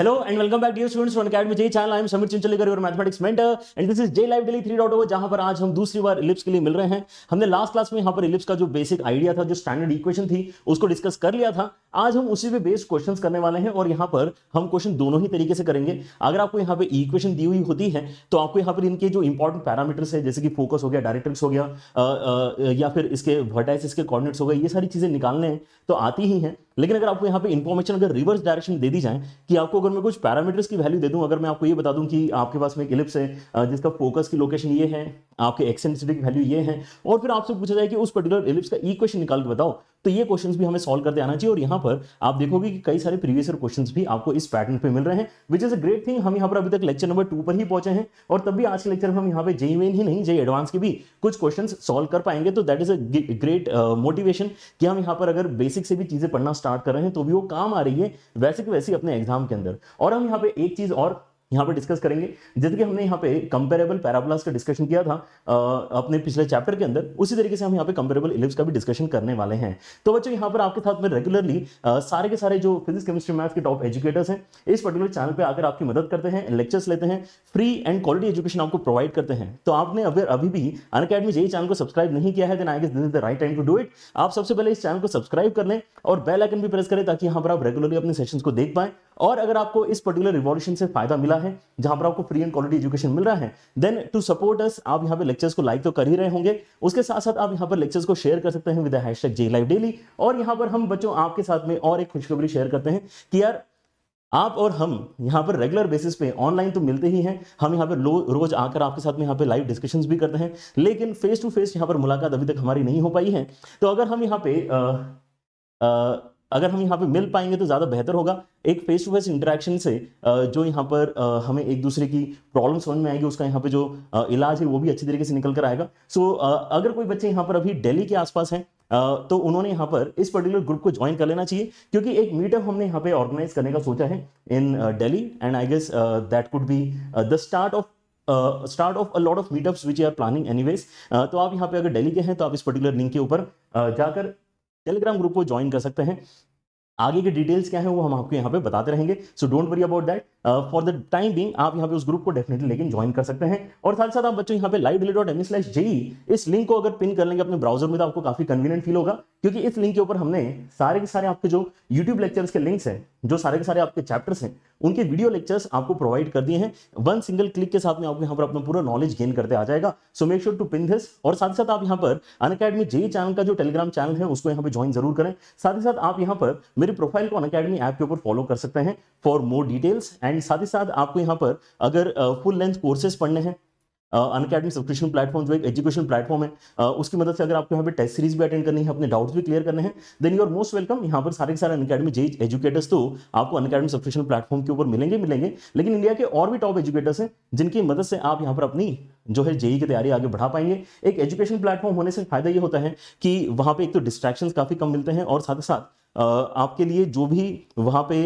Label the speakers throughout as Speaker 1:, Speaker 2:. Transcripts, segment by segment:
Speaker 1: Hello and
Speaker 2: welcome back dear students channel I am Samir I am Samir mathematics your mathematics mentor and this is J Live oh, जहां पर आज हम दूसरी बार ellipse के लिए मिल रहे हैं हमने लास्ट क्लास में यहां पर इलिप्स का जो बेसिक आइडिया था जो स्टैंडर्ड इक्वेशन थी उसको डिस्कस कर लिया था आज हम उसी पे बेस्ड क्वेश्चन करने वाले हैं और यहाँ पर हम क्वेश्चन दोनों ही तरीके से करेंगे अगर आपको यहाँ पे इक्वेशन दी हुई होती है तो आपको यहाँ पर इनके जो इंपॉर्टेंट पैरामीटर्स है जैसे कि फोकस हो गया डायरेक्ट्रिक्स हो गया या फिर इसके वर्टाइस के कॉर्डिनेट्स हो गए ये सारी चीज़ें निकालने हैं तो आती ही हैं लेकिन अगर आपको यहाँ पे इन्फॉर्मेशन अगर रिवर्स डायरेक्शन दे दी जाए कि आपको अगर मैं कुछ पैरामीटर्स की वैल्यू दे दूँ अगर मैं आपको ये बता दूँ कि आपके पास में एक इलिप्स है जिसका फोकस की लोकेशन ये है आपके एक्सेंसिटी की वैल्यू ये है और फिर आपसे पूछा जाए कि उस पर्टिकुलर इलिप्स का इक्वेशन निकाल के बताओ तो ये क्वेश्चंस भी हमें सॉल्व करते आना चाहिए और यहाँ पर आप देखोगे कि कई सारे प्रीवियस ईयर क्वेश्चंस भी आपको इस पैटर्न पे मिल रहे हैं which is a great thing हम यहाँ पर अभी तक लेक्चर नंबर टू पर ही पहुंचे हैं और तब भी आज के लेक्चर में हम यहाँ पे जेई मेन e ही नहीं जेई एडवांस e के भी कुछ क्वेश्चन सॉल्व कर पाएंगे तो that is a great motivation कि हम यहाँ पर अगर बेसिक से भी चीज़ें पढ़ना स्टार्ट कर रहे हैं तो भी वो काम आ रही है वैसे कि वैसे अपने एग्जाम के अंदर और हम यहाँ पे एक चीज़ और यहाँ पे डिस्कस करेंगे जैसे कि हमने यहाँ पे कंपेरेबल पैराबोलास का डिस्कशन किया था आ, अपने पिछले चैप्टर के अंदर उसी तरीके से हम यहाँ पे कंपेरेबल इलिप्स का भी डिस्कशन करने वाले हैं तो बच्चों यहाँ पर आपके साथ में रेगुलरली सारे के सारे जो फिजिक्स केमिस्ट्री मैथ्स के टॉप एजुकेटर्स हैं इस पर्टिकुलर चैनल पर आकर आपकी मदद करते हैं लेक्चर्स लेते हैं फ्री एंड क्वालिटी एजुकेशन आपको प्रोवाइड करते हैं तो आपने अगर अभी भी अन अकेडमी जी चैनल को सब्सक्राइब नहीं किया है then I guess this is the right time to do it आप सबसे पहले इस चैनल को सब्सक्राइब कर लें और बेल आइकन भी प्रेस करें ताकि यहाँ पर आप रेगुलरली अपने सेशन को देख पाएं और अगर आपको इस पर्टिकुलर रिवॉल्यूशन से फायदा मिला है जहां पर आपको फ्री एंड क्वालिटी एजुकेशन मिल रहा है देन टू सपोर्ट अस आप यहाँ पे लेक्चर्स को लाइक तो कर ही रहे होंगे उसके साथ साथ आप यहाँ पर लेक्चर्स को शेयर कर सकते हैं with hashtag J live daily और यहाँ पर हम बच्चों आपके साथ में और एक खुशखबरी शेयर करते हैं कि यार आप और हम यहाँ पर रेगुलर बेसिस पे ऑनलाइन तो मिलते ही हैं हम यहाँ पर रोज आकर आपके साथ में यहाँ पे लाइव डिस्कशंस भी करते हैं लेकिन फेस टू फेस यहाँ पर मुलाकात अभी तक हमारी नहीं हो पाई है तो अगर हम यहाँ पे आ, आ, अगर हम यहाँ पे मिल पाएंगे तो ज़्यादा बेहतर होगा एक फेस टू फेस इंटरेक्शन से जो यहाँ पर हमें एक दूसरे की प्रॉब्लम समझ में आएगी उसका यहाँ पे जो इलाज है वो भी अच्छी तरीके से निकल कर आएगा सो अगर कोई बच्चे यहाँ पर अभी दिल्ली के आसपास हैं तो उन्होंने यहाँ पर इस पर्टिकुलर ग्रुप को ज्वाइन कर लेना चाहिए क्योंकि एक मीटअप हमने यहाँ पे ऑर्गेनाइज करने का सोचा है in daily and I guess that could be the start of start of a lot of meetups which are planning anyways तो आप यहाँ पे अगर दिल्ली के हैं तो आप इस पर्टिकुलर लिंक के ऊपर uh, जाकर टेलीग्राम ग्रुप को ज्वाइन कर सकते हैं आगे की डिटेल्स क्या है वो हम आपको यहाँ पे बताते रहेंगे so don't worry about that for the time being आप यहाँ पे उस ग्रुप को डेफिनेटली लेकिन ज्वाइन कर सकते हैं और साथ साथ आप बच्चों यहाँ पे live daily dot M slash JEE इस लिंक को अगर पिन कर लेंगे अपने ब्राउजर में तो आपको काफी कन्वीनियंट फील होगा क्योंकि इस लिंक के ऊपर हमने सारे के सारे आपके जो YouTube लेक्चर्स के लिंक्स हैं जो सारे के सारे आपके चैप्टर्स हैं उनके वीडियो लेक्चर्स आपको प्रोवाइड कर दिए हैं वन सिंगल क्लिक के साथ में आपको यहाँ पर अपना पूरा नॉलेज गेन करते आ जाएगा so make sure to pin this और साथ ही साथ आप यहाँ पर अन अकेडमी जेई चैनल का जो टेलीग्राम चैनल है उसको यहाँ पे ज्वाइन जरूर करें साथ ही साथ आप यहाँ पर मेरे प्रोफाइल को अन अकेडमी ऐप के ऊपर फॉलो कर सकते हैं for more details and and साथ ही साथ आपको यहाँ पर अगर फुल लेंथ कोर्सेज पढ़ने हैं अन अकेडमी सब्सक्रिप्शन प्लेटफॉर्म जो एक एजुकेशन प्लेटफॉर्म है उसकी मदद से अगर आपको यहाँ पे टेस्ट सीरीज भी अटेंड करनी है अपने डाउट्स भी क्लियर करने हैं then you are most welcome यहाँ पर सारे के सारे अन अकेडमी जे एजुकेटर्स तो आपको अन अकेडमी सब्सक्रिप्शन प्लेटफॉर्म के ऊपर मिलेंगे मिलेंगे लेकिन इंडिया के और भी टॉप एजुकेटर्स हैं जिनकी मदद से आप यहाँ पर अपनी जो है जेई e की तैयारी आगे बढ़ा पाएंगे एक एजुकेशन प्लेटफॉर्म होने से फायदा ये होता है कि वहाँ पर एक तो डिस्ट्रैक्शन काफ़ी कम मिलते हैं और साथ ही साथ आपके लिए जो भी वहाँ पे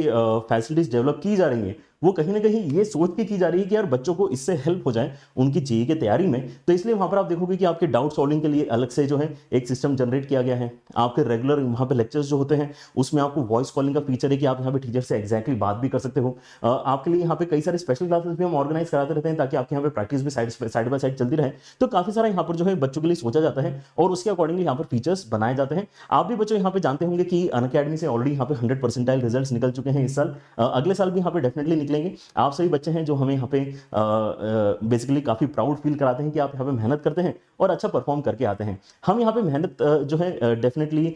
Speaker 2: फैसिलिटीज़ डेवलप की जा रही हैं वो कहीं ना कहीं ये सोच के की जा रही है कि यार बच्चों को इससे हेल्प हो जाए उनकी जेई की तैयारी में तो इसलिए वहाँ पर आप देखोगे कि आपके डाउट सॉल्विंग के लिए अलग से जो है एक सिस्टम जनरेट किया गया है आपके रेगुलर वहाँ पर लेक्चर्स जो होते हैं उसमें आपको वॉइस कॉलिंग का फीचर है कि आप यहाँ पे टीचर से एक्जैक्टली बात भी कर सकते हो आपके लिए यहाँ पे कई सारे स्पेशल क्लासेस भी हम ऑर्गेनाइज कराते रहते हैं ताकि आपके यहाँ पे प्रैक्टिस भी साइड साइड बाय साइड चलती रहे तो काफी सारा यहाँ पर जो है बच्चों के लिए सोचा जाता है और उसके अकॉर्डिंगली यहाँ पर फीचर्स बनाए जाते हैं आप भी बच्चों यहाँ पे जानते होंगे कि अन से ऑलरेडी यहाँ पे हंड्रेड परसेंटाइल रिजल्ट निकल चुके हैं इस साल अगले साल भी यहाँ पे डेफिनेटली निकले निकलेंगे आप सभी बच्चे हैं जो हमें यहाँ पे बेसिकली काफ़ी प्राउड फील कराते हैं कि आप यहाँ पे मेहनत करते हैं और अच्छा परफॉर्म करके आते हैं हम यहाँ पे मेहनत जो है डेफिनेटली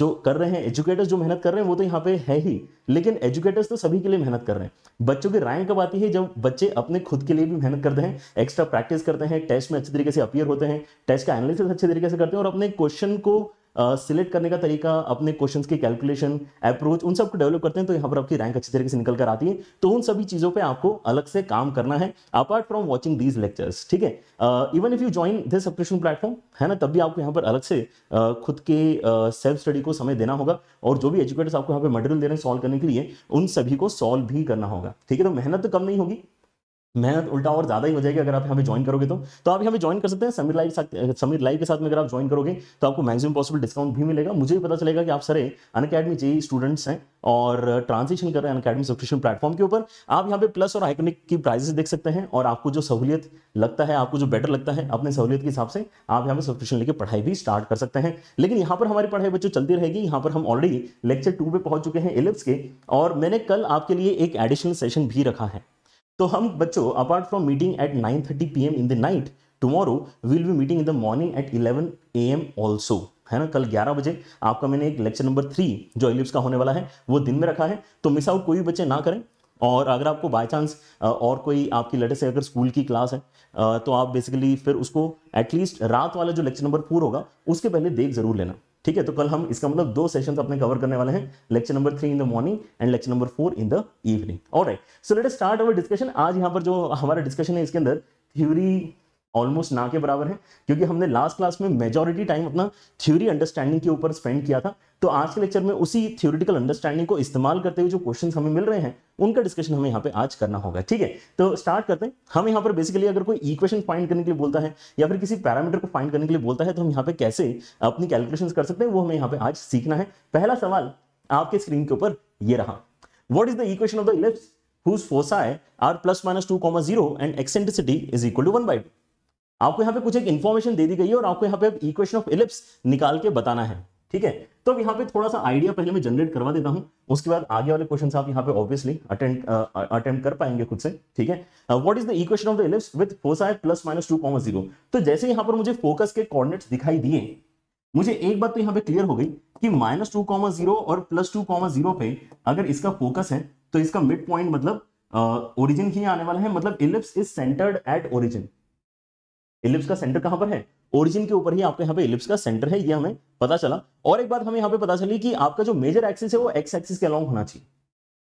Speaker 2: जो कर रहे हैं एजुकेटर्स जो मेहनत कर रहे हैं वो तो यहाँ पे है ही लेकिन एजुकेटर्स तो सभी के लिए मेहनत कर रहे हैं बच्चों की रैंक कब आती है जब बच्चे अपने खुद के लिए भी मेहनत करते हैं एक्स्ट्रा प्रैक्टिस करते हैं टेस्ट में अच्छे तरीके से अपियर होते हैं टेस्ट का एनालिसिस अच्छे तरीके से करते हैं और अपने क्वेश्चन को सिलेक्ट uh, करने का तरीका अपने क्वेश्चंस की कैलकुलेशन अप्रोच उन सबको डेवलप करते हैं तो यहाँ पर आपकी रैंक अच्छी तरीके से निकल कर आती है तो उन सभी चीज़ों पे आपको अलग से काम करना है apart from watching these lectures ठीक है even if you join this subscription platform है ना तब भी आपको यहाँ पर अलग से uh, खुद के सेल्फ uh, स्टडी को समय देना होगा और जो भी एजुकेटर्स आपको यहाँ पर मटेरियल दे रहे हैं सॉल्व करने के लिए उन सभी को सॉल्व भी करना होगा ठीक है तो मेहनत तो कम नहीं होगी मेहनत उल्टा और ज़्यादा ही हो जाएगी अगर आप यहाँ पे ज्वाइन करोगे तो तो आप यहाँ पे ज्वाइन कर सकते हैं समीर लाइव साथ समीर लाइव के साथ में अगर आप ज्वाइन करोगे तो आपको मैक्सिमम पॉसिबल डिस्काउंट भी मिलेगा मुझे भी पता चलेगा कि आप सारे अन अकेडमी जी स्टूडेंट्स हैं और ट्रांजेक्शन कर रहे हैं अकेडमी सब्सक्रिप्शन प्लेटफॉर्म के ऊपर आप यहाँ पे प्लस और आइकनिक की प्राइजेस देख सकते हैं और आपको जो सहूलियत लगता है आपको जो बेटर लगता है अपने सहूलियत के हिसाब से आप यहाँ पे सब्सक्रिप्शन लेकर पढ़ाई भी स्टार्ट कर सकते हैं लेकिन यहाँ पर हमारी पढ़ाई बच्चों चलती रहेगी यहाँ पर हम ऑलरेडी लेक्चर टू पे पहुंच चुके हैं इलेवस के और मैंने कल आपके लिए एक एडिशनल सेशन भी रखा है तो हम बच्चों apart from meeting at 9:30 thirty P in the night tomorrow will be meeting in the morning at 11 M also है ना कल 11 बजे आपका मैंने एक लेक्चर नंबर थ्री जो एलिप्स का होने वाला है वो दिन में रखा है तो मिस आउट कोई भी बच्चे ना करें और अगर आपको बाय चांस और कोई आपकी लेटर से अगर स्कूल की क्लास है तो आप बेसिकली फिर उसको एटलीस्ट रात वाला जो लेक्चर नंबर फोर होगा उसके पहले देख ज़रूर लेना ठीक है तो कल हम इसका मतलब दो सेशन अपने कवर करने वाले हैं lecture number three in the morning and lecture number four in the evening और so let start our discussion आज यहाँ पर जो हमारा डिस्कशन है इसके अंदर थ्योरी ऑलमोस्ट ना के बराबर है क्योंकि हमने लास्ट क्लास में मेजोरिटी टाइम अपना थ्योरी अंडरस्टैंडिंग के ऊपर स्पेंड किया था तो आज के लेक्चर में उसी थ्योरिटिकल अंडरस्टैंडिंग को इस्तेमाल करते हुए जो क्वेश्चन हमें मिल रहे हैं उनका डिस्कशन हमें यहाँ पे आज करना होगा ठीक है तो स्टार्ट करते हैं हम यहाँ पर बेसिकली अगर कोई इक्वेशन फाइंड करने के लिए बोलता है या फिर किसी पैरामीटर को फाइंड करने के लिए बोलता है तो हम यहाँ पे कैसे अपनी कैलकुलेशन कर सकते हैं वो हमें यहाँ पे आज सीखना है पहला सवाल आपके स्क्रीन के ऊपर ये रहा what is the equation of the ellipse whose foci are plus minus 2 comma 0 and eccentricity is equal to 1 by 2 आपको यहाँ पे कुछ एक इन्फॉर्मेशन दे दी गई है और आपको यहाँ पे इक्वेशन ऑफ इलिप्स निकाल के बताना है ठीक है तो अब यहाँ पे थोड़ा सा आइडिया पहले मैं जनरेट करवा देता हूँ उसके बाद आगे वाले क्वेश्चन आप यहाँ पे ऑब्वियसली अटेंड अटेम्प्ट कर पाएंगे खुद से ठीक है what is the equation of the ellipse with foci plus minus two comma zero तो जैसे यहाँ पर मुझे फोकस के कॉर्डिनेट्स दिखाई दिए मुझे एक बात तो यहाँ पे क्लियर हो गई कि माइनस टू कॉमर्स जीरो और प्लस टू कॉमर्स जीरो पे अगर इसका फोकस है तो इसका मिड पॉइंट मतलब ओरिजिन uh, ही आने वाला है मतलब ellipse is centred at origin ellipse का सेंटर कहां पर है ओरिजिन के ऊपर ही आपके यहाँ पे इलिप्स का सेंटर है ये हमें पता चला और एक बात हमें यहाँ पे पता चली कि आपका जो मेजर एक्सिस है वो एक्स एक्सिस के अलॉन्ग होना चाहिए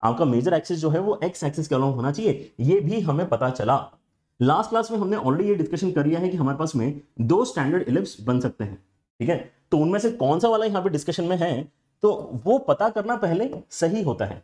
Speaker 2: आपका मेजर एक्सिस जो है वो एक्स एक्सिस के अलॉन्ग होना चाहिए ये भी हमें पता चला लास्ट क्लास में हमने ऑलरेडी ये डिस्कशन कर लिया है कि हमारे पास में दो स्टैंडर्ड इलिप्स बन सकते हैं ठीक है तो उनमें से कौन सा वाला यहाँ पे डिस्कशन में है तो वो पता करना पहले सही होता है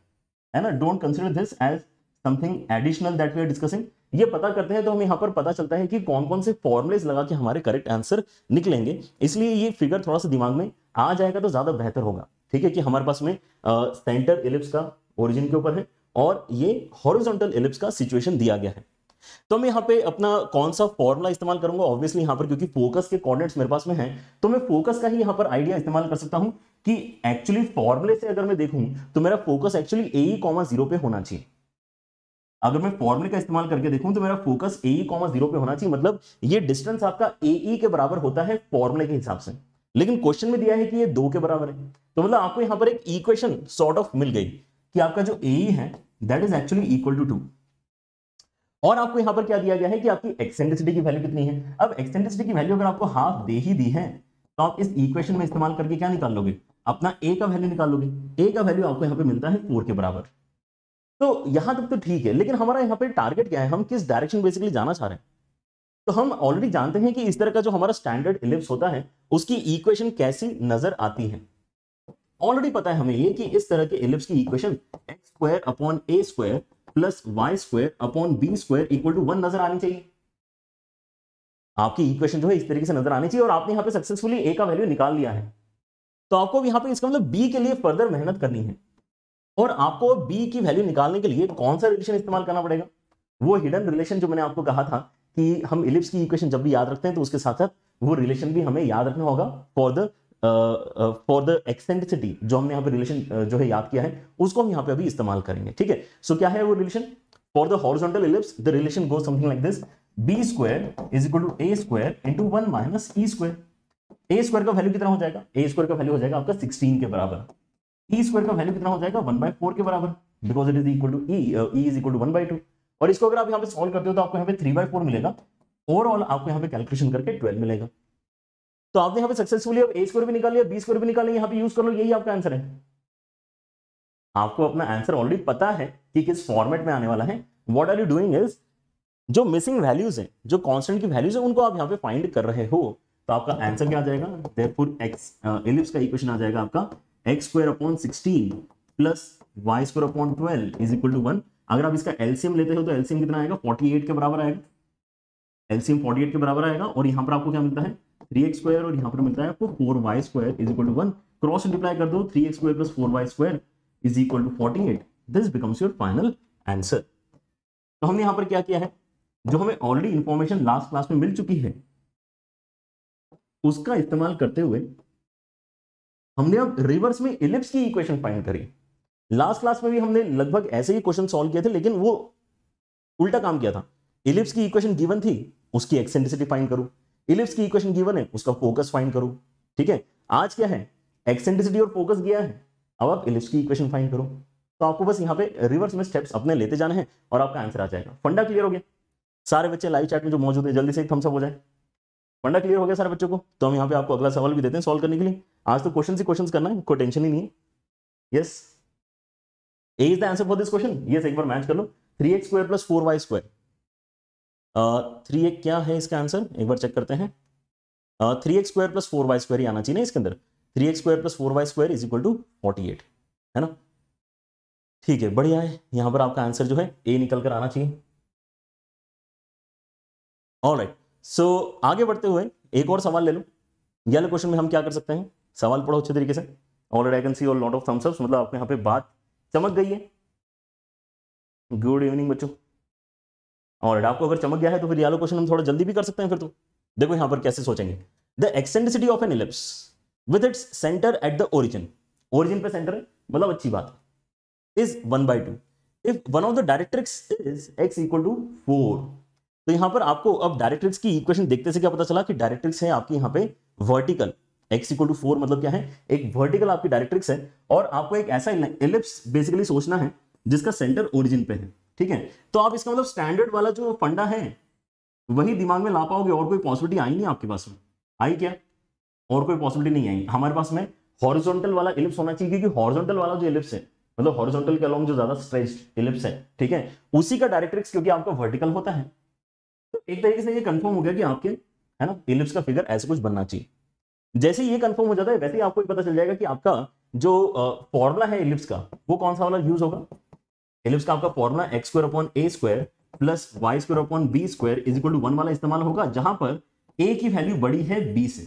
Speaker 2: है ना don't consider this as something additional that we are discussing ये पता करते हैं तो हमें यहाँ पर पता चलता है कि कौन कौन से फॉर्मुलेज लगा के हमारे करेक्ट आंसर निकलेंगे इसलिए ये फिगर थोड़ा सा दिमाग में आ जाएगा तो ज़्यादा बेहतर होगा ठीक है कि हमारे पास में सेंटर एलिप्स का ओरिजिन के ऊपर है और ये हॉरिजॉन्टल एलिप्स का सिचुएशन दिया गया है तो मैं यहाँ पे अपना कौन सा फॉर्मुला इस्तेमाल करूंगा ऑब्वियसली यहाँ पर क्योंकि फोकस के कॉर्डिनेट्स मेरे पास में हैं तो मैं फोकस का ही यहाँ पर आइडिया इस्तेमाल कर सकता हूँ कि एक्चुअली फॉर्मुले से अगर मैं देखूँ तो मेरा focus actually A comma zero पे होना चाहिए अगर मैं फॉर्मूले का इस्तेमाल करके देखूं तो मेरा फोकस ए कॉमा जीरो पे होना चाहिए मतलब ये डिस्टेंस आपका ए e के बराबर होता है फॉर्मूले के हिसाब से लेकिन क्वेश्चन में दिया है कि ये दो के बराबर है तो मतलब आपको यहाँ पर एक इक्वेशन सॉर्ट ऑफ मिल गई कि आपका जो ए e है that is actually equal to two और आपको यहां पर क्या दिया गया है कि आपकी एक्सेंट्रिसिटी की वैल्यू कितनी है अब एक्सेंट्रिसिटी की वैल्यू अगर आपको हाफ दे ही दी है तो आप इस इक्वेशन में इस्तेमाल करके क्या निकाल लोगे अपना ए का वैल्यू निकाल लोगे ए का वैल्यू आपको यहाँ पे मिलता है फोर के बराबर तो यहां तक तो ठीक है लेकिन हमारा यहाँ पे टारगेट क्या है हम किस डायरेक्शन बेसिकली जाना चाह रहे हैं तो हम ऑलरेडी जानते हैं कि इस तरह का जो हमारा स्टैंडर्ड इलिप्स होता है उसकी इक्वेशन कैसी नजर आती है ऑलरेडी पता है हमें ये कि इस तरह के इलिप्स की equation X square upon A square plus Y square upon B square equal to one नजर आनी चाहिए आपकी इक्वेशन जो है इस तरीके से नजर आनी चाहिए और आपने यहाँ पे सक्सेसफुली ए का वैल्यू निकाल लिया है तो आपको यहाँ पे इसका मतलब बी के लिए फर्दर मेहनत करनी है और आपको बी की वैल्यू निकालने के लिए कौन सा रिलेशन इस्तेमाल करना पड़ेगा वो हिडन रिलेशन जो मैंने आपको कहा था कि हम इलिप्स की इक्वेशन जब भी याद रखते हैं तो उसके साथ साथ वो रिलेशन भी हमें याद रखना होगा for the for the eccentricity जो हमने यहाँ पे रिलेशन जो है याद किया है उसको हम यहाँ पे अभी इस्तेमाल करेंगे ठीक है सो क्या है वो relation for the horizontal ellipse the relation go something like this B square is equal to A square into one minus E square A square का वैल्यू कितना हो जाएगा ए स्क्वायर का वैल्यू हो जाएगा आपका सिक्सटीन के बराबर ई e स्क्वायर का वैल्यू कितना हो जाएगा वन बाई फोर के बराबर because it is equal to E E is equal to one by two और इसको अगर आप यहाँ पे सॉल्व करते हो तो आपको यहाँ पे थ्री बाई फोर मिलेगा ओवरऑल आपको यहाँ पे कैलकुलेशन करके ट्वेल्व मिलेगा तो आपने यहाँ पे सक्सेसफुली अब ए स्क्वायर भी निकाल लिया बी स्क्वायर भी निकाल लिया यहाँ पे यूज कर लो यही आपका आंसर है आपको अपना आंसर ऑलरेडी पता है कि किस फॉर्मेट में आने वाला है what are you doing is जो मिसिंग वैल्यूज है जो कांस्टेंट की वैल्यूज है उनको आप यहाँ पे फाइंड कर रहे हो तो आपका आंसर क्या आ जाएगा देयरफॉर एक्स एलिप्स का इक्वेशन आ जाएगा आपका X square upon sixteen plus Y square upon twelve is equal to one अगर आप इसका एलसीएम लेते हो तो एलसीएम कितना आएगा फोर्टी एट के बराबर आएगा एलसीएम फोर्टी एट के बराबर आएगा और यहाँ पर आपको क्या मिलता है थ्री एक्स स्क्वायर और यहाँ पर मिलता है आपको four y square is equal to one cross multiply कर दो three x square plus four y square is equal to forty eight this becomes your final answer तो हमने यहाँ पर क्या किया है जो हमें ऑलरेडी इंफॉर्मेशन लास्ट क्लास में मिल चुकी है उसका इस्तेमाल करते हुए हमने अब रिवर्स में इलिप्स की इक्वेशन फाइंड करी लास्ट क्लास में भी हमने लगभग ऐसे ही क्वेश्चन सॉल्व किए थे लेकिन वो उल्टा काम किया था इलिप्स की इक्वेशन गिवन थी उसकी एक्सेंट्रिसिटी फाइंड करो इलिप्स की इक्वेशन गिवन है उसका फोकस फाइंड करो ठीक है आज क्या है एक्सेंट्रिसिटी और फोकस गया है अब आप इलिप्स की इक्वेशन फाइंड करो तो आपको बस यहाँ पे रिवर्स में स्टेप्स अपने लेते जाने हैं और आपका आंसर आ जाएगा फंडा क्लियर हो गया सारे बच्चे लाइव चैट में जो मौजूद है जल्दी से एक थम्सअप हो जाए पढ़ना क्लियर हो गया सारे बच्चों को तो हम यहाँ पे आपको अगला सवाल भी देते हैं सॉल्व करने के लिए आज तो क्वेश्चन ही क्वेश्चन करना है कोई टेंशन ही नहीं है yes A is the answer for this question yes एक बार मैच कर लो three x square plus four y square three x क्या है इसका आंसर एक बार चेक करते हैं three x square plus four y square ही आना चाहिए ना इसके अंदर three x square plus four y square is equal to forty eight है ना ठीक है बढ़िया है यहां पर आपका आंसर जो है ए निकल कर आना चाहिए all right right. So so, आगे बढ़ते हुए एक और सवाल ले लो यह क्वेश्चन में हम क्या कर सकते हैं सवाल पढ़ो अच्छे तरीके से already I can see all lot of thumbs ups मतलब आपके यहाँ पे बात चमक गई है गुड इवनिंग बच्चों और आपको अगर चमक गया है तो फिर यालो क्वेश्चन हम थोड़ा जल्दी भी कर सकते हैं फिर तो देखो यहाँ पर कैसे सोचेंगे the eccentricity of an ellipse with its centre at the origin origin पे सेंटर है मतलब अच्छी बात is one by two if one of the directrix is x equal to four तो यहां पर आपको अब डायरेक्ट्रिक्स की इक्वेशन देखते से क्या पता चला कि डायरेक्ट्रिक्स है आपके यहाँ पे vertical x equal to four मतलब क्या है एक वर्टिकल आपकी डायरेक्ट्रिक्स है और आपको एक ऐसा एलिप्स बेसिकली सोचना है जिसका सेंटर ओरिजिन पे है ठीक है तो आप इसका मतलब स्टैंडर्ड वाला जो फंडा है वही दिमाग में ला पाओगे और कोई पॉसिबिलिटी आई नहीं आपके पास में आई क्या और कोई पॉसिबिलिटी नहीं आई हमारे पास में हॉरिजॉन्टल वाला एलिप्स होना चाहिए क्योंकि हॉरिजॉन्टल वाला जो एलिप्स है मतलब हॉरिजॉन्टल के अलॉन्ग जो ज्यादा स्ट्रेस्ड एलिप्स है ठीक है उसी का डायरेक्ट्रिक्स क्योंकि आपका वर्टिकल होता है तो एक तरीके से ये कंफर्म हो गया कि आपके है ना एलिप्स का फिगर ऐसे कुछ बनना चाहिए जैसे ये कंफर्म हो जाता है वैसे ही आपको पता चल जाएगा कि आपका जो फॉर्मूला है इलिप्स का वो कौन सा वाला यूज होगा इलिप्स का आपका formula x square upon A square plus Y square upon B square is equal to one वाला इस्तेमाल होगा जहां पर ए की वैल्यू बड़ी है बी से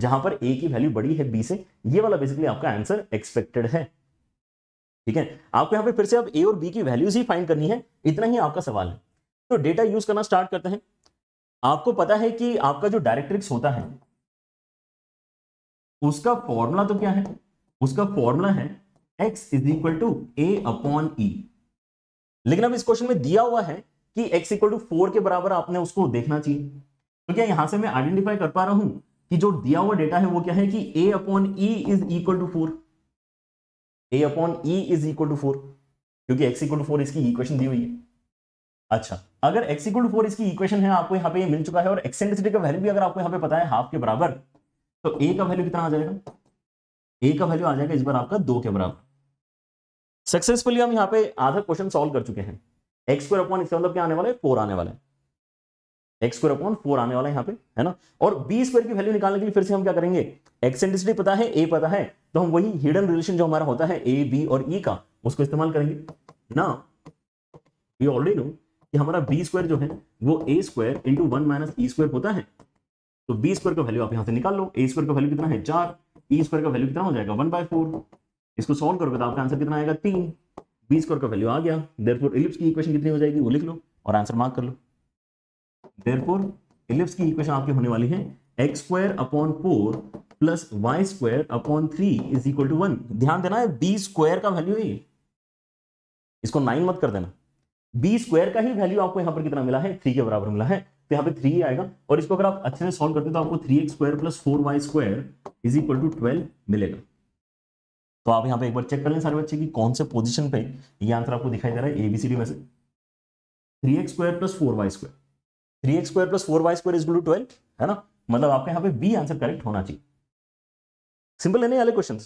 Speaker 2: जहां पर ए की वैल्यू बड़ी है बी से ये वाला बेसिकली आपका आंसर एक्सपेक्टेड है ठीक है आपको यहां पे फिर से आप ए और बी की वैल्यूज ही फाइंड करनी है इतना ही आपका सवाल है तो डेटा यूज करना स्टार्ट करते हैं आपको पता है कि आपका जो डायरेक्ट्रिक्स होता है उसका फॉर्मूला तो क्या है उसका फॉर्मूला है x is equal to a upon e लेकिन अब इस क्वेश्चन में दिया हुआ है कि x इक्वल टू फोर के बराबर आपने उसको देखना चाहिए तो क्या यहां से मैं आइडेंटिफाई कर पा रहा हूं कि जो दिया हुआ डेटा है वो क्या है कि a upon e is equal to four a upon e is equal to four क्योंकि x इक्वल टू फोर इसकी इक्वेशन दी हुई है अच्छा अगर x इक्वल टू फोर इसकी इक्वेशन है आपको यहाँ पे ये मिल चुका है और एक्सेंट्रिसिटी का वैल्यू भी अगर आपको यहाँ पे पता है हाफ के बराबर तो a का वैल्यू कितना आ जाएगा a का वैल्यू आ जाएगा इस बार आपका दो के बराबर सक्सेसफुली हम यहाँ पे आधा क्वेश्चन सोल्व कर चुके हैं एक्स स्क्वायर अपॉन इसका मतलब क्या आने वाला है फोर आने वाला है एक्स स्क्वायर अपॉन फोर आने वाला है यहाँ पे है ना और बी स्क्वायर की वैल्यू निकालने के लिए फिर से हम क्या करेंगे एक्सेंट्रिसिटी पता है ए पता है तो हम वही हिडन रिलेशन जो हमारा होता है ए बी और ई e का उसको इस्तेमाल करेंगे ना यू ऑलरेडी नो कि हमारा बी स्क्वायर जो है वो a square into one minus E square होता है तो बी स्क्वायर का वैल्यू आप यहां से निकाल लो ए स्क्वायर का वैल्यू कितना है चार ई e स्क्वायर का वैल्यू कितना हो जाएगा वन बाय फोर इसको सॉल्व करोगे तो आपका आंसर कितना आएगा तीन बी स्क्वायर का वैल्यू आ गया देयरफॉर इलिप्स की इक्वेशन कितनी हो जाएगी वो लिख लो और आंसर मार्क कर लो देयरफॉर इलिप्स की इक्वेशन आपकी होने वाली है x square upon four plus Y square upon three is equal to one ध्यान देना है बी स्क्वायर का वैल्यू ही इसको नाइन मत कर देना बी स्क्वायर का ही वैल्यू आपको यहाँ पर कितना मिला है थ्री के बराबर मिला है तो यहाँ पे थ्री आएगा और इसको अगर आप अच्छे से सॉल्व करते हो तो आपको three x square plus four y square is equal to twelve मिलेगा तो आप यहाँ पे एक बार चेक कर लें सारे बच्चे की कौन से पोजिशन पे ये आंसर आपको दिखाई दे रहा है एबीसीडी में से three x square plus four y square three x square plus four y square is to twelve है ना मतलब आपके यहाँ पे बी आंसर करेक्ट होना चाहिए सिंपल है नहीं वाले क्वेश्चन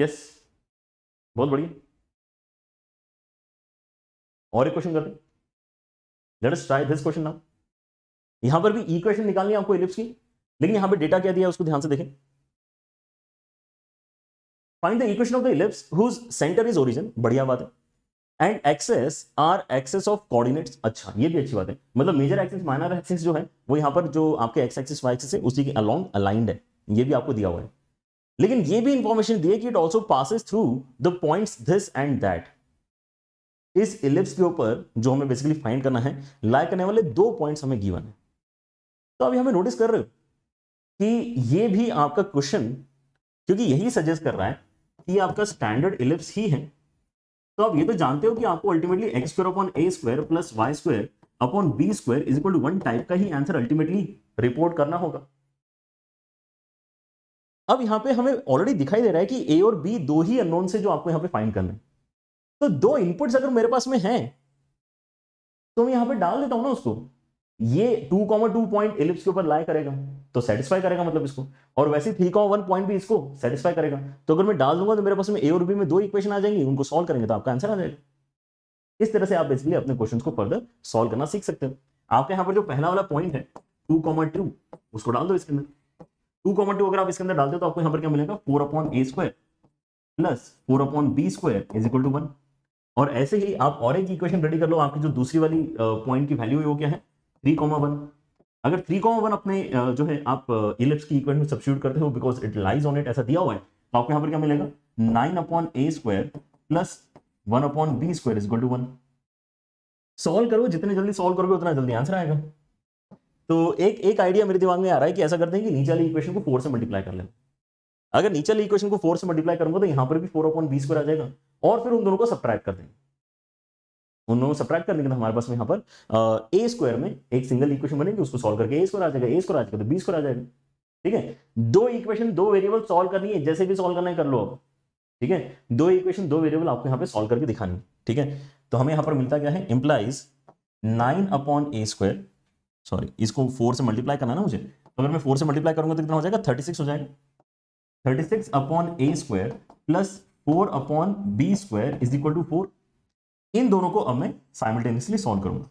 Speaker 1: यस बहुत बढ़िया और एक क्वेश्चन करते हैं let us try this question now
Speaker 2: यहां पर भी इक्वेशन निकालनी है आपको इलिप्स की लेकिन यहां पर डेटा क्या दिया उसको ध्यान से देखें find the equation of the ellipse whose centre is origin बढ़िया बात है and axes are axes of coordinates अच्छा ये भी अच्छी बात है मतलब मेजर एक्सेस माइनर एक्सेस जो है वो यहां पर जो आपके एक्स एक्सेस वाई एक्सेस है उसी के अलॉन्ग अलाइंड है ये भी आपको दिया हुआ है लेकिन ये भी इंफॉर्मेशन दिए कि it also passes through the points this and that इस इलिप्स के ऊपर जो हमें बेसिकली फाइंड करना है लाइक करने वाले दो पॉइंट्स हमें गिवन है तो अभी हमें नोटिस कर रहे हो कि ये भी आपका क्वेश्चन क्योंकि यही सजेस्ट कर रहा है कि आपका स्टैंडर्ड इलिप्स ही है तो आप ये तो जानते हो कि आपको ultimately x square upon A square plus Y square upon B square is equal to one type का ही आंसर अल्टीमेटली रिपोर्ट करना होगा अब यहां पे हमें ऑलरेडी दिखाई दे रहा है कि ए और बी दो ही अननोन से जो आपको यहां पे फाइंड करना है तो दो इनपुट्स अगर मेरे पास में हैं तो मैं यहां पे डाल देता हूं ना उसको ये two comma two point ellipse के ऊपर लाई करेगा तो सेटिस्फाई करेगा मतलब इसको और वैसे थ्री कॉमा वन पॉइंट भी इसको सेटिस्फाई करेगा तो अगर मैं डाल दूंगा तो मेरे पास में ए और बी में दो इक्वेशन आ जाएंगे उनको सॉल्व करेंगे तो आपका आंसर आ जाएगा इस तरह से आप बेसिकली अपने क्वेश्चन को फर्दर सॉल्व करना सीख सकते हो आपके यहाँ पर जो पहला वाला पॉइंट है टू कॉमा टू उसको डाल दो इसके अंदर टू कॉमा टू अगर आप इसके अंदर डालते हो तो आपको यहाँ पर क्या मिलेगा four upon A square plus four upon B square is equal to one और ऐसे ही आप और एक इक्वेशन रेडी कर लो आपकी जो दूसरी वाली पॉइंट की वैल्यू वो क्या है थ्री कॉमा वन अगर थ्री कॉमा वन अपने जो है आप इलिप्स की इक्वेशन में सब्सिट्यूट करते हो because it lies on it ऐसा दिया हुआ है तो आपको यहाँ पर क्या मिलेगा nine upon A square plus one upon B square is to one solve करो जितने जल्दी सॉल्व करोगे उतना जल्दी आंसर आएगा तो एक एक आइडिया मेरे दिमाग में आ रहा है कि ऐसा करते हैं कि नीचे वाली इक्वेशन को फोर से मल्टीप्लाई कर लेना अगर नीचे वाली इक्वेशन को फोर से मल्टीप्लाई करूंगा तो यहाँ पर भी फोर अपॉन बी स्क्वायर आ जाएगा और फिर उन दोनों को सब्ट्रैक्ट कर देंगे उन दोनों सब्ट्रैक्ट तो हमारे पास में यहाँ पर ए स्क्वायर में एक सिंगल इक्वेशन बनेगी उसको सॉल्व करके ए स्क्वायर आ जाएगा ए स्क्वायर आ जाएगा तो बी स्क्वायर आ जाएगा ठीक है दो इक्वेशन दो वेरिएबल सॉल्व करनी है जैसे भी सॉल्व करना है कर लो ठीक है दो इक्वेशन दो वेरिएबल आपको यहाँ पे सॉल्व करके दिखानी है ठीक है तो हमें यहाँ पर मिलता क्या है नाइन अपॉन ए स्क्वायर सॉरी इसको फोर से मल्टीप्लाई करना ना मुझे तो अगर मैं फोर से मल्टीप्लाई करूंगा तो कितना हो जाएगा थर्टी हो जाएगा thirty six upon A square plus four upon B square is equal to four इन दोनों को अब मैं साइमल्टेनियसली सॉल्व करूंगा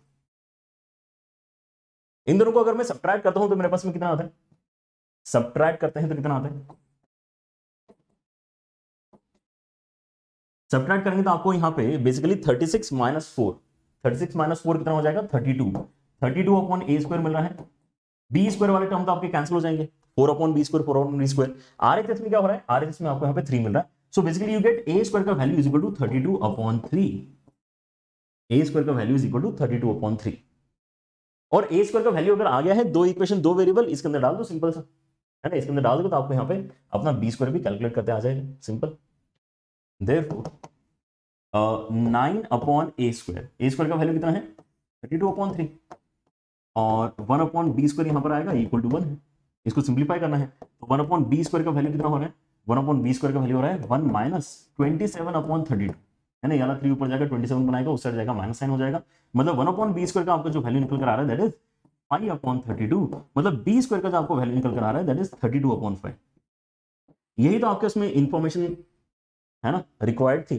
Speaker 2: इन दोनों को अगर मैं सब्ट्रैक्ट करता हूं तो मेरे पास में कितना आता है सब्ट्रैक्ट करते हैं तो कितना आता है सब्ट्रैक्ट करेंगे तो आपको यहां पे basically 36 six minus four thirty six minus four कितना हो जाएगा 32 32 अपॉन ए स्क्वायर मिल रहा है बी स्क्वायर वाले टर्म तो आपके कैंसिल हो जाएंगे four upon B square four upon B square R RHS में क्या हो रहा है आर आरएचएस में आपको यहाँ पे थ्री मिल रहा है so basically you get a square का value is equal to thirty two upon three a square का value is equal to thirty two upon three और ए स्क्वायर का वैल्यू अगर आ गया है दो इक्वेशन दो वेरिएबल इसके अंदर डाल दो सिंपल सा है ना इसके अंदर डाल दो तो आपको यहाँ पे अपना बी स्क्वायर भी कैलकुलेट करते आ जाएगा simple there four nine upon A square A square का वैल्यू कितना है थर्टी टू अपॉन थ्री और वन अपॉन बी स्क्वायर यहाँ पर आएगा इक्वल टू वन है इसको सिंप्लीफाई करना है तो वन अपॉन बी स्क्वायर का वैल्यू कितना हो रहा है वन अपॉन बी स्क्वायर का वैल्यू हो रहा है one minus twenty seven upon thirty two है ना यहाँ थ्री ऊपर ट्वेंटी सेवन बनाएगा उस साइड जाएगा माइनस साइन हो जाएगा मतलब वन अपॉन बी स्क्वायर का आपका जो वैल्यू निकल कर आ रहा है that is five upon thirty two मतलब बी स्क्वायर का जो आपको वैल्यू निकल कर आ रहा है that is thirty two upon five यही तो आपके उसमें इन्फॉर्मेशन है ना रिक्वायर्ड थी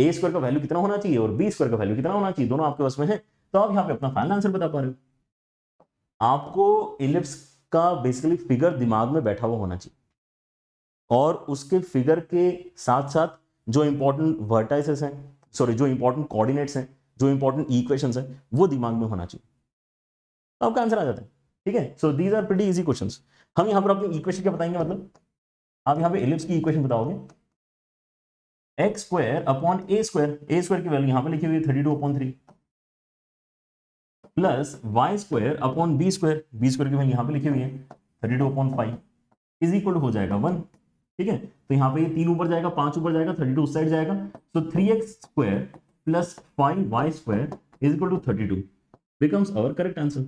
Speaker 2: ए स्क्वायर का वैल्यू कितना होना चाहिए और बी स्क्वायर का वैल्यू कितना होना चाहिए दोनों आपके पास में है तो आप यहाँ पे अपना फाइनल आंसर बता पा रहे हो आपको इलिप्स का बेसिकली फिगर दिमाग में बैठा हुआ होना चाहिए और उसके फिगर के साथ साथ जो इंपॉर्टेंट वर्टाइसेस हैं सॉरी जो इंपॉर्टेंट कोऑर्डिनेट्स हैं जो इंपॉर्टेंट इक्वेशंस हैं वो दिमाग में होना चाहिए तो आपका आंसर आ जाता है ठीक है so these are pretty easy question हम यहां पर अपनी इक्वेशन क्या बताएंगे मतलब आप यहां पर एलिप्स की इक्वेशन बताओगे एक्स स्क्वायर अपॉन ए स्क्वायर ए स्क्वायर की वैल्यू यहां पर लिखी हुई है thirty two upon three plus Y square upon B square b square की वैल्यू यहां पर लिखी हुई है thirty two upon five is equal हो जाएगा वन ठीक है तो यहाँ पे ये तीन ऊपर जाएगा पांच ऊपर जाएगा थर्टी टू उस साइड जाएगा तो three x square plus five y square is equal to thirty two becomes our correct answer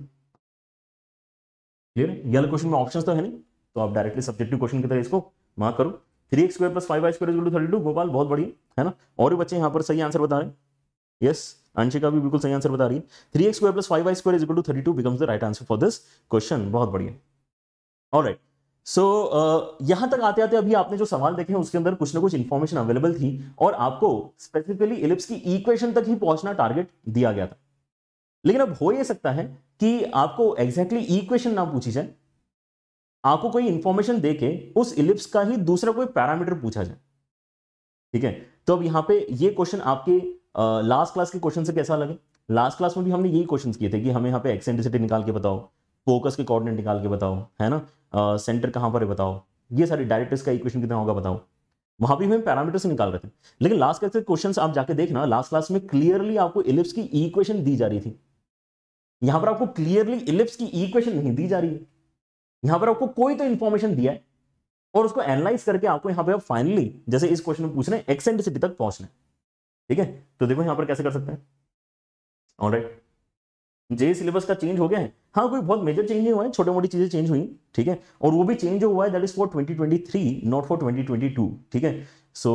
Speaker 2: clear है ये क्वेश्चन में ऑप्शन तो है नहीं तो आप डायरेक्टली सब्जेक्टिव क्वेश्चन की तरह इसको मार्क करो three x square plus five y square is thirty two Gopal बहुत बढ़िया है ना और भी बच्चे यहाँ पर सही आंसर बता रहे हैं यस अंशिका भी बिल्कुल सही आंसर बता रही है three x square plus five y square is equal to thirty two becomes the right answer for this question बहुत बढ़िया all right so so, uh, यहां तक आते आते अभी आपने जो सवाल देखे हैं उसके अंदर कुछ ना कुछ इन्फॉर्मेशन अवेलेबल थी और आपको स्पेसिफिकली इलिप्स की इक्वेशन तक ही पहुंचना टारगेट दिया गया था लेकिन अब हो ये सकता है कि आपको एग्जैक्टली exactly इक्वेशन ना पूछी जाए आपको कोई इंफॉर्मेशन दे के उस इलिप्स का ही दूसरा कोई पैरामीटर पूछा जाए ठीक है तो अब यहां पे ये क्वेश्चन आपके लास्ट uh, क्लास के क्वेश्चन से कैसा लगे लास्ट क्लास में भी हमने यही क्वेश्चन किए थे कि हमें यहाँ पे एक्सेंट्रिसिटी निकाल के बताओ फोकस के कोऑर्डिनेट निकाल के बताओ है ना सेंटर कहाँ पर है बताओ ये सारी डायरेक्टर्स का इक्वेशन कितना होगा बताओ वहां भी हमें पैरामीटर से निकाल रहे थे लेकिन लास्ट क्लास के क्वेश्चन आप जाके देखना लास्ट क्लास में क्लियरली आपको इलिप्स की इक्वेशन दी जा रही थी यहां पर आपको क्लियरली इलिप्स की इक्वेशन नहीं दी जा रही है यहां पर आपको कोई तो इन्फॉर्मेशन दिया है और उसको एनालाइज करके आपको यहां पर आप फाइनली जैसे इस क्वेश्चन में पूछ रहे हैं एक्सेंट्रिसिटी तक पहुंचना ठीक है तो देखो यहां पर कैसे कर सकते हैं ऑलराइट right. जे सिलेबस का चेंज हो गया है हाँ कोई बहुत मेजर चेंज नहीं हुआ है छोटे मोटी चीज़ें चेंज हुई ठीक है और वो भी चेंज जो हुआ है that is for 2023 not for 2022 ठीक है सो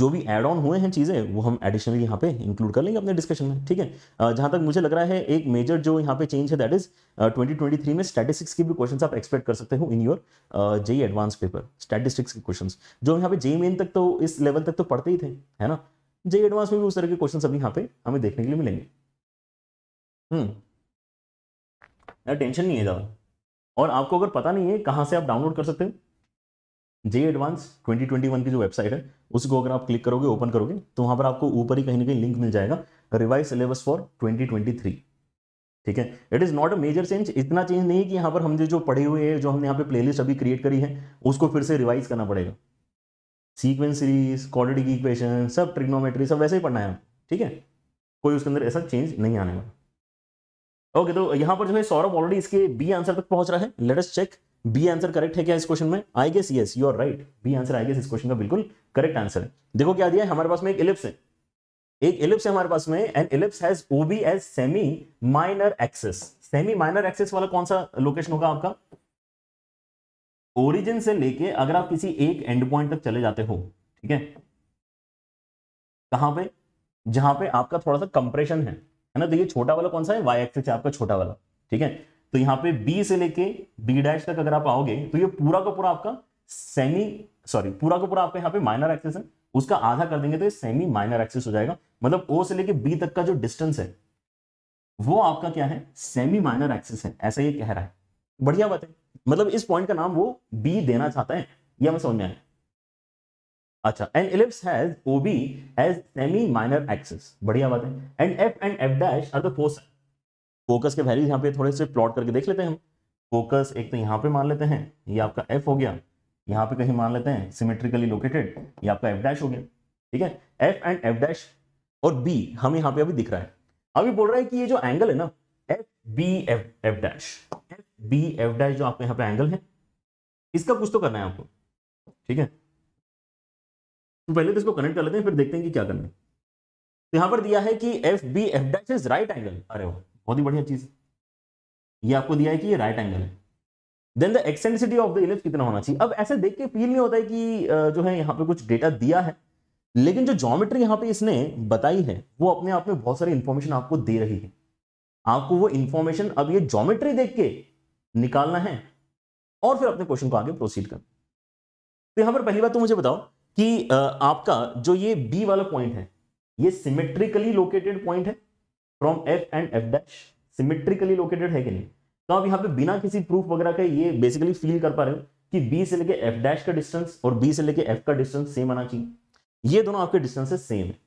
Speaker 2: जो भी एड ऑन हुए हैं चीज़ें वो हम एडिशनली यहाँ पे इंक्लूड कर लेंगे अपने डिस्कशन में ठीक है जहां तक मुझे लग रहा है एक मेजर जो यहाँ पे चेंज है दैट इज 2023 में स्टैटिस्टिक्स के भी क्वेश्चंस आप एक्सपेक्ट कर सकते हो in your JEE advance paper statistics के क्वेश्चंस जो यहाँ पे जेई मेन तक तो इस लेवल तक तो पढ़ते ही थे है ना जेई एडवांस में भी उस तरह के क्वेश्चन अभी यहाँ पे हमें देखने के लिए मिलेंगे हम्म यार टेंशन नहीं है ज़्यादा और आपको अगर पता नहीं है कहाँ से आप डाउनलोड कर सकते हो जे एडवांस 2021 की जो वेबसाइट है उसको अगर आप क्लिक करोगे ओपन करोगे तो वहाँ पर आपको ऊपर ही कहीं ना कहीं लिंक मिल जाएगा रिवाइज सिलेबस फॉर 2023 ठीक है it is not a major change इतना चेंज नहीं है कि यहाँ पर हम जो पढ़े हुए हैं जो हमने यहाँ पे प्लेलिस्ट अभी क्रिएट करी है उसको फिर से रिवाइज करना पड़ेगा सीक्वेंस सीरीज की इक्वेशन सब ट्रिग्नोमेट्री सब वैसे ही पढ़ना है ठीक है कोई उसके अंदर ऐसा चेंज नहीं आने वाला ओके तो यहां पर जो है सौरभ ऑलरेडी इसके बी आंसर तक पहुंच रहा है let's check B answer correct है क्या इस क्वेश्चन में I guess yes you are right B answer I guess इस क्वेश्चन का बिल्कुल करेक्ट आंसर है देखो क्या दिया है हमारे पास में एक इलिप्स है एक इलिप्स है हमारे पास में and ellipse has OB as semi minor axis semi minor axis वाला कौन सा लोकेशन होगा आपका ओरिजिन से लेके अगर आप किसी एक एंड पॉइंट तक चले जाते हो ठीक है कहां पे जहां पे आपका थोड़ा सा कंप्रेशन है है ना तो ये छोटा वाला कौन सा है वाई एक्सिस आपका छोटा वाला ठीक है तो यहाँ पे बी से लेके बी डैश तक अगर आप आओगे तो ये पूरा का पूरा आपका सेमी सॉरी पूरा का पूरा आपका यहाँ पे माइनर एक्सेस है उसका आधा कर देंगे तो ये सेमी माइनर एक्सेस हो जाएगा मतलब ओ से लेके बी तक का जो डिस्टेंस है वो आपका क्या है सेमी माइनर एक्सेस है ऐसा ये कह रहा है बढ़िया बात है मतलब इस पॉइंट का नाम वो बी देना चाहता है यह हमें समझ में आया अच्छा and ellipse has OB as semi minor axis बढ़िया बात है and F and F dash are the foci focus के वैल्यूज यहां पे थोड़े से प्लॉट करके देख लेते हैं हम फोकस एक तो यहां पे मान लेते हैं ये आपका एफ हो गया यहां पे कहीं मान लेते हैं सिमेट्रिकली लोकेटेड ये आपका एफ डैश हो गया ठीक है एफ एंड एफ डैश और बी हम यहां पे अभी दिख रहा है अभी बोल रहा है कि ये जो एंगल है ना F B F F dash F B F dash जो आपका यहां पे एंगल है इसका कुछ तो करना है आपको ठीक है तो पहले तो इसको कनेक्ट कर लेते हैं फिर देखते हैं कि क्या करना है तो यहां पर दिया है कि F B F dash is right angle अरे वो बहुत ही बढ़िया चीज ये आपको दिया है कि ये राइट एंगल है then the eccentricity of the ellipse कितना होना चाहिए अब ऐसे देख के फील नहीं होता है कि जो है यहाँ पे कुछ डेटा दिया है लेकिन जो जोमेट्री यहाँ पे इसने बताई है वो अपने आप में बहुत सारी इन्फॉर्मेशन आपको दे रही है आपको वो इन्फॉर्मेशन अब ये जोमेट्री देख के निकालना है और फिर अपने क्वेश्चन को आगे प्रोसीड करना तो यहाँ पर पहली बात तो मुझे बताओ कि आपका जो ये बी वाला पॉइंट है ये सिमेट्रिकली लोकेटेड पॉइंट है from F and F dash symmetrically located है कि नहीं तो आप यहाँ पे बिना किसी प्रूफ वगैरह के ये बेसिकली फील कर पा रहे हो कि बी से लेके एफ डैश का डिस्टेंस और बी से लेके एफ का डिस्टेंस सेम आना चाहिए ये दोनों आपके डिस्टेंसेस सेम है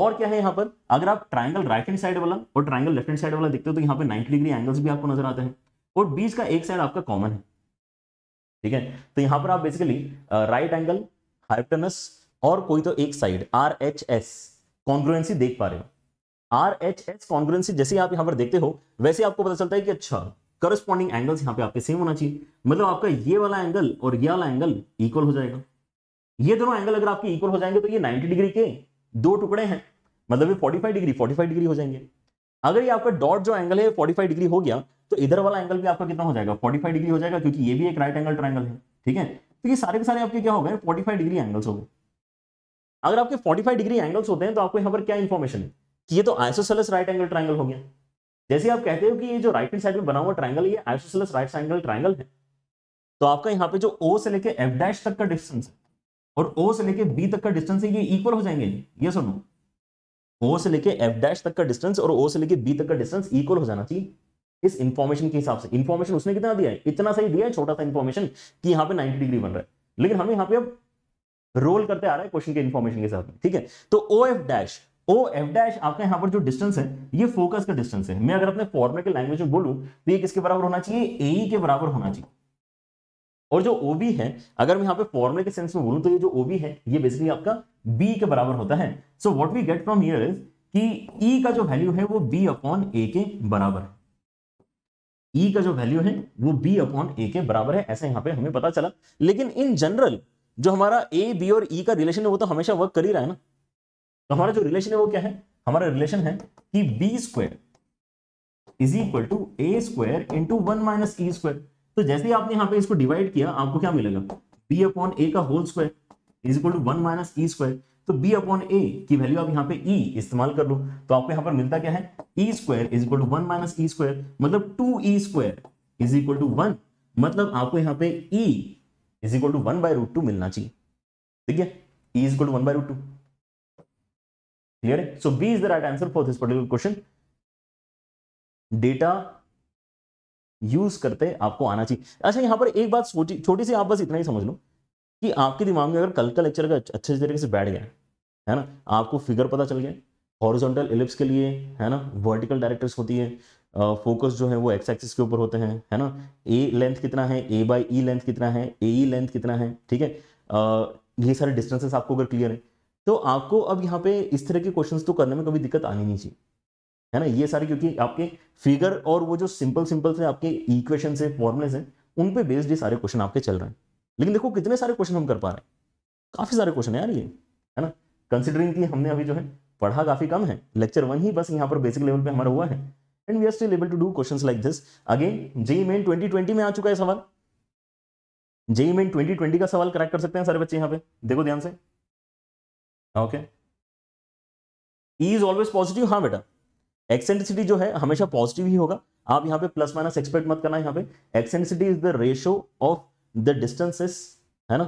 Speaker 2: और क्या है यहाँ पर अगर आप ट्राइंगल राइट हैंड साइड वाला और ट्राइंगल लेफ्ट हैंड साइड वाला देखते हो तो यहाँ पे नाइन्टी डिग्री एंगल्स भी आपको नजर आते हैं और बीच का एक साइड आपका कॉमन है ठीक है तो यहां पर आप बेसिकली राइट एंगल हाइपटनस और कोई तो एक side R H S congruency देख पा रहे हो आर एच एस कॉन्ग्रुएंसी जैसे आप यहाँ पर देखते हो वैसे आपको पता चलता है कि अच्छा करस्पॉन्डिंग एंगल्स यहाँ पे आपके सेम होना चाहिए मतलब आपका ये वाला एंगल और ये वाला एंगल इक्वल हो जाएगा ये दोनों एंगल अगर आपके इक्वल हो जाएंगे तो ये 90 डिग्री के दो टुकड़े हैं मतलब ये 45 डिग्री 45 डिग्री हो जाएंगे अगर ये आपका डॉट जो एंगल है 45 डिग्री हो गया तो इधर वाला एंगल भी आपका कितना हो जाएगा 45 डिग्री हो जाएगा क्योंकि ये भी एक राइट एंगल ट्राइंगल है ठीक है तो ये सारे के सारे आपके क्या हो गए फोर्टी फाइव डिग्री एंगल्स हो गए अगर आपके फोर्टी फाइव डिग्री एंगल्स होते हैं तो आपको यहाँ पर क्या इन्फॉर्मेशन है कि ये तो आइसोसेलस राइट एंगल ट्राइंगल हो गया जैसे आप कहते हो कि ये जो राइट हैंड साइड में बना हुआ ट्राइंगल ये आइसोसेलस राइट एंगल ट्राइंगल है तो आपका यहाँ पे जो ओ से लेके एफ डैश तक का डिस्टेंस है और ओ से लेके बी तक का डिस्टेंस है ये इक्वल हो जाएंगे ये सुनो ओ से लेके एफ डैश तक का डिस्टेंस और ओ से लेके बी तक का डिस्टेंस इक्वल हो जाना चाहिए इस इंफॉर्मेशन के हिसाब से इंफॉर्मेशन उसने कितना दिया है इतना सही दिया है छोटा सा इंफॉर्मेशन कि यहाँ पे 90 डिग्री बन रहा है लेकिन हम यहाँ पे अब रोल करते आ रहा है क्वेश्चन के इंफॉर्मेशन के साथ में ठीक है तो O F dash O F dash आपका यहाँ पर जो डिस्टेंस है ये फोकस का डिस्टेंस है मैं अगर अपने फॉर्मे के लैंग्वेज में बोलूँ तो ये किसके बराबर होना चाहिए ए के बराबर होना चाहिए और जो ओ बी है अगर मैं यहाँ पे फॉर्मर के सेंस में बोलूं तो ये जो ओ बी है ये बेसिकली आपका बी के बराबर होता है so what we get from here is कि ई e का जो वैल्यू है वो बी अपॉन ए के बराबर है e का जो वैल्यू है वो b अपॉन ए के बराबर है ऐसा यहाँ पे हमें पता चला लेकिन इन जनरल जो हमारा a b और e का रिलेशन है वो तो हमेशा वर्क कर ही रहा है ना तो हमारा जो रिलेशन है वो क्या है हमारा रिलेशन है कि b square is equal to A square into one minus E square तो जैसे ही आपने यहाँ पे इसको डिवाइड किया आपको क्या मिलेगा बी अपॉन ए का whole square is equal to one minus E square तो b अपॉन ए की वैल्यू आप यहाँ पे e इस्तेमाल कर लो तो आपको यहाँ पर मिलता क्या है e square is equal to one minus E square मतलब two e square is equal to one मतलब आपको यहाँ पे e is equal to one by root two मिलना चाहिए ठीक है e is equal to one by root two clear है so b is the right answer for this particular question data use करते आपको आना चाहिए अच्छा यहाँ पर एक बात छोटी सी आप बस इतना ही समझ लो कि आपके दिमाग में अगर कल का लेक्चर का अच्छे तरीके से बैठ गया है ना आपको फिगर पता चल गया हॉरिजॉन्टल एलिप्स के लिए है ना वर्टिकल डायरेक्टर्स होती है फोकस जो है वो एक्स एक्सिस के ऊपर होते हैं है ना ए लेंथ कितना है ए बाई ई लेंथ कितना है ए ई लेंथ कितना है ठीक है ये सारे डिस्टेंसेस आपको अगर क्लियर है तो आपको अब यहाँ पे इस तरह के क्वेश्चंस तो करने में कभी दिक्कत आनी नहीं चाहिए है ना ये सारे क्योंकि आपके फिगर और वो जो सिंपल सिंपल से आपके इक्वेशन से फॉर्मुलेस हैं उन पर बेस्ड ये सारे क्वेश्चन आपके चल रहे हैं लेकिन देखो कितने सारे क्वेश्चन हम कर पा रहे हैं काफ़ी सारे क्वेश्चन है यार ये है ना कंसिडरिंग की हमने अभी जो है पढ़ा काफ़ी कम है लेक्चर वन ही बस यहाँ पर बेसिक लेवल पे हमारा हुआ है and we are still able to do question like this again JEE Main twenty में आ चुका है सवाल जेई मेन ट्वेंटी का सवाल क्रैक कर सकते हैं सारे बच्चे यहाँ पे देखो ध्यान से ओके इज ऑलवेज पॉजिटिव हाँ बेटा एक्सेंट्रिसिटी जो है हमेशा पॉजिटिव ही होगा आप यहाँ पे प्लस माइनस एक्सपेक्ट मत करना यहाँ पे eccentricity is the ratio of the distance is है ना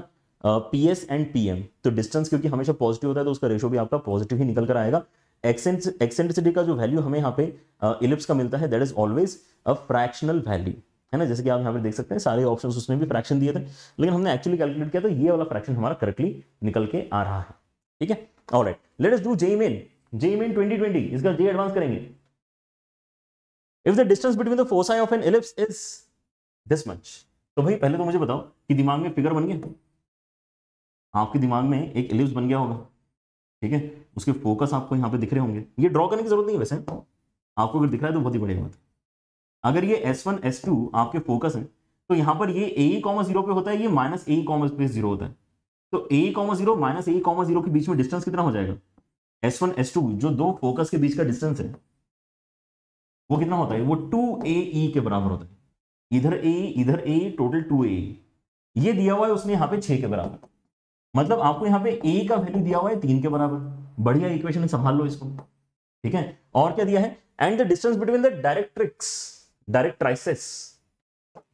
Speaker 2: P S and P M तो डिस्टेंस क्योंकि हमेशा पॉजिटिव होता है तो उसका रेशो भी आपका पॉजिटिव ही निकल कर आएगा एक्सेंट एक्सेंट्रिसिटी का जो वैल्यू हमें यहाँ पे इलिप्स uh, का मिलता है that is always a fractional value है ना जैसे कि आप यहाँ पे देख सकते हैं सारे ऑप्शन उसने भी फ्रैक्शन दिए थे लेकिन हमने एक्चुअली कैलकुलेट किया तो ये वाला फ्रैक्शन हमारा करेक्टली निकल के आ रहा है ठीक है all right let's do J Main J Main twenty twenty इसका जे एडवांस करेंगे if the distance between the foci of an ellipse is this much तो भाई पहले तो मुझे बताओ कि दिमाग में फिगर बन गया हाँ, आपके दिमाग में एक एलिप्स बन गया होगा ठीक है उसके फोकस आपको यहाँ पे दिख रहे होंगे ये ड्रॉ करने की जरूरत नहीं है वैसे आपको अगर दिख रहा है तो बहुत ही बढ़िया बात है अगर ये एस वन एस टू आपके फोकस है तो यहाँ पर ये ए कॉमर्स जीरो पे होता है ये माइनस ए कॉमर्स पे जीरो होता है तो a comma zero minus a comma zero के बीच में डिस्टेंस कितना हो जाएगा एस वन एस टू जो दो फोकस के बीच का डिस्टेंस है वो कितना होता है वो टू ए ई के बराबर होता है इधर ए इधर ए टोटल टू ए ये दिया हुआ है उसने यहाँ पे छह के बराबर मतलब आपको यहाँ पे ए का वैल्यू दिया हुआ है तीन के बराबर बढ़िया इक्वेशन संभाल लो इसको ठीक है और क्या दिया है and the distance between the directrix directrices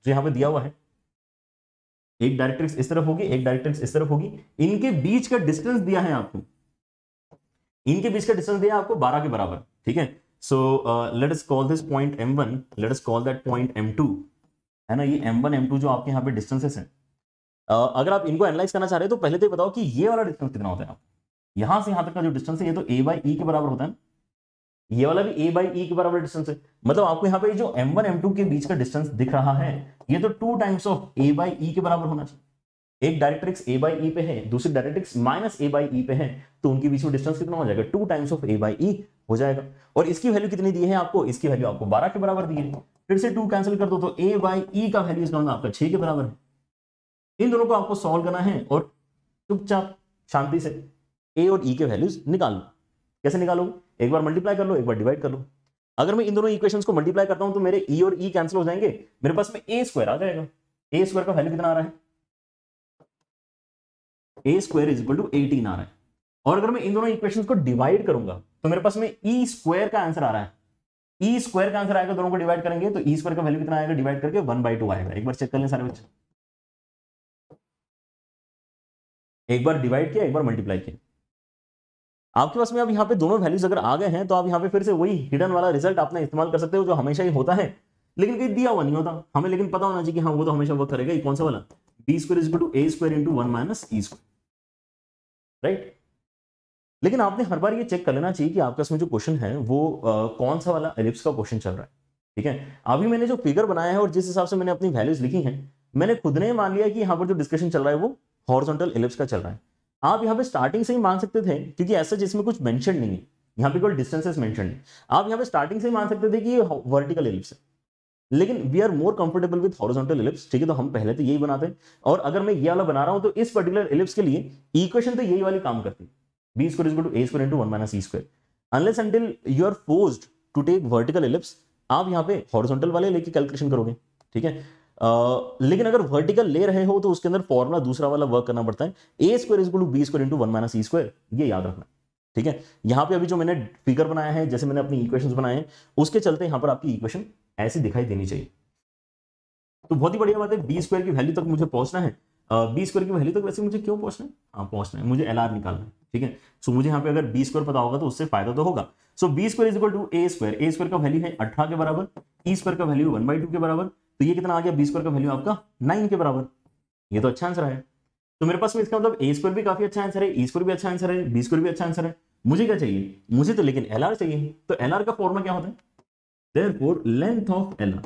Speaker 2: जो यहाँ पे दिया हुआ है एक डायरेक्ट्रिक्स इस तरफ होगी एक डायरेक्ट्रिक्स इस तरफ होगी इनके बीच का डिस्टेंस दिया है आपको इनके बीच का डिस्टेंस दिया है आपको 12 के बराबर ठीक है so let us call this point M1 let us call that point M2 है ना ये एम वन एम टू जो आपके यहाँ पे डिस्टेंसेस हैं अगर आप इनको एनालाइज करना चाह रहे हो तो पहले तो बताओ कि ये वाला डिस्टेंस कितना होता है आपको यहां से यहां तक का जो डिस्टेंस है ये तो ए बाई ई के बराबर होता है ये वाला भी ए बाई ई के बराबर डिस्टेंस है मतलब आपको यहाँ पे जो एम वन एम टू के बीच का डिस्टेंस दिख रहा है ये तो two times of a by e के बराबर होना चाहिए एक डायरेक्ट्रिक्स ए बाई ई पे है दूसरी directrix minus a by e पे है तो उनके बीच में डिस्टेंस कितना हो जाएगा two times of a by e हो जाएगा और इसकी वैल्यू कितनी दी है आपको इसकी वैल्यू आपको बारह के बराबर दी है फिर से टू कैंसिल कर दो तो ए बाई ई का वैल्यू इस आपका छः के बराबर है इन दोनों को आपको सॉल्व करना है और चुपचाप शांति से ए और ई e के वैल्यूज निकाल लो कैसे निकालो एक बार मल्टीप्लाई कर लो एक बार डिवाइड कर लो अगर मैं इन दोनों इक्वेशंस को मल्टीप्लाई करता हूं तो मेरे ई e और ई e कैंसिल हो जाएंगे मेरे पास में ए स्क्वायर आ जाएगा ए स्क्वायर का वैल्यू कितना आ रहा है a square is equal to eighteen आ रहा है और अगर मैं इन दोनों इक्वेशंस को डिवाइड करूंगा तो मेरे पास में ई e स्क्वायर का आंसर आ रहा है ई e स्क्वायर का आंसर आएगा दोनों को डिवाइड करेंगे तो ई e स्क्वायर का वैल्यू कितना आएगा डिवाइड करके वन बाई टू आएगा एक बार चेक कर लें सारे बच्चे एक बार डिवाइड किया एक बार मल्टीप्लाई किया आपके पास में अब यहाँ पे दोनों वैल्यूज अगर आ गए हैं तो आप यहाँ पे फिर से वही हिडन वाला रिजल्ट आपने इस्तेमाल कर सकते हो जो हमेशा ही होता है लेकिन कहीं दिया हुआ नहीं होता हमें लेकिन पता होना चाहिए कि हाँ वो तो हमेशा वर्क करेगा ये कौन सा वाला b square is to A square into one minus E square right लेकिन आपने हर बार ये चेक कर लेना चाहिए कि आपका इसमें जो क्वेश्चन है वो आ, कौन सा वाला एलिप्स का क्वेश्चन चल रहा है ठीक है अभी मैंने जो फिगर बनाया है और जिस हिसाब से मैंने अपनी वैल्यूज लिखी हैं मैंने खुद ने मान लिया कि यहाँ पर जो डिस्कशन चल रहा है वो हॉर्जोंटल एलिप्स का चल रहा है आप यहाँ पे स्टार्टिंग से ही मान सकते थे क्योंकि ऐसा जिसमें कुछ मेंशन नहीं है यहाँ पे कोई डिस्टेंसेज मेंशन नहीं आप यहाँ पे स्टार्टिंग से ही मान सकते थे कि ये वर्टिकल एलिप्स है लेकिन we are more comfortable with horizontal ellipse ठीक है तो हम पहले तो यही बनाते हैं और अगर मैं ये वाला बना रहा हूँ तो इस पर्टिकुलर एलिप्स के लिए इक्वेशन तो यही वाली काम करती है b square is equal to a square into 1 minus e square. Unless until you are forced to take vertical ellipse, आप यहाँ पे हॉरिजॉन्टल वाले लेके कैलकुलेशन करोगे ठीक है आ, लेकिन अगर वर्टिकल ले रहे हो तो उसके अंदर फॉर्मूला दूसरा वाला वर्क करना पड़ता है a square is two b square into one minus E square ये याद रखना ठीक है यहाँ पे अभी जो मैंने फिगर बनाया है जैसे मैंने अपनी इक्वेशंस बनाए हैं उसके चलते यहाँ पर आपकी इक्वेशन ऐसी दिखाई देनी चाहिए तो बहुत ही बढ़िया बात है बी स्क्वायर की वैल्यू तक मुझे पहुंचना है बी स्क्वायर की वैल्यू तक वैसे मुझे क्यों पहुंचना है हाँ पहुंचना है मुझे एल निकालना है ठीक है सो मुझे यहाँ पे अगर बी स्क्वायर पता होगा तो उससे फायदा तो होगा so b square is equal to A square A square का वैल्यू है अठारह के बराबर ई e स्क्वायर का वैल्यू वन बाई टू के बराबर तो ये कितना आ गया बी स्क्वायर का वैल्यू आपका नाइन के बराबर ये तो अच्छा आंसर है तो मेरे पास में इसका मतलब ए स्क्वायर भी काफी अच्छा आंसर है ई e स्क्वायर भी अच्छा आंसर है बी स्क्वायर भी अच्छा आंसर है मुझे क्या चाहिए मुझे तो लेकिन एल चाहिए तो एल का फॉर्मूला क्या होता है therefore length of L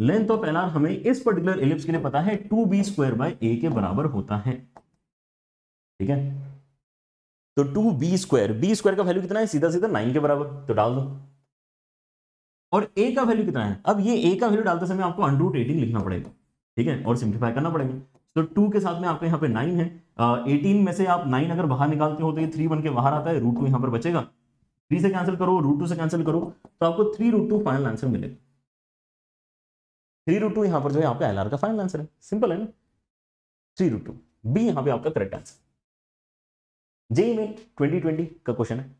Speaker 2: length of L हमें इस पर्टिकुलर एलिप्स के लिए पता है two b square by a के बराबर होता है ठीक है तो two b square b square का वैल्यू कितना है सीधा सीधा नाइन के बराबर तो डाल दो और ए का वैल्यू कितना है अब ये ए का वैल्यू डालते समय आपको अंडर रूट एटीन लिखना पड़ेगा ठीक है और सिंप्लीफाई करना पड़ेगा तो टू के साथ में आपके यहाँ पे नाइन है एटीन में से आप नाइन अगर बाहर निकालते हो तो ये थ्री बन के बाहर आता है रूट टू यहाँ पर बचेगा थ्री से कैंसिल करो रूट टू से कैंसिल करो तो आपको three root two final answer मिलेगा थ्री रूट टू यहाँ पर जो है आपका एल का फाइनल आंसर है सिंपल है ना थ्री रूट टू बी यहाँ पे आपका correct answer JEE Main twenty twenty का क्वेश्चन है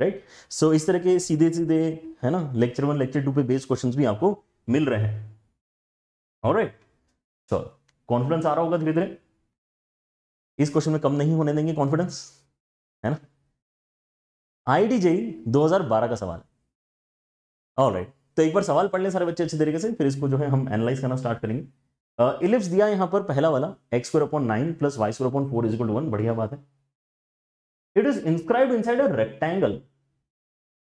Speaker 2: राइट right? सो so, इस तरह के सीधे सीधे है ना लेक्चर वन लेक्चर टू पे बेस्ड क्वेश्चन भी आपको मिल रहे हैं और राइट सो कॉन्फिडेंस आ रहा होगा धीरे धीरे इस क्वेश्चन में कम नहीं होने देंगे कॉन्फिडेंस है ना आई जेई 2012 का सवाल और राइट right. तो एक बार सवाल पढ़ लें सारे बच्चे अच्छे तरीके से फिर इसको जो है हम एनालाइज करना स्टार्ट करेंगे इलिप्स uh, दिया यहां पर पहला वाला x square upon nine plus Y square upon four is equal to one बढ़िया बात है It is inscribed inside a rectangle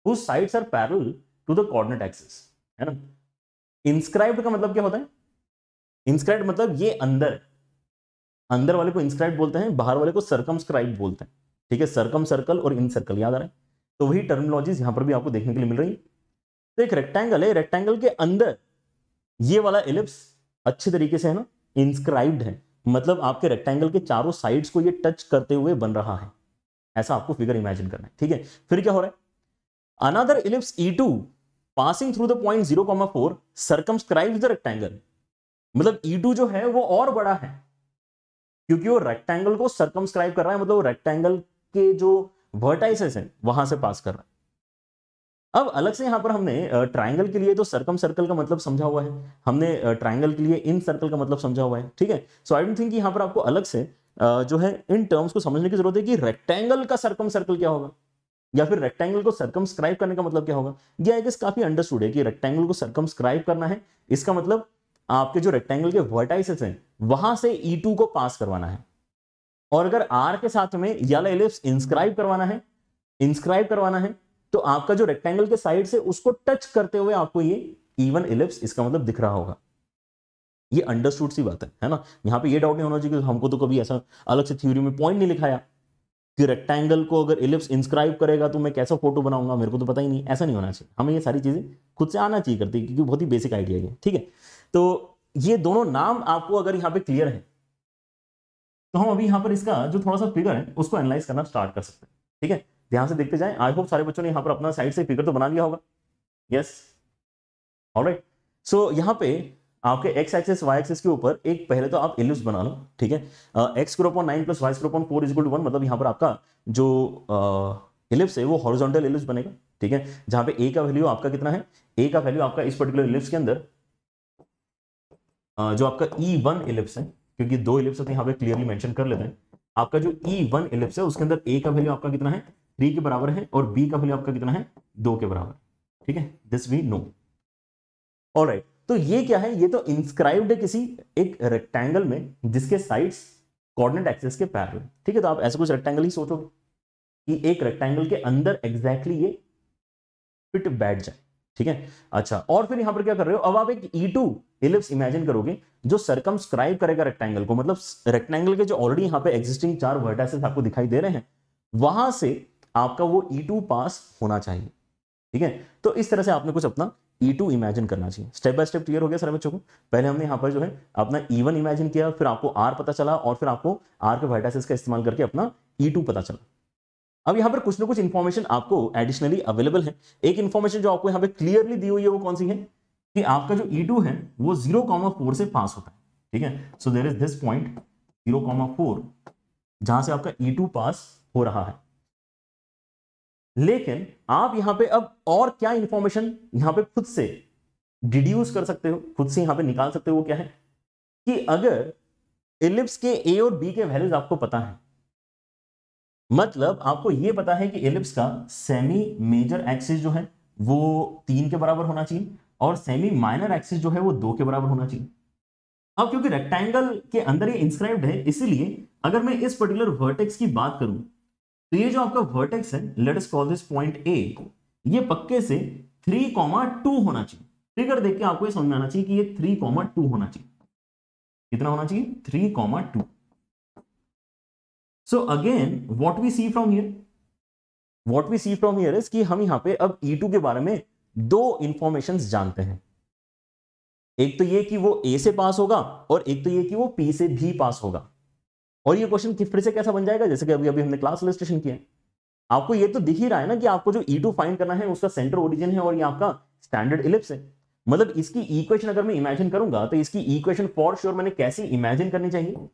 Speaker 2: whose sides are parallel to the coordinate axis. है ना इंस्क्राइब्ड का मतलब क्या होता है इंस्क्राइब्ड मतलब ये अंदर अंदर वाले को इंस्क्राइब बोलते हैं बाहर वाले को सरकमस्क्राइब बोलते हैं ठीक है सरकम सर्कल और इन सर्कल याद आ रहे हैं तो वही टर्मिनोलॉजीज यहां पर भी आपको देखने के लिए मिल रही है तो एक रेक्टेंगल है रेक्टेंगल के अंदर ये वाला एलिप्स अच्छे तरीके से है ना इंस्क्राइब्ड है मतलब आपके रेक्टेंगल के चारों साइड्स को ये टच करते हुए बन रहा है ऐसा आपको फिगर इमेजिन करना है ठीक है फिर क्या हो रहा है another ellipse E two passing through the point zero comma four circumscribe the rectangle मतलब ई e टू जो है वो और बड़ा है क्योंकि वो रेक्टेंगल को सर्कमस्क्राइब कर रहा है मतलब रेक्टेंगल के जो वर्टाइसेस हैं वहां से पास कर रहा है अब अलग से यहां पर हमने ट्राइंगल के लिए तो सर्कम सर्कल का मतलब समझा हुआ है हमने ट्राइंगल के लिए इन सर्कल का मतलब समझा हुआ है ठीक है सो आई डोंट थिंक यहां पर आपको अलग से जो है इन टर्म्स को समझने की जरूरत है कि रेक्टेंगल का सर्कम सर्कल क्या होगा या फिर रेक्टेंगल को सर्कमस्क्राइब करने का मतलब क्या होगा यह आई गेस काफी अंडरस्टूड है कि रेक्टेंगल को सर्कमस्क्राइब करना है इसका मतलब आपके जो रेक्टेंगल के वर्टाइसेस हैं वहां से E2 को पास करवाना है और अगर R के साथ में याला एलिप्स इंस्क्राइब करवाना है इंस्क्राइब करवाना है तो आपका जो रेक्टेंगल के साइड से उसको टच करते हुए आपको ये इवन e एलिप्स इसका मतलब दिख रहा होगा ये अंडरस्टूड सी बात है है ना यहाँ पे ये डाउट नहीं होना चाहिए कि हमको तो कभी ऐसा अलग से थ्योरी में पॉइंट नहीं लिखाया कि रेक्टेंगल को अगर इलिप्स इंस्क्राइब करेगा तो मैं कैसा फोटो बनाऊंगा मेरे को तो पता ही नहीं ऐसा नहीं होना चाहिए हमें ये सारी चीज़ें खुद से आना चाहिए करती क्योंकि बहुत ही बेसिक आइडिया है ठीक है तो ये दोनों नाम आपको अगर यहाँ पे क्लियर है तो हम अभी यहाँ पर इसका जो थोड़ा सा फिगर है उसको एनालाइज करना स्टार्ट कर सकते हैं ठीक है ध्यान से देखते जाए आई होप सारे बच्चों ने यहाँ पर अपना साइड से फिगर तो बना लिया होगा यस ऑलराइट सो यहाँ पे आपके एक्स एक्सेस वाई एक्सेस के ऊपर एक पहले तो आप इल्यूस बना लो ठीक है x crop on nine plus y crop on four is equal one मतलब यहाँ पर आपका जो इलिप्स है वो हॉरिजॉन्टल इलिप्स बनेगा ठीक है जहां पे ए का वैल्यू आपका कितना है ए का वैल्यू आपका इस पर्टिकुलर इलिप्स के अंदर जो आपका ई e वन इलिप्स है क्योंकि दो इलिप्स तो यहाँ पे क्लियरली मेंशन कर लेते हैं आपका जो ई e वन इलिप्स है उसके अंदर ए का वैल्यू आपका कितना है थ्री के बराबर है और बी का वैल्यू आपका कितना है दो के बराबर ठीक है this we know all right तो ये क्या है ये तो इंस्क्राइब्ड है किसी एक रेक्टेंगल में जिसके साइड्स कोऑर्डिनेट एक्सेस के पैरल ठीक है तो आप ऐसे कुछ रेक्टेंगल ही सोचोगे कि एक रेक्टेंगल के अंदर एग्जैक्टली exactly ये फिट बैठ जाए ठीक है अच्छा और फिर यहां पर क्या कर रहे हो अब आप एक ई टू इलिप्स इमेजिन करोगे जो सरकम करेगा रेक्टेंगल को मतलब रेक्टेंगल के जो ऑलरेडी यहां पे एग्जिस्टिंग चार वर्टाइसेस आपको दिखाई दे रहे हैं वहां से आपका वो ई टू पास होना चाहिए ठीक है तो इस तरह से आपने कुछ अपना ई टू इमेजिन करना चाहिए स्टेप बाय स्टेप क्लियर हो गया सर बच्चों को पहले हमने यहाँ पर जो है अपना ई वन इमेजिन किया फिर आपको आर पता चला और फिर आपको आर के वाइटासिस का इस्तेमाल करके अपना ई e टू पता चला अब यहाँ पर कुछ ना कुछ इन्फॉर्मेशन आपको एडिशनली अवेलेबल है एक इन्फॉर्मेशन जो आपको यहाँ पे क्लियरली दी हुई है वो कौन सी है कि आपका जो ई e टू है वो जीरो कॉमा फोर से पास होता है ठीक है so there is this point zero comma four जहां से आपका ई टू पास हो रहा है लेकिन आप यहां पे अब और क्या इंफॉर्मेशन यहां पे खुद से डिड्यूस कर सकते हो खुद से यहां पे निकाल सकते हो वो क्या है कि अगर एलिप्स के ए और बी के वैल्यूज आपको पता है मतलब आपको यह पता है कि एलिप्स का सेमी मेजर एक्सिस जो है वो तीन के बराबर होना चाहिए और सेमी माइनर एक्सिस जो है वो दो के बराबर होना चाहिए अब क्योंकि रेक्टेंगल के अंदर ये इंस्क्राइब्ड है इसीलिए अगर मैं इस पर्टिकुलर वर्टेक्स की बात करूं तो ये जो आपका वर्टेक्स है let us call this point A ये पक्के से थ्री कॉमा टू होना चाहिए फिगर देख के आपको ये समझ में आना चाहिए कि ये थ्री कॉमा टू होना चाहिए कितना होना चाहिए three comma two so again what we see from here what we see from here is कि हम यहां पे अब ई e टू के बारे में दो इंफॉर्मेशन जानते हैं एक तो ये कि वो ए से पास होगा और एक तो ये कि वो पी से भी पास होगा और ये क्वेश्चन फिर से कैसा बन जाएगा जैसे कि अभी अभी हमने क्लास रजिस्ट्रेशन किया आपको ये तो दिख ही रहा है ना कि आपको जो ई टू फाइंड करना है उसका सेंटर ओरिजिन है और ये आपका स्टैंडर्ड इलिप्स है मतलब इसकी इक्वेशन अगर मैं इमेजिन करूंगा तो इसकी इक्वेशन फॉर श्योर मैंने कैसी इमेजिन करनी चाहिए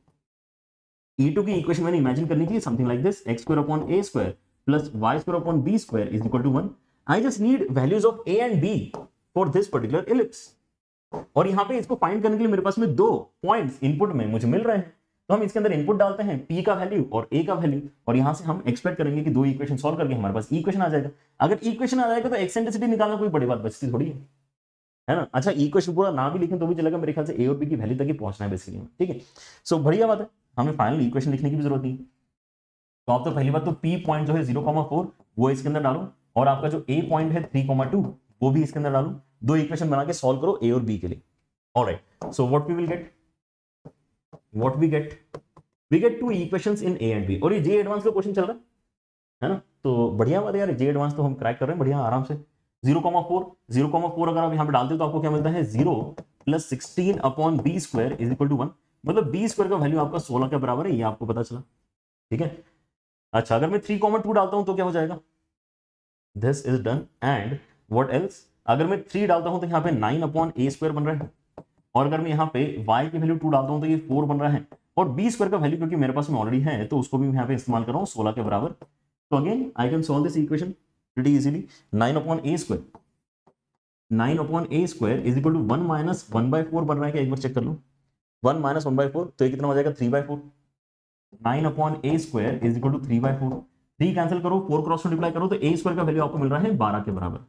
Speaker 2: E2 की इक्वेशन मैंने इमेजिन करनी चाहिए something like this x square upon A square plus Y square upon B square is equal to one I just need values of a and b for this particular ellipse और यहाँ पे इसको find करने के लिए मेरे पास में दो पॉइंट्स इनपुट में मुझे मिल रहे हैं तो हम इसके अंदर इनपुट डालते हैं पी का वैल्यू और ए का वैल्यू और यहाँ से हम एक्सपेक्ट करेंगे कि दो इक्वेशन सॉल्व करके हमारे पास इक्वेशन आ जाएगा अगर इक्वेशन आ जाएगा तो एक्सेंट्रिसिटी निकालना कोई बड़ी बात बचती थोड़ी है है ना अच्छा इक्वेशन पूरा ना भी लिखें तो भी चलेगा मेरे ख्याल से ए और बी की वैल्यू तक ही पहुंचना है बेसिकली ठीक है सो बढ़िया बात है हमें फाइनल इक्वेशन लिखने की जरूरत नहीं तो आप तो पहली बात तो पी पॉइंट जो है जीरो वो इसके अंदर डालो और आपका जो ए पॉइंट है थ्री वो भी इसके अंदर डालो दो इक्वेशन बना के सॉल्व करो ए और बी के लिए all right so what we will get what we get we get two equations in a and b और ये जे एडवांस का क्वेश्चन चल रहा है है ना तो बढ़िया बात है यार जे एडवांस तो हम क्रैक कर रहे हैं बढ़िया आराम से zero comma four zero comma four अगर आप यहाँ पे डालते हो तो आपको क्या मिलता है zero plus sixteen upon B square is equal to one मतलब बी स्क्वायर का वैल्यू आपका सोलह के बराबर है ये आपको पता चला ठीक है अच्छा अगर मैं थ्री कॉमा टू डालता हूँ तो क्या हो जाएगा this is done and what else अगर मैं थ्री डालता हूँ तो यहाँ पे नाइन अपॉन ए स्क्वायर बन रहा है और अगर मैं यहाँ पे y की वैल्यू टू डालता हूँ तो ये फोर बन रहा है और बी स्क्वायर का वैल्यू क्योंकि मेरे पास में ऑलरेडी है तो उसको भी मैं यहाँ पे इस्तेमाल कर रहा हूँ सोलह के बराबर तो again I can solve this equation pretty easily nine upon A square nine upon A square is equal to one minus one by four बन रहा है क्या एक बार चेक कर लो one minus one by four तो ये कितना हो जाएगा three by four nine upon A square is equal to three by four three cancel करो फोर क्रॉस मल्टीप्लाई करो तो ए स्क्वायर का वैल्यू आपको मिल रहा है बारह के बराबर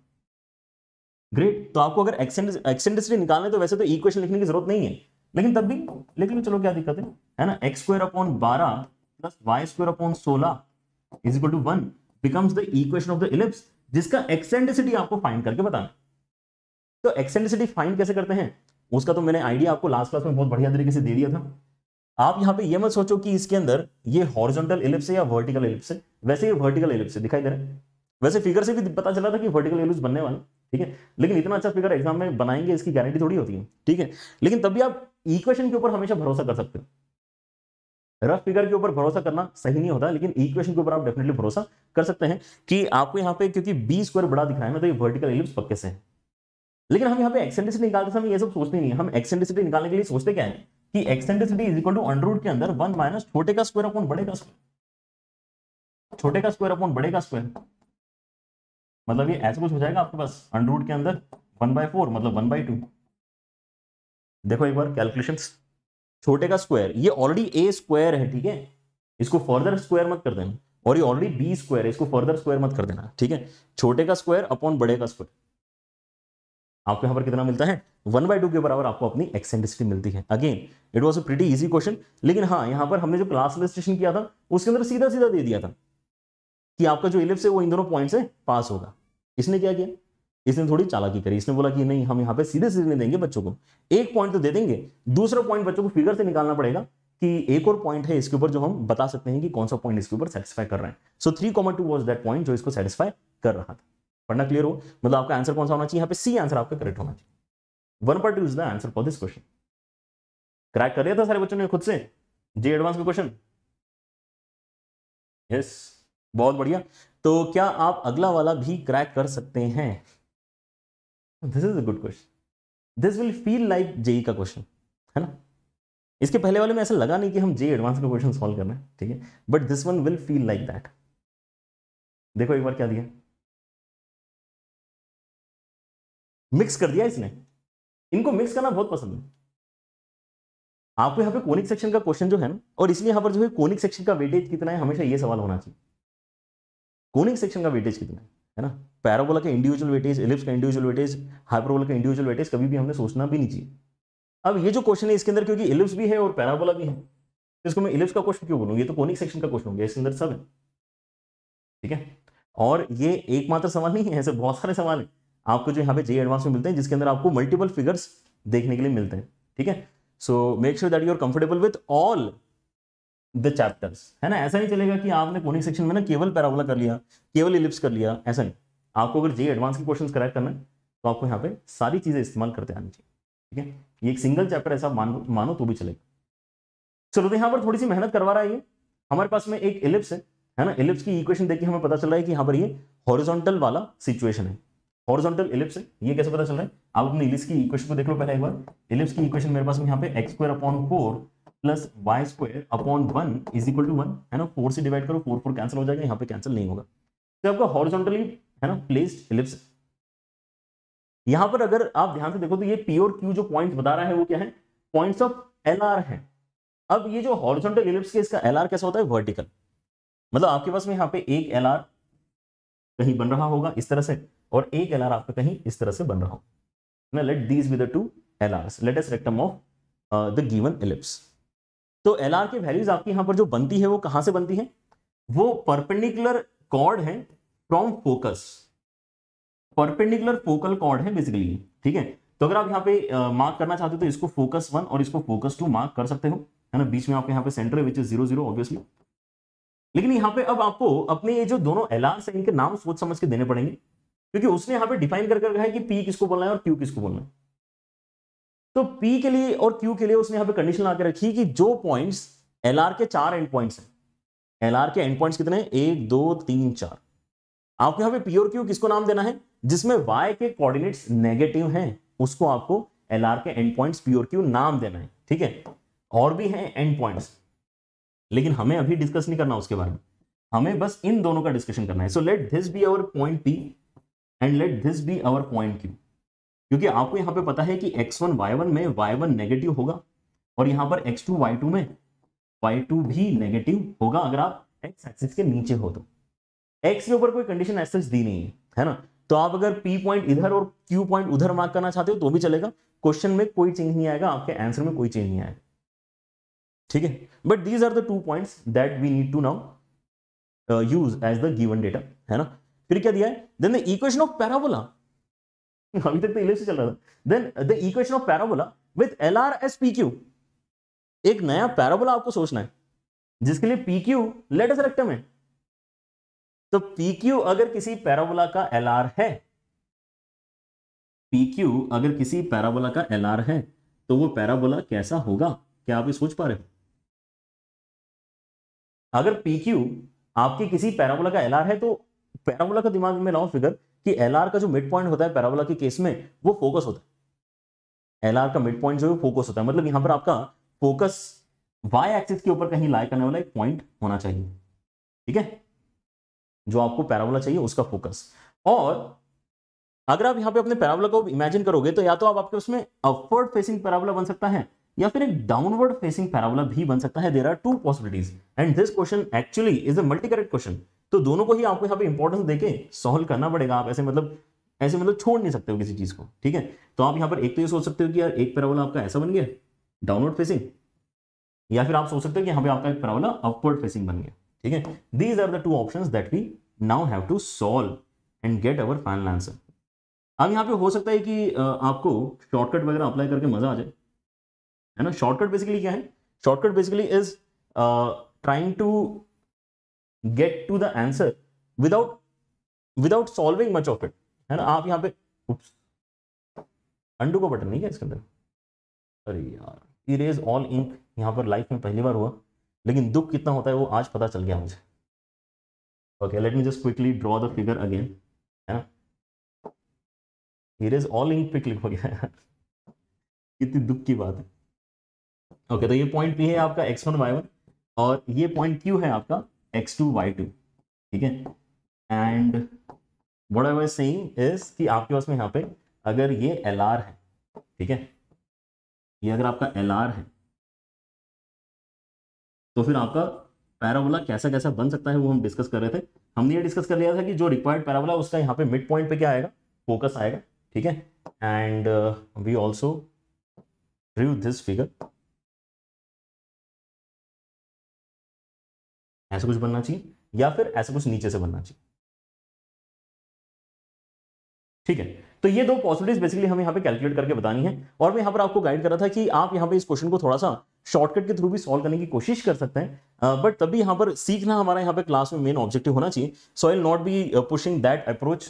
Speaker 2: ग्रेट तो आपको अगर एक्सेंट्रिसिटी निकालना है तो वैसे तो इक्वेशन लिखने की जरूरत नहीं है लेकिन तब भी लिख लो तो चलो क्या दिक्कत है है ना एक्स स्क्वायर अपॉन बारह प्लस वाई स्क्वायर अपॉन सोलह is equal to one becomes the equation of the ellipse जिसका एक्सेंट्रिसिटी आपको फाइंड करके बताना तो एक्सेंट्रिसिटी फाइंड कैसे करते हैं उसका तो मैंने आइडिया आपको लास्ट क्लास में बहुत बढ़िया तरीके से दे दिया था आप यहाँ पे ये मत सोचो कि इसके अंदर ये हॉरिजॉन्टल इलिप्स है या वर्टिकल इलिप्स है वैसे ये वर्टिकल इलिप्स है दिखाई दे रहा है वैसे फिगर से भी पता चला था कि वर्टिकल इलिप्स बनने वाला ठीक है लेकिन इतना अच्छा फिगर एग्जाम में बनाएंगे इसकी गारंटी थोड़ी होती है ठीक है लेकिन तब भी आप इक्वेशन के ऊपर हमेशा भरोसा कर सकते हो रफ फिगर के ऊपर भरोसा करना सही नहीं होता लेकिन इक्वेशन के ऊपर आप डेफिनेटली भरोसा कर सकते हैं कि आपको यहाँ पे क्योंकि बी स्क्वायर बड़ा दिखाया ना तो ये वर्टिकल एलिप्स पक्के से है लेकिन हम यहाँ पे एक्सेंट्रिसिटी निकालते समय ये सब सोचते नहीं है हम एक्सेंट्रिसिटी निकालने के लिए सोचते क्या है कि eccentricity is equal to under के अंदर वन माइनस छोटे का स्क्वायर अपॉन बड़े का स्क्वायर छोटे का स्क्वायर अपॉन बड़े का स्क्वायर मतलब ये ऐसा कुछ हो जाएगा आपके पास अंडर रूट के अंदर वन बाय फोर मतलब वन बाई टू देखो एक बार कैलकुलेशन छोटे का स्क्वायर ये ऑलरेडी ए स्क्वायर है ठीक है इसको फर्दर स्क्वायर मत कर देना और ये ऑलरेडी बी स्क्वायर है इसको फर्दर स्क्वायर मत कर देना ठीक है छोटे का स्क्वायर अपॉन बड़े का स्क्वायर आपको यहां पर कितना मिलता है वन बाई टू के बराबर आपको अपनी एक्सेंट्रिसिटी मिलती है again it was a pretty easy question लेकिन हाँ यहाँ पर हमने जो क्लास रजिस्ट्रेशन किया था उसके अंदर सीधा सीधा दे दिया था कि आपका जो इलिप्स है वो इन दोनों पॉइंट से पास होगा इसने क्या किया इसने थोड़ी चालाकी करी इसने बोला कि नहीं हम यहाँ पे सीधे सीधे नहीं देंगे बच्चों को एक पॉइंट तो दे देंगे दूसरा पॉइंट बच्चों को फिगर से निकालना पड़ेगा कि एक और पॉइंट है इसके ऊपर जो हम बता सकते हैं कि कौन सा पॉइंट इसके ऊपर सेटिस्फाई कर रहे हैं so three comma two was that point जो इसको सेटिस्फाई कर रहा था पढ़ना क्लियर हो मतलब आपका आंसर कौन सा होना चाहिए यहाँ पे सी आंसर आपका करेक्ट होना चाहिए one point is the answer for this question crack कर दिया था सारे बच्चों ने खुद से जी एडवांस का क्वेश्चन यस बहुत बढ़िया तो क्या आप अगला वाला भी क्रैक कर सकते हैं this is a good question this will feel like JEE का क्वेश्चन है ना इसके पहले वाले में ऐसा लगा नहीं कि हम जे एडवांस e का क्वेश्चन सॉल्व रहे हैं ठीक है but this one will feel like that देखो एक बार क्या दिया
Speaker 1: मिक्स कर दिया इसने इनको
Speaker 2: मिक्स करना बहुत पसंद है आपको यहाँ पे कोनिक सेक्शन का क्वेश्चन जो है ना और इसलिए यहाँ पर जो है कोनिक सेक्शन का वेटेज कितना है हमेशा ये सवाल होना चाहिए कोनिंग सेक्शन का वेटेज कितना है है ना पैराबोला का इंडिविजुअल वेटेज एलिप्स का इंडिविजुअल वेटेज हाइपरबोला का इंडिविजुअल वेटेज कभी भी हमने सोचना भी नहीं चाहिए अब ये जो क्वेश्चन है इसके अंदर क्योंकि एलिप्स भी है और पैराबोला भी है तो इसको मैं इलिप्स का क्वेश्चन क्यों बोलूँगा ये तो कोनिक सेक्शन का क्वेश्चन होंगे इसके अंदर सब है ठीक है और ये एकमात्र सवाल नहीं है ऐसे बहुत सारे सवाल हैं आपको जो यहाँ पे जे एडवांस में मिलते हैं जिसके अंदर आपको मल्टीपल फिगर्स देखने के लिए मिलते हैं ठीक है so make sure that you are comfortable with all the chapters है ना ऐसा नहीं चलेगा कि आपने कोनिक सेक्शन में ना केवल पैराबोला कर लिया केवल इलिप्स कर लिया ऐसा नहीं आपको अगर जे एडवांस के क्वेश्चन करेक्ट करना है तो आपको यहाँ पे सारी चीज़ें इस्तेमाल करते आनी चाहिए ठीक है ये एक सिंगल चैप्टर ऐसा मानो मानो तो भी चलेगा चलो तो यहाँ पर थोड़ी सी मेहनत करवा रहा है ये हमारे पास में एक इलिप्स है है ना इलिप्स की इक्वेशन देखिए हमें पता चल रहा है कि यहाँ पर ये हॉरिजॉन्टल वाला सिचुएशन है हॉरिजॉन्टल इलिप्स है ये कैसे पता चल रहा है आप अपनी इलिप्स की इक्वेशन को देख लो पहले एक बार इलिप्स की इक्वेशन मेरे पास में यहाँ पे x square upon four plus Y square upon one is equal to one है ना फोर से डिवाइड करो फोर फोर कैंसिल हो जाएगा यहाँ पे कैंसिल नहीं होगा तो आपका हॉरिजॉन्टली है ना प्लेस्ड एलिप्स यहाँ पर अगर आप ध्यान से देखो तो ये पी और क्यू जो पॉइंट बता रहा है वो क्या है पॉइंट्स ऑफ एल आर है अब ये जो हॉरिजॉन्टल एलिप्स के इसका एल आर कैसा होता है वर्टिकल मतलब आपके पास में यहाँ पे एक एल आर कहीं बन रहा होगा इस तरह से और एक एल आर आपका कहीं इस तरह से बन रहा होगा let these with the two L R latus rectum of the given ellipse तो एल आर की वैल्यूज आपकी यहां पर जो बनती है वो कहां से बनती है वो परपेंडिकुलर कॉर्ड है from focus perpendicular focal chord है बेसिकली ठीक है तो अगर आप यहाँ पे मार्क uh, करना चाहते हो तो इसको फोकस वन और इसको फोकस टू मार्क कर सकते हो है ना बीच में आपके यहाँ पे centre which is zero zero obviously लेकिन यहाँ पे अब आपको अपने ये जो दोनों एल आर इनके नाम सोच समझ के देने पड़ेंगे क्योंकि उसने यहाँ पे डिफाइन कर कर रखा है कि पी किसको बोलना है और क्यू किसको बोलना है तो P के लिए और Q के लिए उसने यहाँ पे कंडीशन ला के रखी कि जो पॉइंट्स एल के चार एंड पॉइंट्स हैं एल के एंड पॉइंट्स कितने एक दो तीन चार आपको यहाँ पे पी और क्यू किसको नाम देना है जिसमें y के कोऑर्डिनेट्स नेगेटिव हैं उसको आपको एल के एंड पॉइंट्स पी और क्यू नाम देना है ठीक है और भी हैं एंड पॉइंट्स लेकिन हमें अभी डिस्कस नहीं करना उसके बारे में हमें बस इन दोनों का डिस्कशन करना है so let this be our point P and let this be our point Q क्योंकि आपको यहाँ पे पता है कि x1 y1 में y1 नेगेटिव होगा और यहाँ पर x2 y2 में y2 भी नेगेटिव होगा अगर आप x एक्सिस के नीचे हो तो x के ऊपर कोई कंडीशन एसेस दी नहीं है है ना तो आप अगर p पॉइंट इधर और q पॉइंट उधर मार्क करना चाहते हो तो भी चलेगा क्वेश्चन में कोई चेंज नहीं आएगा आपके आंसर में कोई चेंज नहीं आएगा ठीक है but these are the two point that we need to now use as the given data है ना फिर क्या दिया है then the equation of parabola अभी तक तो इलेप्स चल रहा था then the equation of parabola with L R as P Q एक नया पैराबोला आपको सोचना है जिसके लिए पी क्यू लेटेस्ट रेक्टम है तो पी क्यू अगर किसी पैराबोला का एल आर है पी क्यू अगर किसी पैराबोला का एल आर है तो वो पैराबोला कैसा होगा क्या आप ये सोच पा रहे हो अगर पी क्यू आपके किसी पैराबोला का एल आर है तो पैराबोला का दिमाग में लाओ फिगर कि एल का जो मिड पॉइंट होता है पैराबोला के केस में वो फोकस होता है एल का मिड पॉइंट जो है फोकस होता है मतलब यहां पर आपका फोकस वाई एक्सिस के ऊपर कहीं लाई करने वाला एक पॉइंट होना चाहिए ठीक है जो आपको पैराबोला चाहिए उसका फोकस और अगर आप यहां पे अपने पैराबोला को इमेजिन करोगे तो या तो आप आपके उसमें अपवर्ड फेसिंग पैराबोला बन सकता है या फिर एक डाउनवर्ड फेसिंग पैराबोला भी बन सकता है there are two possibilities and this question actually is a multi correct question तो दोनों को ही आपको यहाँ पे इंपॉर्टेंस देके सॉल्व करना पड़ेगा आप ऐसे मतलब ऐसे मतलब छोड़ नहीं सकते हो किसी चीज़ को ठीक है तो आप यहाँ पर एक तो ये सोच सकते हो कि यार एक पैराबोला आपका ऐसा बन गया डाउनलोड फेसिंग या फिर आप सोच सकते हो कि यहाँ पे आपका एक पैराबोला अपवर्ड फेसिंग बन गया ठीक है these are the two option that we now have to solve and get our final answer अब यहाँ पे हो सकता है कि आपको शॉर्टकट वगैरह अप्लाई करके मजा आ जाए है ना शॉर्टकट बेसिकली क्या है shortcut basically is trying to get to the answer without without solving much of it है ना आप यहाँ पे अंडू का बटन नहीं क्या इसके अंदर अरे यार इरेज ऑल इंक यहाँ पर लाइफ में पहली बार हुआ लेकिन दुख कितना होता है वो आज पता चल गया मुझे okay let me just quickly draw the figure again है ना इरेज ऑल इंक पे क्लिक हो गया यार कितनी दुख की बात है ओके okay, तो ये पॉइंट पी है आपका एक्स वन वाई वन और ये पॉइंट क्यू है आपका एक्स टू वाई टू ठीक है and what I was saying is कि आपके पास में यहाँ पे अगर ये एल आर है ठीक है ये अगर आपका एल आर है तो फिर आपका पैराबोला कैसा कैसा बन सकता है वो हम डिस्कस कर रहे थे हमने ये डिस्कस कर लिया था कि जो रिक्वायर्ड पैराबोला उसका यहाँ पे मिड पॉइंट पे क्या आएगा फोकस आएगा ठीक है and we also
Speaker 1: rev this figure ऐसा कुछ बनना चाहिए या फिर ऐसा कुछ नीचे से बनना चाहिए
Speaker 2: ठीक है तो ये दो पॉसिबिलिटीज बेसिकली हमें यहाँ पे कैलकुलेट करके बतानी है और मैं यहाँ पर आपको गाइड कर रहा था कि आप यहाँ पे इस क्वेश्चन को थोड़ा सा शॉर्टकट के थ्रू भी सॉल्व करने की कोशिश कर सकते हैं बट तभी यहाँ पर सीखना हमारा यहाँ पे क्लास में मेन ऑब्जेक्टिव होना चाहिए so I not be pushing that approach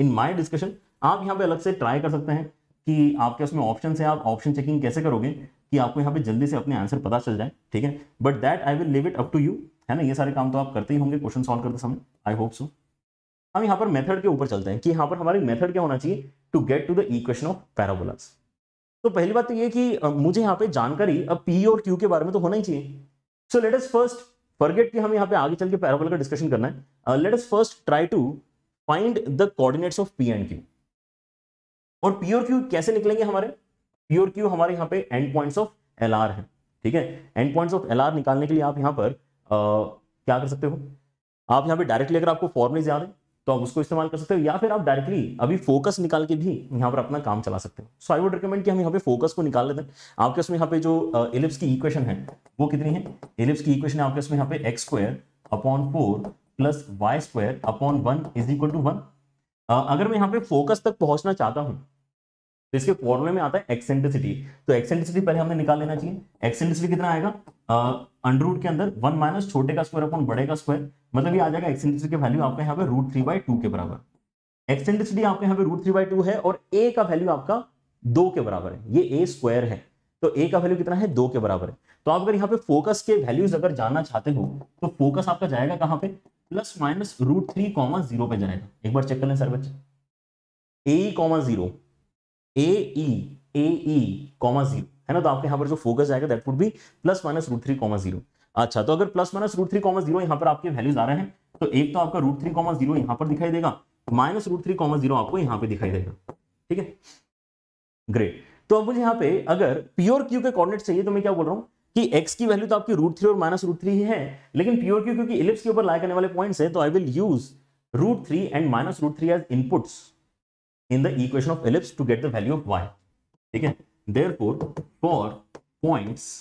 Speaker 2: in my discussion आप यहाँ पे अलग से ट्राई कर सकते हैं कि आपके उसमें ऑप्शन है आप ऑप्शन चेकिंग कैसे करोगे कि आपको यहाँ पे जल्दी से अपने आंसर पता चल जाए ठीक है but that I will leave it up to you है ना ये सारे काम तो आप करते ही होंगे क्वेश्चन सॉल्व करते समय आई होप सो हम यहाँ पर मेथड के ऊपर चलते हैं कि यहाँ पर हमारे मेथड क्या होना चाहिए to get to the equation of parabolas तो पहली बात तो ये कि मुझे यहाँ पे जानकारी अब पी और क्यू के बारे में तो होना ही चाहिए so let us first forget कि हम यहाँ पे आगे चल के पैराबोला का डिस्कशन करना है let us first try to find the coordinates of P and Q और पी और क्यू कैसे निकलेंगे हमारे पी और क्यू हमारे यहाँ पे end points of L R है ठीक है end points of L R निकालने के लिए आप यहाँ पर क्या कर सकते हो आप यहाँ पे डायरेक्टली अगर आपको फॉर्मलीज याद है तो आप उसको इस्तेमाल कर सकते हो या फिर आप डायरेक्टली अभी फोकस निकाल के भी यहाँ पर अपना काम चला सकते हो सो आई वुड रिकमेंड कि हम यहाँ पे फोकस को निकाल लेते हैं आपके उसमें यहाँ पे जो एलिप्स की इक्वेशन है वो कितनी है एलिप्स की इक्वेशन है आपके उसमें यहाँ पे x square upon four plus Y square upon one is equal to one अगर मैं यहाँ पे फोकस तक पहुंचना चाहता हूँ तो इसके फॉर्मुले में आता है एक्सेंट्रिसिटी तो एक्सेंट्रिसिटी पहले हमें निकाल लेना चाहिए एक्सेंट्रिसिटी कितना आएगा अंडर रूट के अंदर वन माइनस छोटे का स्क्वायर अपॉन बड़े का स्क्वायर मतलब ये आ जाएगा एक्सेंट्रिसिटी की वैल्यू आपका यहाँ पे रूट थ्री बाई टू के बराबर एक्सेंट्रिसिटी आपके यहाँ पे रूट थ्री बाई टू है और ए का वैल्यू आपका दो के बराबर है ये ए स्क्वायर है तो ए का वैल्यू कितना है दो के बराबर है तो आप अगर यहाँ पे फोकस के वैल्यूज अगर जानना चाहते हो तो फोकस आपका जाएगा कहाँ पे plus minus root three comma zero पे जाएगा एक बार चेक कर लें सर बच्चे a comma zero a e a e comma zero है ना तो आपके यहाँ पर जो फोकस आएगा that would be plus minus root three comma zero अच्छा तो अगर plus minus root three comma zero यहाँ पर आपके वैल्यूज आ रहे हैं तो एक तो आपका रूट थ्री कॉमा जीरो यहाँ पर दिखाई देगा minus root three comma zero आपको यहाँ पे दिखाई देगा ठीक है ग्रेट तो अब मुझे यहाँ पे अगर प्योर क्यू के कोऑर्डिनेट चाहिए तो मैं क्या बोल रहा हूँ कि x की वैल्यू तो आपकी रूट थ्री और माइनस रूट थ्री ही है लेकिन प्योर क्यू क्योंकि इलिप्स के ऊपर लाए करने वाले पॉइंट्स है तो I will use root three and minus root three as inputs in the equation of ellipse to get the value of y. ठीक है therefore for points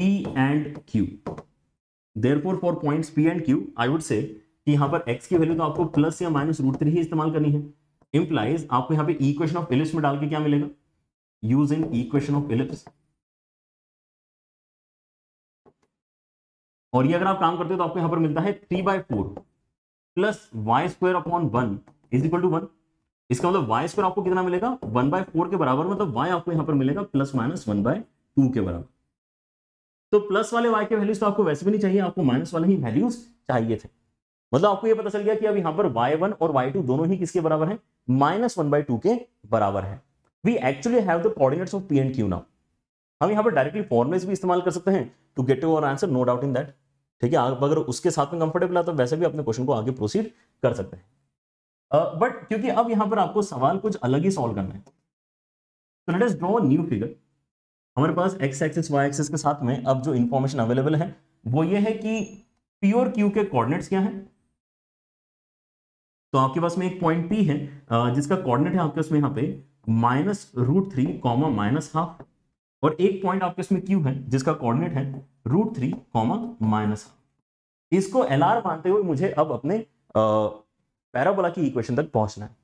Speaker 2: p and q therefore for points p and q I would say कि यहाँ पर x की value तो आपको plus या minus root three ही इस्तेमाल करनी है इम्प्लाइज आपको यहाँ पे इक्वेशन ऑफ इलिप्स में डाल के क्या मिलेगा use in equation of ellipse और ये अगर आप काम करते हो तो आपको यहां पर मिलता है three by four plus Y square upon one is equal to one इसका मतलब वाई स्क्वायर आपको कितना मिलेगा वन बाय फोर के बराबर मतलब वाई आपको यहाँ पर मिलेगा plus minus one by two के बराबर तो प्लस वाले वाई के वैल्यूज तो आपको वैसे भी नहीं चाहिए आपको माइनस वाले ही वैल्यूज चाहिए थे मतलब आपको ये पता चल गया कि अब यहाँ पर वाई वन और वाई टू दोनों ही किसके बराबर है माइनस वन बाय टू के बराबर है we actually have the coordinates of P and Q now हम यहाँ पर डायरेक्टली फॉर्मुलेज भी इस्तेमाल कर सकते हैं to get your answer no doubt in that ठीक है अगर उसके साथ में कंफर्टेबल है तो वैसे भी अपने क्वेश्चन को आगे प्रोसीड कर सकते हैं बट uh, क्योंकि अब यहां पर आपको सवाल कुछ अलग ही सॉल्व करना है तो let us draw new figure हमारे पास एक्स एक्सिस वाई एक्सिस के साथ में अब जो इंफॉर्मेशन अवेलेबल है वो ये है कि पी और क्यू के कोऑर्डिनेट्स क्या हैं तो आपके पास में एक पॉइंट पी है जिसका कोऑर्डिनेट है आपके उसमें यहाँ पे minus root three comma minus half और एक पॉइंट आपके उसमें क्यू है जिसका कॉर्डिनेट है root three comma minus half इसको एल आर मानते हुए मुझे अब अपने आ, पैराबोला की इक्वेशन तक पहुंचना है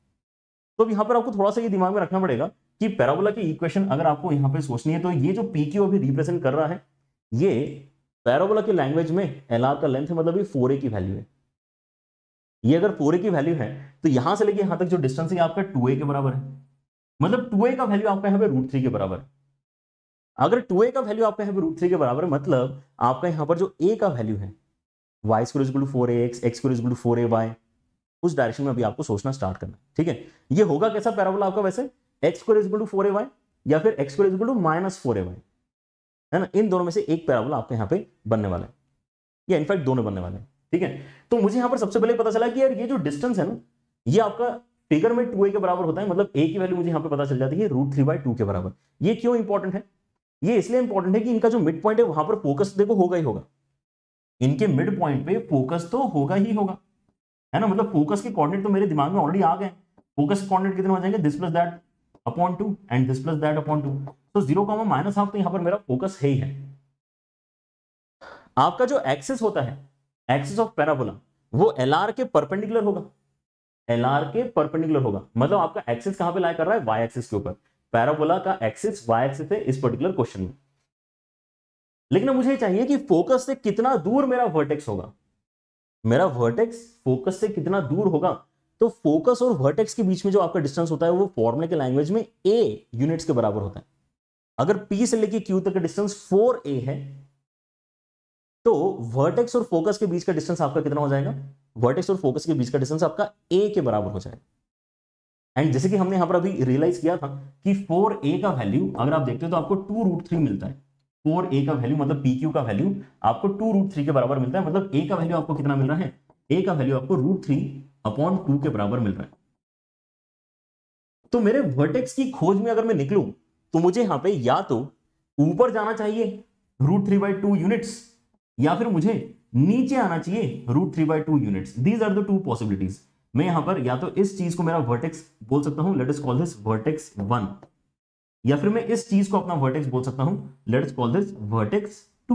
Speaker 2: तो अब यहाँ पर आपको थोड़ा सा ये दिमाग में रखना पड़ेगा कि पैराबोला की इक्वेशन अगर आपको यहाँ पे सोचनी है तो ये जो पी क्यू अभी रिप्रेजेंट कर रहा है ये पैराबोला के लैंग्वेज में एल आर का लेंथ है मतलब ये फोर ए की वैल्यू है ये अगर फोर ए की वैल्यू है तो यहां से लेके यहां तक जो डिस्टेंस है आपका टू ए के बराबर है मतलब टू ए का वैल्यू आपका यहाँ पे रूट थ्री के बराबर है अगर टू ए का वैल्यू आपका यहाँ पे रूट थ्री के बराबर मतलब आपका यहाँ पर जो ए का वैल्यू है y square is equal to four a x x square is equal to four a y उस डायरेक्शन में अभी आपको सोचना स्टार्ट करना ठीक है ये होगा कैसा पैराबोला आपका वैसे एक्स को is equal to four a y या फिर एक्स को is equal to minus four a y है ना इन दोनों में से एक पैराबोला आपके यहाँ पे बनने वाला है या इनफैक्ट दोनों बनने वाले हैं ठीक है तो मुझे यहाँ पर सबसे पहले पता चला कि यार ये जो डिस्टेंस है ना ये आपका फिगर में टू के बराबर होता है मतलब ए की वैल्यू मुझे यहाँ पे पता चल जाती है रूट थ्री बाई टू के बराबर ये क्यों इंपॉर्टेंट है ये इसलिए इंपॉर्टेंट है कि इनका जो मिड पॉइंट है वहां पर फोकस देखो होगा ही होगा इनके मिड पॉइंट पे फोकस तो होगा ही होगा है ना मतलब फोकस के कॉर्डिनेट तो मेरे दिमाग में ऑलरेडी आ गए फोकस कॉर्डिनेट कितने हो जाएंगे this plus that upon two and this plus that upon two तो जीरो कॉमा माइनस हाफ तो यहाँ पर मेरा फोकस है ही है आपका जो एक्सेस होता है एक्सेस ऑफ पैराबोला वो एल के परपेंडिकुलर होगा एल के परपेंडिकुलर होगा मतलब आपका एक्सेस कहां पे लाइक कर रहा है वाई एक्सेस के ऊपर पैराबोला का एक्सेस वाई एक्सेस है इस पर्टिकुलर क्वेश्चन में लेकिन मुझे चाहिए कि फोकस से कितना दूर मेरा वर्टेक्स होगा मेरा वर्टेक्स फोकस से कितना दूर होगा तो फोकस और वर्टेक्स के बीच में जो आपका डिस्टेंस होता है वो फॉर्मुले के लैंग्वेज में ए यूनिट्स के बराबर होता है अगर पी से लेके क्यू तक का डिस्टेंस फोर ए है तो वर्टेक्स और फोकस के बीच का डिस्टेंस आपका कितना हो जाएगा वर्टेक्स और फोकस के बीच का डिस्टेंस आपका ए के बराबर हो जाएगा एंड जैसे कि हमने यहां पर अभी रियलाइज किया था कि फोर ए का वैल्यू अगर आप देखते हो तो आपको टू रूट थ्री मिलता है फोर ए का वैल्यू मतलब पी क्यू का वैल्यू आपको टू रूट थ्री के बराबर मिलता है मतलब ए का वैल्यू आपको कितना मिल रहा है ए का वैल्यू आपको रूट थ्री अपॉन टू के बराबर मिल रहा है तो मेरे वर्टेक्स की खोज में अगर मैं निकलू तो मुझे यहां पे या तो ऊपर जाना चाहिए root three by two units या फिर मुझे नीचे आना चाहिए root three by two units these are the two possibilities मैं यहां पर या तो इस चीज को मेरा वर्टेक्स बोल सकता हूं लेट इस कॉल दिस वर्टेक्स वन या फिर मैं इस चीज को अपना वर्टेक्स बोल सकता हूं let's call this vertex two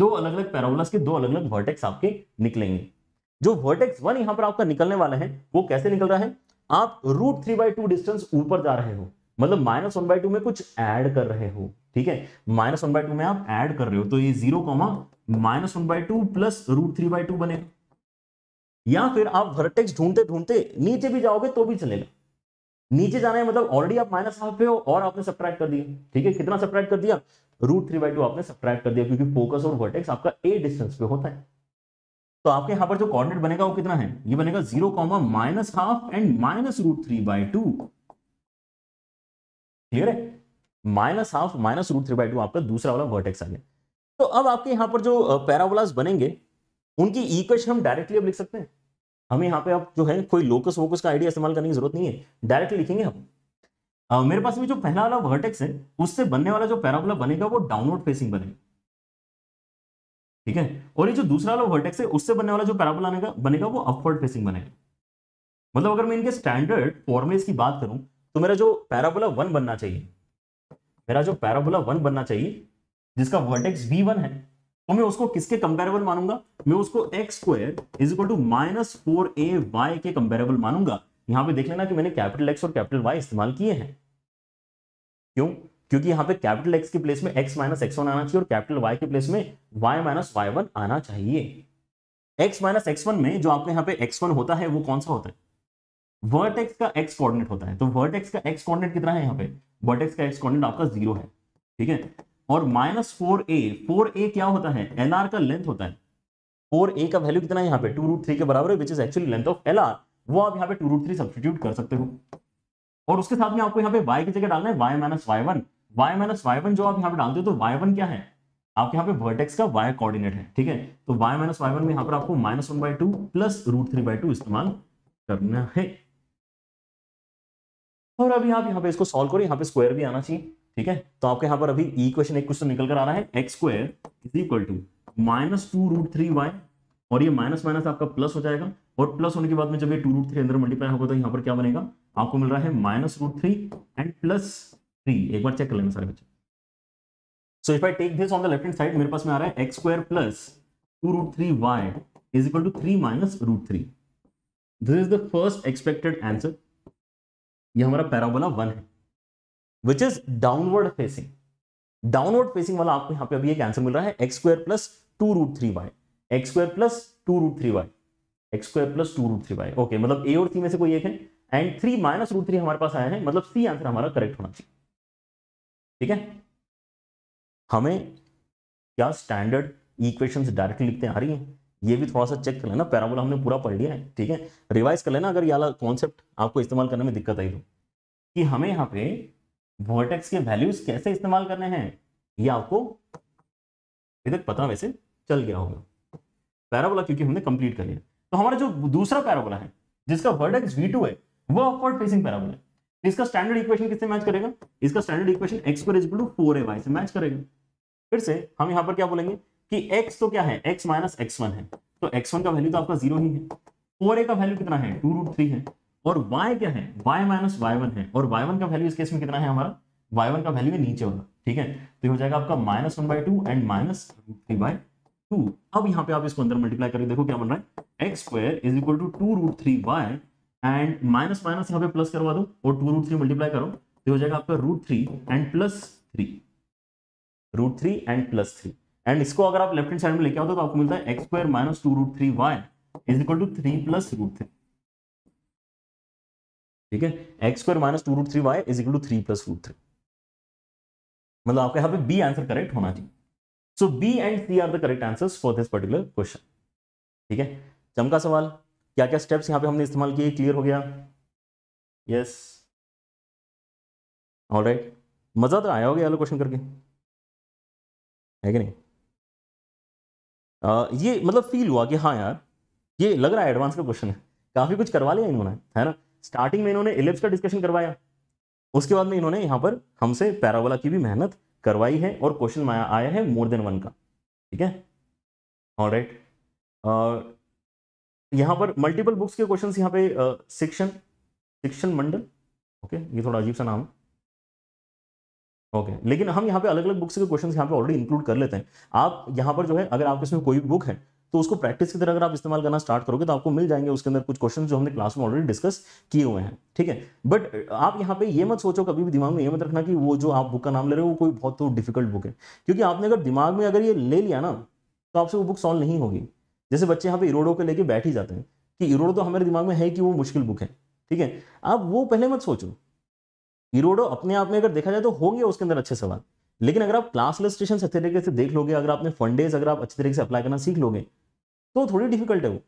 Speaker 2: दो अलग अलग पैराबोलास के दो अलग अलग वर्टेक्स आपके निकलेंगे जो वर्टेक्स वन यहां पर आपका निकलने वाला है वो कैसे निकल रहा है आप root three by two distance ऊपर जा रहे हो मतलब माइनस वन बाई टू में कुछ ऐड कर रहे हो ठीक है माइनस वन बाय टू में आप ऐड कर रहे हो तो ये zero comma minus one by two plus root three by two बनेगा या फिर आप वर्टेक्स ढूंढते ढूंढते नीचे भी जाओगे तो भी चलेगा नीचे जाने है मतलब ऑलरेडी आप माइनस हाफ पे हो और आपने सब्ट्रैक्ट कर दिया ठीक है कितना सब्ट्रैक्ट कर दिया रूट थ्री बाई टू आपने सब्ट्रैक्ट कर दिया क्योंकि फोकस और वर्टेक्स आपका ए डिस्टेंस पे होता है तो आपके यहां पर जो कॉर्डिनेट बनेगा वो कितना है ये बनेगा zero comma minus half and minus root three by two clear है minus half minus root three by two आपका दूसरा वाला वर्टेक्स आ गया तो अब आपके यहां पर जो पैराबोलास बनेंगे उनकी इक्वेशन हम डायरेक्टली अब लिख सकते हैं हमें यहाँ पे अब जो है कोई लोकस वोकस का आइडिया इस्तेमाल करने की जरूरत नहीं है डायरेक्टली लिखेंगे हम आ, मेरे पास भी जो पहला वाला वर्टेक्स है उससे बनने वाला जो पैराबोला बनेगा वो डाउनवर्ड फेसिंग बनेगा ठीक है और ये जो दूसरा वाला वर्टेक्स है उससे बनने वाला जो पैराबोला बनेगा वो अपवर्ड फेसिंग बनेगा मतलब अगर मैं इनके स्टैंडर्ड फॉर्मेस की बात करूं तो मेरा जो पैराबोला वन बनना चाहिए मेरा जो पैराबोला वन बनना चाहिए जिसका वर्टेक्स वी है तो मैं उसको किसके कंपेरेबल मानूंगा मैं उसको x square is equal to minus four a y के कंपेरेबल मानूंगा यहां पे देख लेना कि मैंने कैपिटल एक्स और कैपिटल वाई इस्तेमाल किए हैं क्यों क्योंकि यहां पे कैपिटल एक्स के प्लेस में एक्स माइनस एक्स वन आना चाहिए और कैपिटल वाई के प्लेस में वाई माइनस वाई वन आना चाहिए एक्स माइनस एक्स वन में जो आपके यहाँ पे एक्स वन होता है वो कौन सा होता है वर्टेक्स का एक्स कॉर्डिनेट होता है तो वर्टेक्स का एक्स कॉर्डिनेट कितना है यहाँ पे वर्टेक्स का एक्स कॉर्डिनेट आपका जीरो है ठीक है और minus four a four a क्या होता है एन आर का लेंथ होता है फोर ए का वैल्यू कितना है यहाँ पे टू रूट थ्री के बराबर which is actually length of L R वो आप यहाँ पे टू रूट थ्री सब्सटीट्यूट कर सकते हो और उसके साथ में आपको यहाँ पे वाई की जगह डालना है y minus y one y minus y one जो आप यहाँ पे डालते हो तो वाई वन क्या है आपके यहाँ पे वर्टेक्स का वाई कोऑर्डिनेट है ठीक है तो वाई माइनस वाई वन में यहाँ पर आपको minus one by two plus root three by two इस्तेमाल करना है और अभी आप यहाँ पे इसको सॉल्व करो यहाँ पे स्क्वायर भी आना चाहिए ठीक है तो आपके यहां पर अभी इक्वेशन e एक क्वेश्चन निकल कर आ रहा है x square is equal to minus two root three y और ये माइनस माइनस आपका प्लस हो जाएगा और प्लस होने के बाद में जब ये टू रूट थ्री अंदर मल्टीप्लाई होगा तो यहाँ पर क्या बनेगा आपको मिल रहा है minus root three and plus three एक बार चेक कर लेना सारे बच्चे so if I take this on the left hand side मेरे पास में आ रहा है x square plus two root three y is equal to three minus root three this is the first expected answer ये हमारा पैराबोला वन है which is downward facing downward facing वाला आपको यहां पे अभी एक आंसर मिल रहा है x square plus two root three y x square plus two root three y x square plus two root three y okay मतलब ए और सी में से कोई एक है and three minus root three हमारे पास आया है मतलब सी आंसर हमारा करेक्ट होना चाहिए ठीक है हमें क्या स्टैंडर्ड इक्वेशन डायरेक्टली लिखते आ रही है ये भी थोड़ा सा चेक कर लेना पैराबोला हमने पूरा पढ़ लिया है ठीक है रिवाइज कर लेना अगर ये कॉन्सेप्ट आपको इस्तेमाल करने में दिक्कत आई तो कि हमें यहाँ पे वर्टेक्स के वैल्यूज कैसे इस्तेमाल करने हैं ये आपको इधर पता वैसे चल गया होगा पैराबोला क्योंकि हमने कंप्लीट कर लिया तो हमारा जो दूसरा पैराबोला है जिसका वर्टेक्स वी है वो अपवर्ड फेसिंग पैराबोला है इसका स्टैंडर्ड इक्वेशन किससे मैच करेगा इसका स्टैंडर्ड इक्वेशन x पर equal to four a y से मैच करेगा फिर से हम यहां पर क्या बोलेंगे कि x तो क्या है x माइनस एक्स वन है तो x1 का वैल्यू तो आपका जीरो ही है 4a का वैल्यू कितना है टू रूट थ्री है और y क्या है y माइनस वाई वन है और y1 का वैल्यू इस केस में कितना है हमारा y1 का वैल्यू है नीचे वाला ठीक है तो ये हो जाएगा आपका minus one by two and minus three by two अब यहाँ पे आप इसको अंदर मल्टीप्लाई करके देखो क्या बन रहा है x square is equal to two root three y and minus minus यहाँ पे प्लस करवा दो और टू रूट थ्री मल्टीप्लाई करो तो हो जाएगा आपका root three and plus three root three and plus three and इसको अगर आप लेफ्ट हैंड साइड में लेके आओ तो आपको मिलता है x square minus two root three y is equal to three plus root three ठीक है x square minus two root three y is equal to three plus root three मतलब आपके यहां पे बी आंसर करेक्ट होना चाहिए so B and C are the correct answers for this particular question ठीक है चमका सवाल क्या क्या स्टेप्स यहां पे हमने इस्तेमाल किए क्लियर हो गया यस
Speaker 1: ऑल राइट मज़ा तो आया हो गया क्वेश्चन करके है कि नहीं
Speaker 2: आ, ये मतलब फील हुआ कि हाँ यार ये लग रहा है एडवांस का क्वेश्चन है काफ़ी कुछ करवा लिया इन्होंने है ना स्टार्टिंग में इन्होंने इलिप्स का डिस्कशन करवाया उसके बाद में इन्होंने यहां पर हमसे पैरावला की भी मेहनत करवाई है और क्वेश्चन आया है मोर देन वन का ठीक है ऑल राइट यहाँ पर मल्टीपल बुक्स के क्वेश्चन यहां पे शिक्षण शिक्षण मंडल ओके ये थोड़ा अजीब सा नाम है ओके okay. लेकिन हम यहाँ पे अलग अलग बुक्स के क्वेश्चंस यहाँ पे ऑलरेडी इंक्लूड कर लेते हैं आप यहाँ पर जो है अगर आपके इसमें कोई भी बुक है तो उसको प्रैक्टिस की तरह अगर आप इस्तेमाल करना स्टार्ट करोगे तो आपको मिल जाएंगे उसके अंदर कुछ क्वेश्चन जो हमने क्लास में ऑलरेडी डिस्कस किए हुए हैं ठीक है बट आप यहाँ पे ये मत सोचो कभी भी दिमाग में ये मत रखना कि वो जो आप बुक का नाम ले रहे हो वो कोई बहुत तो डिफिकल्ट बुक है क्योंकि आपने अगर दिमाग में अगर ये ले लिया ना तो आपसे वो बुक सॉल्व नहीं होगी जैसे बच्चे यहाँ पे इरोडो को लेके बैठ ही जाते हैं कि इरोडो तो हमारे दिमाग में है कि वो मुश्किल बुक है ठीक है आप वो पहले मत सोचो इरोडो अपने आप में अगर देखा जाए तो होंगे उसके अंदर अच्छे सवाल लेकिन अगर आप क्लास लिस्टेशन अच्छे तरीके से देख लोगे अगर आपने फंडेज अगर आप अच्छे तरीके से अप्लाई करना सीख लोगे तो थोड़ी डिफिकल्ट है वो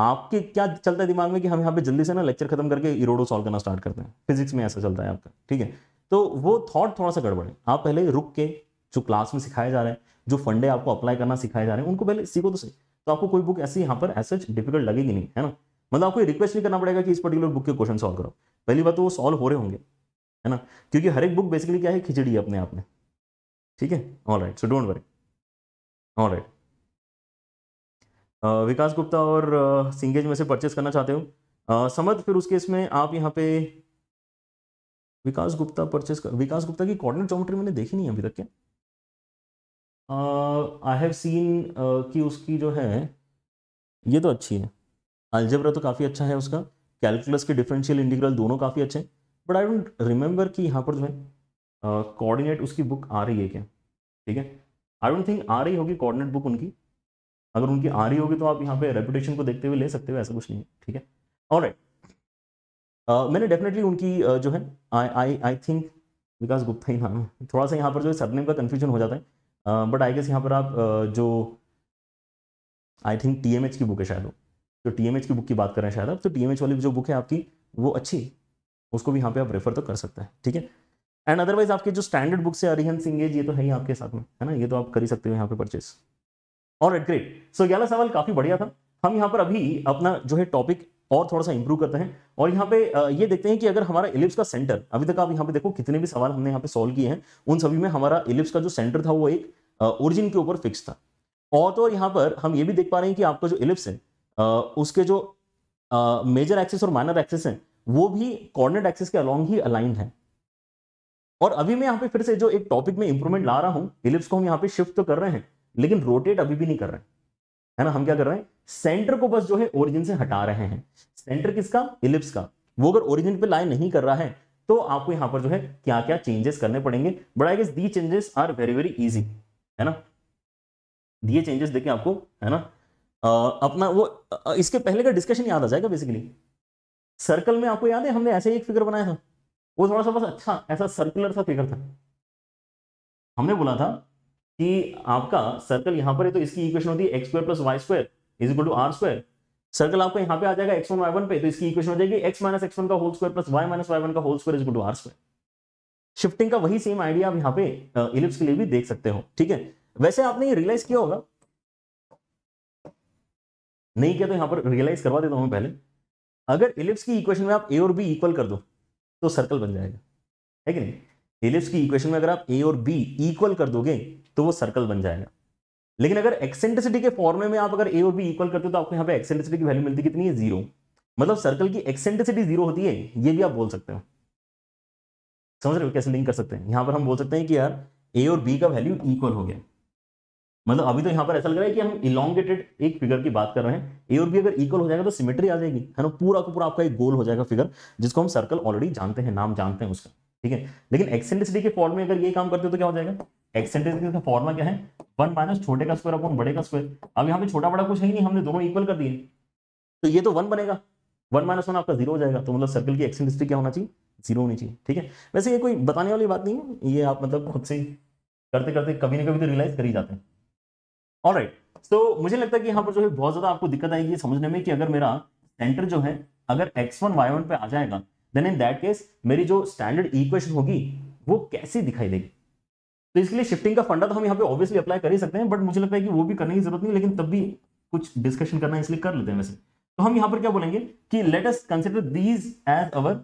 Speaker 2: आपके क्या चलता है दिमाग में कि हम यहाँ पे जल्दी से ना लेक्चर खत्म करके इरोडो सॉल्व करना स्टार्ट करते हैं फिजिक्स में ऐसा चलता है आपका ठीक है तो वो थॉट थोड़ा सा गड़बड़ है आप पहले रुक के जो क्लास में सिखाए जा रहे हैं जो फंडे आपको अप्लाई करना सिखाए जा रहे हैं उनको पहले सीखो तो सही तो आपको कोई बुक ऐसी यहाँ पर ऐसे डिफिकल्ट लगेगी नहीं है ना मतलब आपको रिक्वेस्ट नहीं करना पड़ेगा कि इस पर्टिकुलर बुक के क्वेश्चन सॉल्व करो पहली बात तो वो सॉल्व हो रहे होंगे है ना क्योंकि हर एक बुक बेसिकली क्या है खिचड़ी है अपने आप में ठीक है all right so don't worry all right Vikas Gupta और सिंगेज में से परचेस करना चाहते हो समझ फिर उस केस में आप यहाँ पे विकास गुप्ता परचेस कर विकास गुप्ता की कॉर्डिनेट जोमेट्री मैंने देखी नहीं अभी तक क्या आई हैव सीन कि उसकी जो है ये तो अच्छी है अल्जबरा तो काफ़ी अच्छा है उसका कैलकुलस के डिफरेंशियल इंटीग्रल दोनों काफ़ी अच्छे हैं बट आई डोंट रिमेंबर कि यहाँ पर जो है कोऑर्डिनेट उसकी बुक आ रही है क्या ठीक है आई डोंट थिंक आ रही होगी कोऑर्डिनेट बुक उनकी अगर उनकी आ रही होगी तो आप यहाँ पे रेपुटेशन को देखते हुए ले सकते हो ऐसा कुछ नहीं है ठीक है और राइट uh, मैंने डेफिनेटली उनकी uh, जो है आई आई आई थिंक विकास गुप्ता ही नाम थोड़ा सा यहाँ पर जो है सरनेम का कन्फ्यूजन हो जाता है बट आई गेस यहाँ पर आप uh, जो आई थिंक टी की बुक है शायद वो जो टी की बुक की बात कर रहे हैं शायद आप तो टी वाली जो बुक है आपकी वो अच्छी उसको भी यहाँ पे आप रेफर तो कर सकते हैं ठीक है एंड अदरवाइज आपके जो स्टैंडर्ड बुक है अरिहन सिंगेज ये तो है ही आपके साथ में है ना ये तो आप कर ही सकते हो यहाँ पे परचेज़ और ग्रेट सो ग्यारह सवाल काफ़ी बढ़िया था हम यहाँ पर अभी अपना जो है टॉपिक और थोड़ा सा इंप्रूव करते हैं और यहाँ पे ये देखते हैं कि अगर हमारा इलिप्स का सेंटर अभी तक आप यहाँ पे देखो कितने भी सवाल हमने यहाँ पे सॉल्व किए हैं उन सभी में हमारा इलिप्स का जो सेंटर था वो एक ओरिजिन के ऊपर फिक्स था और तो यहाँ पर हम ये भी देख पा रहे हैं कि आपका जो इलिप्स है उसके जो मेजर एक्सेस और माइनर एक्सेस है वो भी कॉर्नर एक्सेस के अलॉन्ग ही अलाइन है और अभी मैं यहाँ पे फिर से जो एक टॉपिक में इंप्रूवमेंट ला रहा हूँ इलिप्स को हम यहाँ पे शिफ्ट तो कर रहे हैं लेकिन रोटेट अभी भी नहीं कर रहे हैं है ना हम क्या कर रहे हैं सेंटर को बस जो है ओरिजिन से हटा रहे हैं सेंटर किसका इलिप्स का वो अगर ओरिजिन पे लाइन नहीं कर रहा है तो आपको यहां पर जो है क्या क्या चेंजेस करने पड़ेंगे but I guess the changes are very very easy है ना दिए चेंजेस देखिए आपको है ना आ, अपना वो आ, इसके पहले का डिस्कशन याद आ जाएगा बेसिकली सर्कल में आपको याद है हमने ऐसे एक फिगर बनाया था वो थोड़ा सा बस अच्छा ऐसा सर्कुलर सा फिगर था हमने बोला था कि आपका सर्कल यहाँ पर है तो इसकी इक्वेशन होती है x square plus Y square is equal to r square circle आपका यहाँ पे आ जाएगा एक्स वन वाई वन पे तो इसकी इक्वेशन हो जाएगी एक्स माइनस एक्स वन का whole square plus y minus y one का whole square is equal to r square shifting का वही सेम आइडिया आप यहाँ पे इलिप्स के लिए भी देख सकते हो ठीक है वैसे आपने ये रियलाइज किया होगा नहीं किया तो यहाँ पर रियलाइज करवा देता हूँ पहले अगर इलिप्स की इक्वेशन में आप ए और बी इक्वल कर दो तो सर्कल बन जाएगा है कि नहीं हेलिप्स की इक्वेशन में अगर आप ए और बी इक्वल कर दोगे तो वो सर्कल बन जाएगा लेकिन अगर एक्सेंट्रिसिटी के फॉर्मे में आप अगर ए और बी इक्वल करते हो तो आपको यहाँ पे एक्सेंट्रिसिटी की वैल्यू मिलती कितनी है जीरो मतलब सर्कल की एक्सेंट्रिसिटी जीरो होती है ये भी आप बोल सकते हो समझ रहे हो कैसे लिंक कर सकते हैं यहाँ पर हम बोल सकते हैं कि यार ए और बी का वैल्यू इक्वल हो गया मतलब अभी तो यहाँ पर ऐसा लग रहा है कि हम इलांगेटेड एक फिगर की बात कर रहे हैं ए और बी अगर इक्वल हो जाएगा तो सिमेट्री आ जाएगी है ना पूरा का पूरा आपका एक गोल हो जाएगा फिगर जिसको हम सर्कल ऑलरेडी जानते हैं नाम जानते हैं उसका ठीक है लेकिन एक्सेंट्रिसिटी के फॉर्म में अगर ये काम करते हो तो क्या हो जाएगा एक्सेंट्रिसिटी का फॉर्मा क्या है वन माइनस छोटे का स्क्वायर अपॉन बड़े का स्क्वायर अब यहाँ पे छोटा बड़ा कुछ है ही नहीं हमने दोनों इक्वल कर दिए तो ये तो वन बनेगा वन माइनस वन आपका जीरो हो जाएगा तो मतलब सर्कल की एक्सेंट्रिसिटी क्या होना चाहिए जीरो होनी चाहिए ठीक है वैसे ये कोई बताने वाली बात नहीं है ये आप मतलब खुद से करते करते कभी ना कभी तो रियलाइज कर ही जाते हैं और राइट तो मुझे लगता है कि यहाँ पर जो है बहुत ज्यादा आपको दिक्कत आएगी समझने में कि अगर मेरा सेंटर जो है अगर एक्स वन वाई वन पे आ जाएगा देन इन दैट केस मेरी जो स्टैंडर्ड इक्वेशन होगी वो कैसी दिखाई देगी तो इसके लिए शिफ्टिंग का फंडा तो हम यहाँ पे ऑब्वियसली अप्लाई कर ही सकते हैं बट मुझे लगता है कि वो भी करने की जरूरत नहीं लेकिन तब भी कुछ डिस्कशन करना इसलिए कर लेते हैं वैसे तो हम यहाँ पर क्या बोलेंगे कि let us consider these as our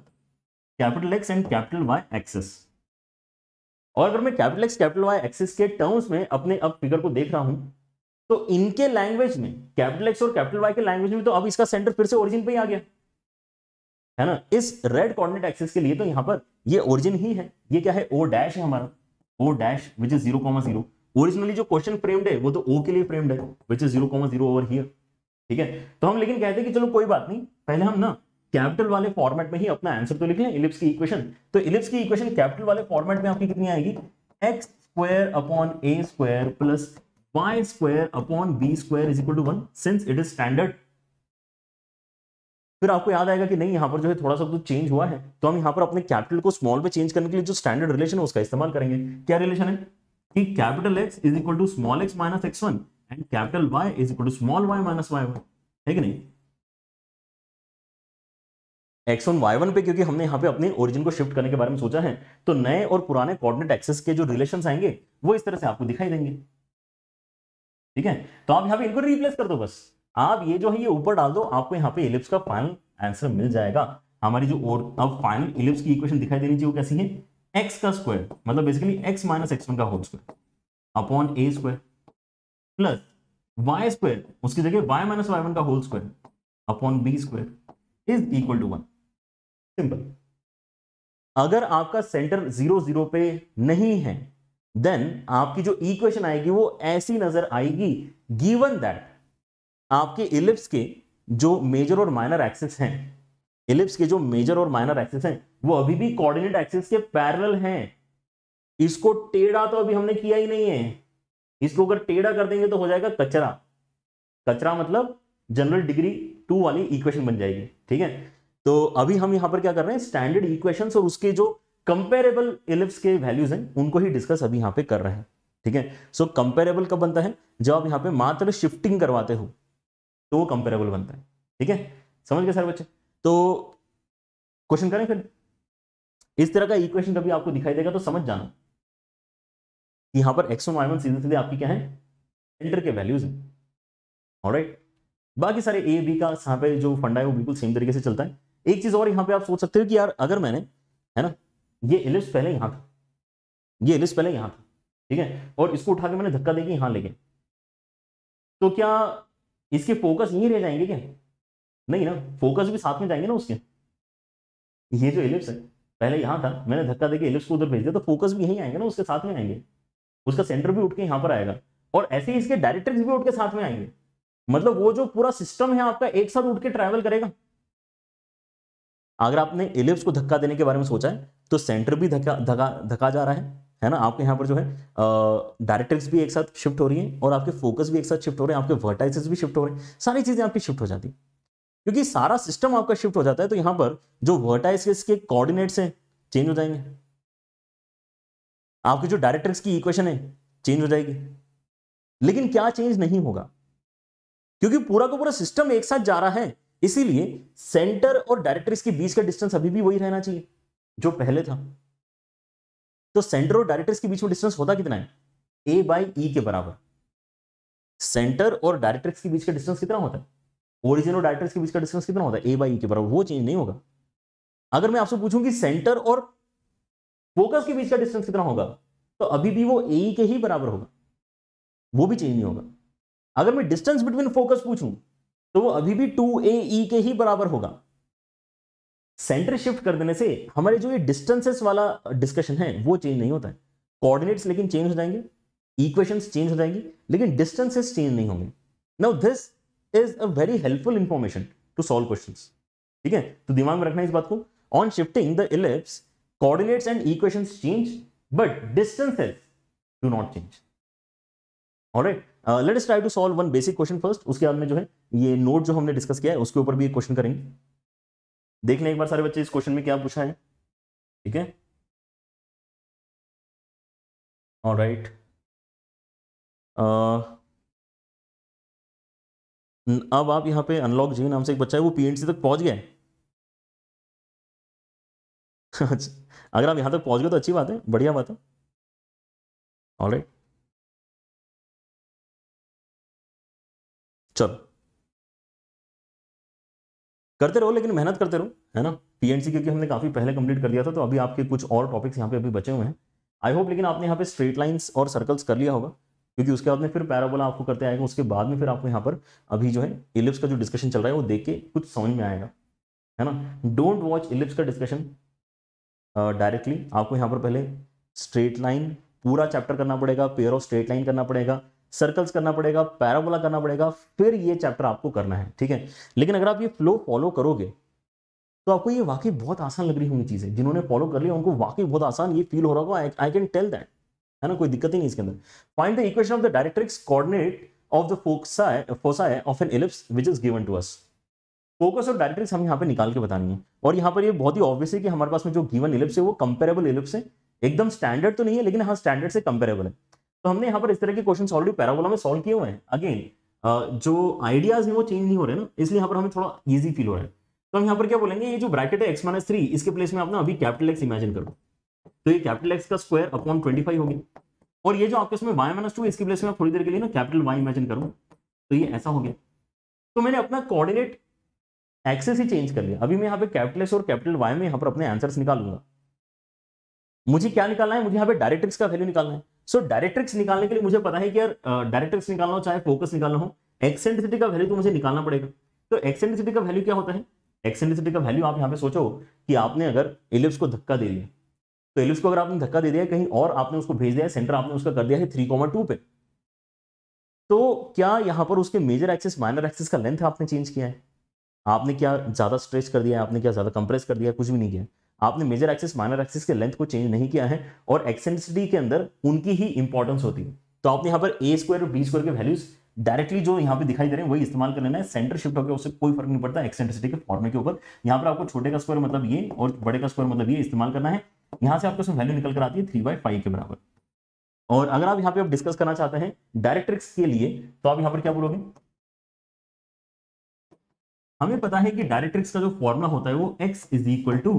Speaker 2: capital X and capital Y axes और अगर मैं capital X capital Y axes के टर्म्स में अपने अब फिगर को देख रहा हूं तो इनके लैंग्वेज में कैपिटल एक्स और कैपिटल वाई के लैंग्वेज में तो अब इसका सेंटर फिर से ओरिजिन पे ही आ गया है ना इस रेड कॉर्डिनेट एक्सिस के लिए तो यहां पर ये ओरिजिन ही है ये क्या है ओ डैश है हमारा O dash which is zero originally जो क्वेश्चन फ्रेम्ड है वो तो ओ के लिए फ्रेम्ड है which is zero zero over here ठीक है तो हम लेकिन कहते हैं कि चलो कोई बात नहीं पहले हम ना कैपिटल वाले फॉर्मेट में ही अपना आंसर तो लिख लें इलिप्स की इक्वेशन तो इलिप्स की इक्वेशन कैपिटल वाले फॉर्मेट में आपकी कितनी आएगी x square upon A square plus Y square upon B square is equal to one since it is standard फिर आपको याद आएगा कि नहीं यहाँ पर जो है थोड़ा सा तो चेंज हुआ है तो हम यहाँ पर अपने कैपिटल को स्मॉल में चेंज करने के लिए जो स्टैंडर्ड रिलेशन है उसका इस्तेमाल करेंगे क्या रिलेशन है कि capital X is equal to small x minus x one and capital Y is equal to small y minus y one है कि नहीं एक्स वन वाई वन पे क्योंकि हमने यहाँ पे अपने ओरिजिन को शिफ्ट करने के बारे में सोचा है तो नए और पुराने कोऑर्डिनेट एक्सेस के जो रिलेशन आएंगे वो इस तरह से आपको दिखाई देंगे ठीक है तो आप यहाँ पे इनको रिप्लेस कर दो बस आप ये जो है ये ऊपर डाल दो आपको यहाँ पे इलिप्स का फाइनल आंसर मिल जाएगा हमारी जो और अब फाइनल इलिप्स की इक्वेशन दिखाई देनी चाहिए वो कैसी है एक्स का स्क्वायर मतलब basically x minus x one का होल स्क्वायर अपॉन ए स्क्वायर प्लस वाई स्क्वायर उसकी जगह वाई माइनस वाई वन का whole square upon B square is equal to one simple अगर आपका सेंटर जीरो जीरो पे नहीं है देन आपकी जो इक्वेशन आएगी वो ऐसी नजर आएगी गिवन दैट आपके इलिप्स के जो मेजर और माइनर एक्सेस हैं इलिप्स के जो मेजर और माइनर एक्सेस हैं वो अभी भी कोऑर्डिनेट एक्सेस के पैरेलल हैं इसको टेढ़ा तो अभी हमने किया ही नहीं है इसको अगर टेढ़ा कर देंगे तो हो जाएगा कचरा कचरा मतलब जनरल डिग्री टू वाली इक्वेशन बन जाएगी ठीक है तो अभी हम यहां पर क्या कर रहे हैं स्टैंडर्ड इक्वेशन और उसके जो कंपेरेबल इलिप्स के वैल्यूज हैं उनको ही डिस्कस अभी यहां पे कर रहे हैं ठीक है सो कंपेरेबल कब बनता है जब आप यहां पे मात्र शिफ्टिंग करवाते हो तो वो कंपेरेबल बनता है ठीक है समझ गए सर बच्चे तो क्वेश्चन करें फिर इस तरह का इक्वेशन कभी आपको दिखाई देगा तो समझ जाना यहां पर एक्सो माइवन सीधे सीधे आपकी क्या है इंटर के वैल्यूज हैं राइट बाकी सारे ए बी का यहाँ पे जो फंडा है वो बिल्कुल सेम तरीके से चलता है एक चीज और यहाँ पे आप सोच सकते हो कि यार अगर मैंने है ना ये एलिप्स पहले यहाँ था ये एलिप्स पहले यहाँ था ठीक है और इसको उठा के मैंने धक्का देके यहाँ लेके तो क्या इसके फोकस यही रह जाएंगे क्या नहीं ना फोकस भी साथ में जाएंगे ना उसके ये जो एलिप्स है पहले यहाँ था मैंने धक्का देकर एलिप्स को उधर भेज दिया तो फोकस भी यहीं आएंगे ना उसके साथ में आएंगे उसका सेंटर भी उठ के यहाँ पर आएगा और ऐसे ही इसके डायरेक्ट्रिक्स भी उठ के साथ में आएंगे मतलब वो जो पूरा सिस्टम है आपका एक साथ उठ के ट्रैवल करेगा अगर आपने एलिप्स को धक्का देने के बारे में सोचा है तो सेंटर भी धक्का धक्का धक्का जा रहा है है ना आपके यहाँ पर जो है डायरेक्टर्स भी एक साथ शिफ्ट हो रही है और आपके फोकस भी एक साथ शिफ्ट हो रहे हैं आपके वर्टाइसेस भी शिफ्ट हो रहे हैं सारी चीज़ें आपकी शिफ्ट हो जाती क्योंकि सारा सिस्टम आपका शिफ्ट हो जाता है तो यहाँ पर जो वर्टाइसिस के कॉर्डिनेट्स हैं चेंज हो जाएंगे आपके जो डायरेक्टर्स की इक्वेशन है चेंज हो जाएगी लेकिन क्या चेंज नहीं होगा क्योंकि पूरा का पूरा सिस्टम एक साथ जा रहा है इसीलिए सेंटर और डायरेक्टर्स के बीच का डिस्टेंस अभी भी वही रहना चाहिए जो पहले था तो सेंटर और डायरेक्टर्स के बीच में डिस्टेंस होता कितना है ए बाई ई के बराबर सेंटर और डायरेक्ट्रिक्स के बीच का डिस्टेंस कितना होता है ओरिजिन और डायरेक्ट्रिक्स के बीच का डिस्टेंस कितना होता है ए बाई ई के बराबर वो चेंज नहीं होगा अगर मैं आपसे पूछूं कि सेंटर और फोकस के बीच का डिस्टेंस कितना होगा तो अभी भी वो ए के ही बराबर होगा वो भी चेंज नहीं होगा अगर मैं डिस्टेंस बिटवीन फोकस पूछूं तो वो अभी भी टू ए e के ही बराबर होगा सेंटर शिफ्ट कर देने से हमारे जो ये डिस्टेंसेस वाला डिस्कशन है वो चेंज नहीं होता है कोऑर्डिनेट्स लेकिन चेंज हो जाएंगे इक्वेशंस चेंज हो जाएंगी लेकिन डिस्टेंसेस चेंज नहीं होंगे now this is a very helpful information to solve question ठीक है तो दिमाग में रखना इस बात को on shifting the ellipse coordinates and equation change but distances do not change और let's try to solve one basic question first उसके बाद में जो है ये नोट जो हमने डिस्कस किया है उसके ऊपर भी एक क्वेश्चन करेंगे देख लें एक बार सारे बच्चे इस क्वेश्चन में क्या पूछा है ठीक है
Speaker 1: और राइट अब आप यहां पे अनलॉक जी नाम से एक बच्चा है वो पीएनसी तक पहुंच गया अच्छा अगर आप यहां तक पहुंच गए तो अच्छी बात है बढ़िया बात है ऑलराइट चलो
Speaker 2: करते रहो लेकिन मेहनत करते रहो है ना पीएनसी क्योंकि हमने काफ़ी पहले कंप्लीट कर दिया था तो अभी आपके कुछ और टॉपिक्स यहाँ पे अभी बचे हुए हैं आई होप लेकिन आपने यहाँ पे स्ट्रेट लाइन्स और सर्कल्स कर लिया होगा क्योंकि उसके बाद में फिर पैराबोला आपको करते आएगा उसके बाद में फिर आपको यहाँ पर अभी जो है इलिप्स का जो डिस्कशन चल रहा है वो देख के कुछ समझ में आएगा है ना डोंट वॉच इलिप्स का डिस्कशन डायरेक्टली uh, आपको यहाँ पर पहले स्ट्रेट लाइन पूरा चैप्टर करना पड़ेगा पेयर ऑफ स्ट्रेट लाइन करना पड़ेगा सर्कल्स करना पड़ेगा पैराबोला करना पड़ेगा फिर ये चैप्टर आपको करना है ठीक है लेकिन अगर आप ये फ्लो फॉलो करोगे तो आपको ये वाकई बहुत आसान लग रही होंगी चीज़ें जिन्होंने फॉलो कर लिया उनको वाकई बहुत आसान ये फील हो रहा होगा आई कैन टेल दैट है ना कोई दिक्कत ही नहीं इसके अंदर find the equation of the directrix coordinate of the foci foci of an ellipse which is given to us focus और डायरेक्ट्रिक्स हम यहाँ पे निकाल के बतानी है और यहाँ पर ये यह बहुत ही ऑब्वियस है कि हमारे पास में जो गिवन एलिप्स है वो कंपेरेबल एलिप्स है एकदम स्टैंडर्ड तो नहीं है लेकिन हाँ स्टैंडर्ड से कंपेरेबल है तो हमने यहाँ पर इस तरह के क्वेश्चन ऑलरेडी पैराबोला में सॉल्व किए हुए हैं अगेन uh, जो आइडियाज हैं वो चेंज नहीं हो रहे ना इसलिए यहाँ पर हमें थोड़ा ईजी फील हो रहा है तो हम यहाँ पर क्या बोलेंगे ये जो ब्रैकेट है एक्स माइनस थ्री इसके प्लेस में आप ना अभी कैपिटल एक्स इमेजिन करो तो ये कैपिटल एक्स का स्क्वायर अपॉन ट्वेंटी फाइव होगी और ये जो आपके उसमें वाई माइनस टू इसके प्लेस में आप थोड़ी देर के लिए ना कैपिटल वाई इमेजिन करो तो ये ऐसा हो गया तो मैंने अपना कोऑर्डिनेट एक्सेस ही चेंज कर लिया अभी मैं यहाँ पे कैपिटल एक्स और कैपिटल वाई में यहाँ पर अपने आंसर्स निकालूंगा मुझे क्या निकालना है मुझे यहाँ पे डायरेक्ट्रिक्स का वैल्यू निकालना है सो डायरेक्ट्रिक्स निकालने के लिए मुझे पता है कि यार डायरेक्ट्रिक्स uh, निकालना हो चाहे फोकस निकालना हो एक्सेंट्रिसिटी का वैल्यू तो मुझे निकालना पड़ेगा तो एक्सेंट्रिसिटी का वैल्यू क्या होता है एक्सेंट्रिसिटी का वैल्यू आप यहाँ पे सोचो कि आपने अगर एलिप्स को धक्का दे दिया तो एलिप्स को अगर आपने धक्का दे दिया कहीं और आपने उसको भेज दिया सेंटर आपने उसका कर दिया है थ्री कॉमर टू पे तो क्या यहाँ पर उसके मेजर एक्सिस माइनर एक्सिस का लेंथ आपने चेंज किया है आपने क्या ज़्यादा स्ट्रेच कर दिया है आपने क्या ज़्यादा कंप्रेस कर दिया कुछ भी नहीं किया आपने मेजर एक्सिस माइनर एक्सिस के लेंथ को चेंज नहीं किया है और एक्सेंसिटी के अंदर उनकी ही इंपॉर्टेंस होती है तो आपने यहाँ पर ए स्क्वायर और बी स्क्वायर के वैल्यूज डायरेक्टली जो यहाँ पे दिखाई दे रहे हैं वही इस्तेमाल कर लेना है सेंटर शिफ्ट होकर उससे कोई फर्क नहीं पड़ता एक्सेंट्रिसिटी के फॉर्मे के ऊपर यहाँ पर आपको छोटे का स्क्वायर मतलब ये और बड़े का स्क्वायर मतलब ये इस्तेमाल करना है यहाँ से आपको वैल्यू निकल कर आती है थ्री बाई फाइव के बराबर और अगर आप यहाँ पे आप डिस्कस करना चाहते हैं डायरेक्ट्रिक्स के लिए तो आप यहाँ पर क्या बोलोगे हमें पता है कि डायरेक्ट्रिक्स का जो फॉर्मुला होता है वो x is equal to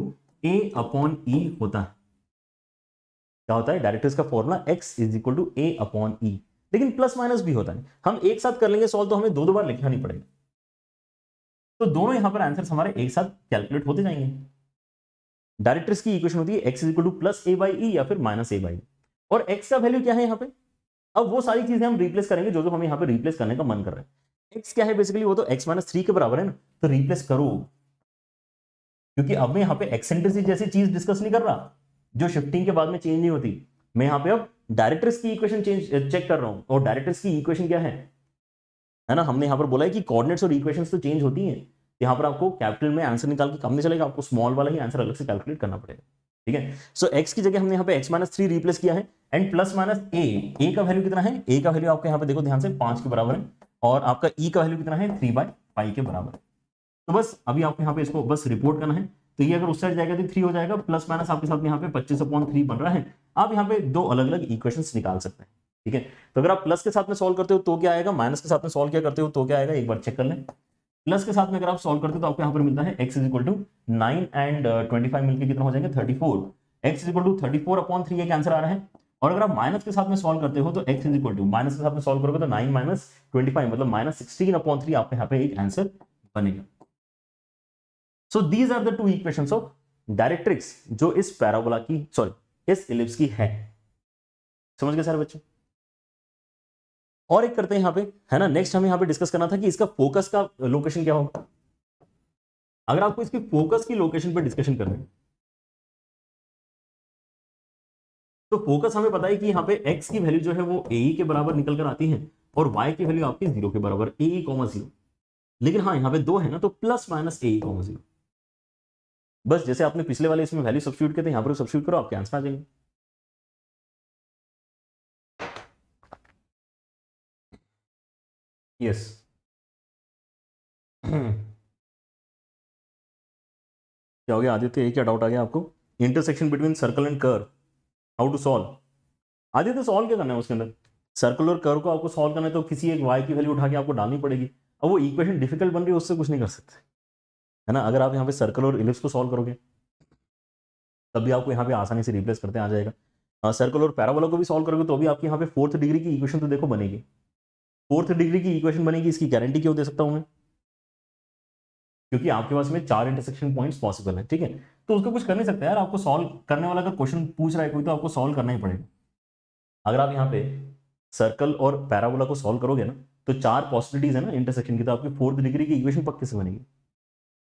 Speaker 2: a upon e होता है क्या होता है डायरेक्टर्स का formula x is equal to a upon e लेकिन प्लस माइनस भी होता है हम एक साथ कर लेंगे सॉल्व तो हमें दो दो बार लिखना नहीं पड़ेगा तो दोनों यहां पर आंसर हमारे एक साथ कैलकुलेट होते जाएंगे डायरेक्टर्स की इक्वेशन होती है x is equal to plus a by e या फिर माइनस ए बाई और एक्स का वैल्यू क्या है यहाँ पे अब वो सारी चीजें हम रिप्लेस करेंगे जो जो हम यहाँ पे रिप्लेस करने का मन कर रहे हैं एक्स क्या है बेसिकली वो तो एक्स माइनस थ्री के बराबर है ना तो रिप्लेस करो क्योंकि अब मैं यहाँ पे एक्सेंट्रिसिटी जैसी चीज डिस्कस नहीं कर रहा जो शिफ्टिंग के बाद में चेंज नहीं होती मैं यहाँ पे अब डायरेक्टर्स की इक्वेशन चेंज चेक कर रहा हूँ और डायरेक्टर्स की इक्वेशन क्या है है ना हमने यहाँ पर बोला है कि कोऑर्डिनेट्स और इक्वेशंस तो चेंज होती हैं यहाँ पर आपको कैपिटल में आंसर निकाल के कम नहीं चलेगा आपको स्मॉल वाला ही आंसर अलग से कैलकुलेट करना पड़ेगा ठीक है सो एक्स की जगह हमने यहाँ पे एक्स माइनस थ्री रिप्लेस किया है and plus minus a a का वैल्यू कितना है ए का वैल्यू आपके यहाँ पे देखो ध्यान से पांच के बराबर है और आपका ई e का वैल्यू कितना है थ्री बाय फाइव के बराबर है तो बस अभी आपको यहाँ पे इसको बस रिपोर्ट करना है तो ये अगर उस साइड जाएगा तो थ्री हो जाएगा प्लस माइनस आपके साथ यहाँ पे पच्चीस अपॉन थ्री बन रहा है आप यहाँ पे दो अलग अलग इक्वेशन निकाल सकते हैं ठीक है तो अगर आप प्लस के साथ में सोल्व करते हो तो क्या आएगा माइनस के साथ में सोल्व क्या करते हो तो क्या आएगा एक बार चेक कर लें प्लस के साथ में अगर आप सोल्व करते हो तो आपको यहाँ पर मिलता है x is equal to nine and twenty five मिलकर कितना हो जाएंगे thirty four x is equal to thirty four upon three एक आंसर आ रहा है और अगर आप माइनस के साथ में सोल्व करते हो तो x is equal to minus के साथ में सोल्व करोगे तो नाइन माइनस ट्वेंटी फाइव मतलब माइनस सिक्सटीन अपॉन थ्री आपके यहाँ पे एक आंसर बनेगा so these are the two equation of directrix जो इस पैराबोला की सॉरी इस इलिप्स की है समझ गए सारे बच्चे और एक करते हैं यहां पे है ना नेक्स्ट हमें यहां पे डिस्कस करना था कि इसका फोकस का लोकेशन क्या होगा अगर आपको इसकी फोकस की लोकेशन पर डिस्कशन करना है तो फोकस हमें पता है कि यहां पे एक्स की वैल्यू जो है वो ए के बराबर निकल कर आती है और वाई की वैल्यू आपकी जीरो के बराबर ए कॉमा जीरो लेकिन हाँ यहां पे दो है ना तो plus minus a comma zero बस जैसे आपने पिछले वाले इसमें वैल्यू सब्सिट्यूट किए थे यहाँ पर सब्सिट्यूट करो आपके आंसर आ
Speaker 1: जाएंगे यस क्या
Speaker 2: हो गया आदित्य एक क्या डाउट आ गया आपको इंटरसेक्शन बिटवीन सर्कल एंड कर how to solve Aditya solve क्या करना है उसके अंदर सर्कल और कर को आपको सॉल्व करना है तो किसी एक वाई की वैल्यू उठा के आपको डालनी पड़ेगी अब वो इक्वेशन डिफिकल्ट बन रही है उससे कुछ नहीं कर सकते है ना अगर आप यहाँ पे सर्कल और इलिप्स को सॉल्व करोगे तब भी आपको यहाँ पे आसानी से रिप्लेस करते आ जाएगा सर्कल हाँ, और पैरावाला को भी सॉल्व करोगे तो भी आपके यहाँ पे फोर्थ डिग्री की इक्वेशन तो देखो बनेगी फोर्थ डिग्री की इक्वेशन बनेगी इसकी गारंटी क्यों दे सकता हूँ मैं क्योंकि आपके पास में चार इंटरसेक्शन पॉइंट्स पॉसिबल है ठीक है तो उसको कुछ कर नहीं सकते यार आपको सॉल्व करने वाला अगर क्वेश्चन पूछ रहा है कोई तो आपको सॉल्व करना ही पड़ेगा अगर आप यहाँ पे सर्कल और पैरावोला को सॉल्व करोगे ना तो चार पॉसिबिलिटीज है ना इंटरसेक्शन की तो आपकी फोर्थ डिग्री की इक्वेशन पक्के से बनेगी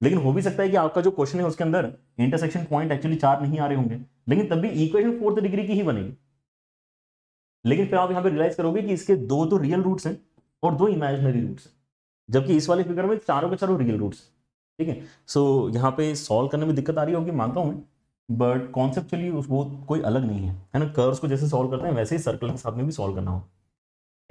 Speaker 2: लेकिन हो भी सकता है कि आपका जो क्वेश्चन है उसके अंदर इंटरसेक्शन पॉइंट एक्चुअली चार नहीं आ रहे होंगे लेकिन तब भी इक्वेशन फोर्थ डिग्री की ही बनेगी लेकिन फिर आप यहाँ पे रियलाइज करोगे कि इसके दो तो रियल रूट्स हैं और दो इमेजिनरी रूट्स हैं जबकि इस वाले फिगर में चारों के चारों रियल रूट्स हैं ठीक है सो so, यहाँ पे सॉल्व करने में दिक्कत आ रही होगी मानता हूँ बट कॉन्सेप्ट चलिए वो कोई अलग नहीं है है ना कर्व्स को जैसे सॉल्व करते हैं वैसे ही सर्कल के साथ में भी सॉल्व करना होगा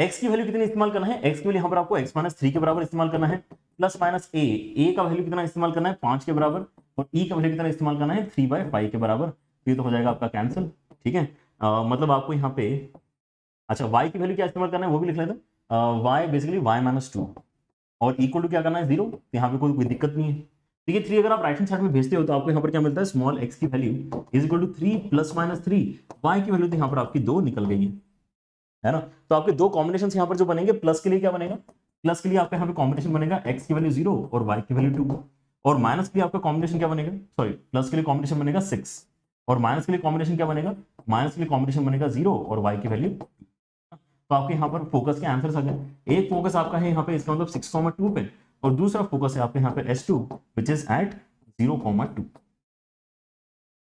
Speaker 2: एक्स की वैल्यू कितनी इस्तेमाल करना है एक्स की वैल्यू यहाँ पर आपको एक्स माइनस थ्री के बराबर इस्तेमाल करना है प्लस माइनस ए ए का वैल्यू कितना इस्तेमाल करना है पांच के बराबर और ई e का वैल्यू कितना इस्तेमाल करना है थ्री बाय फाइव के बराबर तो ये तो हो जाएगा आपका कैंसिल ठीक है मतलब आपको यहाँ पे अच्छा वाई की वैल्यू क्या इस्तेमाल करना है वो भी लिख लेते y basically y minus two और इक्वल टू क्या करना है जीरो तो यहाँ पे कोई कोई दिक्कत नहीं है ठीक है थ्री अगर आप राइट हैंड साइड में भेजते हो तो आपको यहाँ पर क्या मिलता है स्मॉल एक्स की value is equal to three plus minus three y की वैल्यू तो यहाँ पर आपकी दो निकल गई है है ना तो आपके दो कॉम्बिनेशन यहाँ पर जो बनेंगे प्लस के लिए क्या बनेगा प्लस के लिए आपका यहाँ पे कॉम्बिनेशन बनेगा एक्स की वैल्यू जीरो और वाई की वैल्यू टू और माइनस के लिए आपका कॉम्बिनेशन क्या बनेगा सॉरी प्लस के लिए कॉम्बिनेशन बनेगा सिक्स और माइनस के लिए कॉम्बिनेशन क्या बनेगा माइनस के लिए कॉम्बिनेशन बनेगा जीरो और वाई की वैल्यू तो आपके यहाँ पर फोकस के आंसर आ गए एक फोकस आपका है यहाँ पे इसका मतलब सिक्स कॉमर टू पे और दूसरा फोकस है आपके यहाँ पे S two which is at zero comma two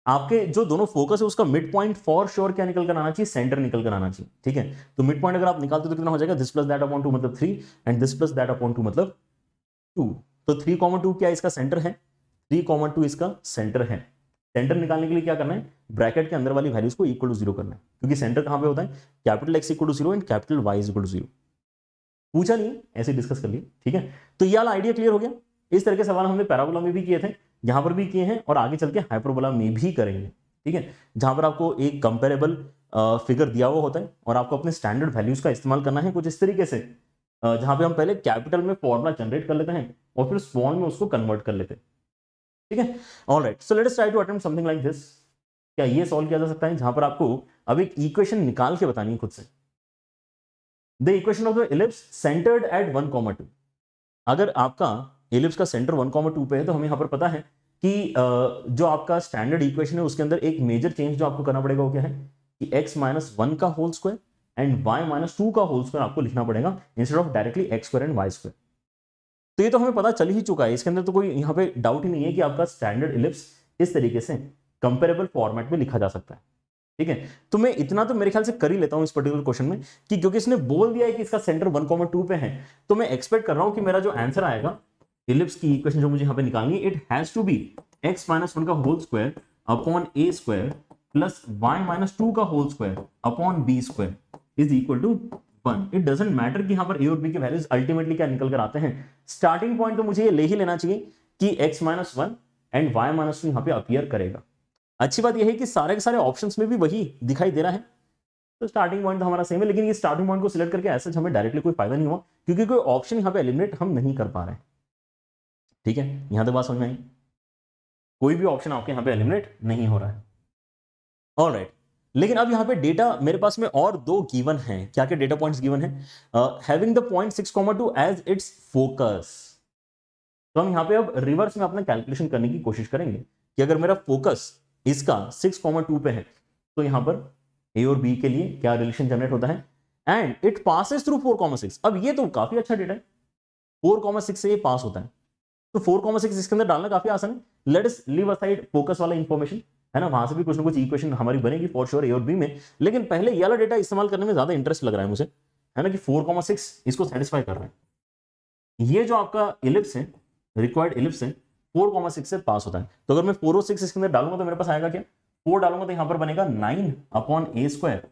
Speaker 2: आपके जो दोनों फोकस है उसका मिड पॉइंट फॉर श्योर क्या निकल कर आना चाहिए सेंटर निकल कर आना चाहिए ठीक है तो मिड पॉइंट अगर आप निकालते तो कितना हो जाएगा this plus that upon two मतलब three and this plus that upon two मतलब टू तो थ्री कॉमन टू क्या इसका सेंटर है थ्री कॉमन टू इसका सेंटर है सेंटर निकालने के लिए क्या करना है ब्रैकेट के अंदर वाली वैल्यूज को इक्वल टू जीरो करना है क्योंकि सेंटर कहां पे होता है capital X equal to zero and capital Y equal to zero पूछा नहीं ऐसे डिस्कस कर लिए ठीक है तो ये वाला आइडिया क्लियर हो गया इस तरह के सवाल हमने पैराबोला में भी किए थे यहाँ पर भी किए हैं और आगे चल के हाइपरबोला में भी करेंगे ठीक है जहाँ पर आपको एक कंपेरेबल फिगर दिया हुआ होता है और आपको अपने स्टैंडर्ड वैल्यूज़ का इस्तेमाल करना है कुछ इस तरीके से जहाँ पे हम पहले कैपिटल में फॉर्मुला जनरेट कर लेते हैं और फिर स्मॉल में उसको कन्वर्ट कर लेते हैं ठीक है all right so let like this क्या ये सॉल्व किया जा सकता है जहां पर आपको अब एक इक्वेशन निकाल के बतानी है खुद से the equation of the ellipse centred at one comma two अगर आपका एलिप्स का सेंटर वन कॉमा टू पे है तो हमें यहाँ पर पता है कि जो आपका स्टैंडर्ड इक्वेशन है उसके अंदर एक मेजर चेंज जो आपको करना पड़ेगा वो क्या है कि एक्स माइनस वन का whole square and y minus two का होल स्क्वायर आपको लिखना पड़ेगा instead of directly x square and y square तो ये तो हमें पता चल ही चुका है इसके अंदर तो कोई यहाँ पे डाउट ही नहीं है कि आपका स्टैंडर्ड इलिप्स इस तरीके से कंपेरेबल फॉर्मेट में लिखा जा सकता है ठीक है तो मैं इतना तो मेरे ख्याल से कर ही लेता हूं इस पर्टिकुलर क्वेश्चन में कि क्योंकि इसने बोल दिया है कि इसका सेंटर वन कॉमर टू पे है तो मैं एक्सपेक्ट कर रहा हूं कि मेरा जो आंसर आएगा फिलिप्स की इक्वेशन जो मुझे यहाँ पे निकालनी है it has to be x minus one का होल स्क्वायर अपॉन ए square plus y minus two का whole square upon B square is equal to one it doesn't matter कि यहाँ पर ए और बी के वैल्यूज अल्टीमेटली क्या निकल कर आते हैं स्टार्टिंग पॉइंट तो मुझे ये ले ही लेना चाहिए कि x minus one and y minus two यहाँ पे अपियर करेगा अच्छी बात यह है कि सारे के सारे ऑप्शन में भी वही दिखाई दे रहा है तो स्टार्टिंग पॉइंट तो हमारा सेम है लेकिन ये स्टार्टिंग पॉइंट को सिलेक्ट करके ऐसे हमें डायरेक्टली कोई फायदा नहीं हुआ क्योंकि कोई ऑप्शन यहाँ पे एलिमिनेट हम नहीं कर पा रहे हैं ठीक है यहां तक तो बात समझ में आई कोई भी ऑप्शन आपके यहां पे एलिमिनेट नहीं हो रहा है ऑल राइट लेकिन अब यहां पे डेटा मेरे पास में और दो गिवन हैं क्या क्या डेटा पॉइंट्स गिवन है having the point six comma two as its focus तो हम यहां पे अब रिवर्स में अपना कैलकुलेशन करने की कोशिश करेंगे कि अगर मेरा फोकस इसका सिक्स कॉमर टू पे है तो यहां पर ए और बी के लिए क्या रिलेशन जनरेट होता है and it passes through four comma six अब ये तो काफी अच्छा डेटा है फोर कॉमर सिक्स से ये पास होता है तो फोर कॉमर्स सिक्स इसके अंदर डालना काफी आसान है let us leave aside focus वाला इन्फॉर्मेशन है ना वहां से भी कुछ ना कुछ इक्वेशन हमारी बनेगी फॉर श्योर ए और बी में लेकिन पहले ये वाला डेटा इस्तेमाल करने में ज्यादा इंटरेस्ट लग रहा है मुझे है ना कि फोर कॉमा सिक्स इसको सेटिस्फाई कर रहा है ये जो आपका इलिप्स है रिक्वायर्ड इलिप्स है फोर कॉमा सिक्स से पास होता है तो अगर मैं फोर और सिक्स इसके अंदर डालूंगा तो मेरे पास आएगा क्या फोर डालूंगा तो यहाँ पर बनेगा नाइन अपॉन ए स्क्वायर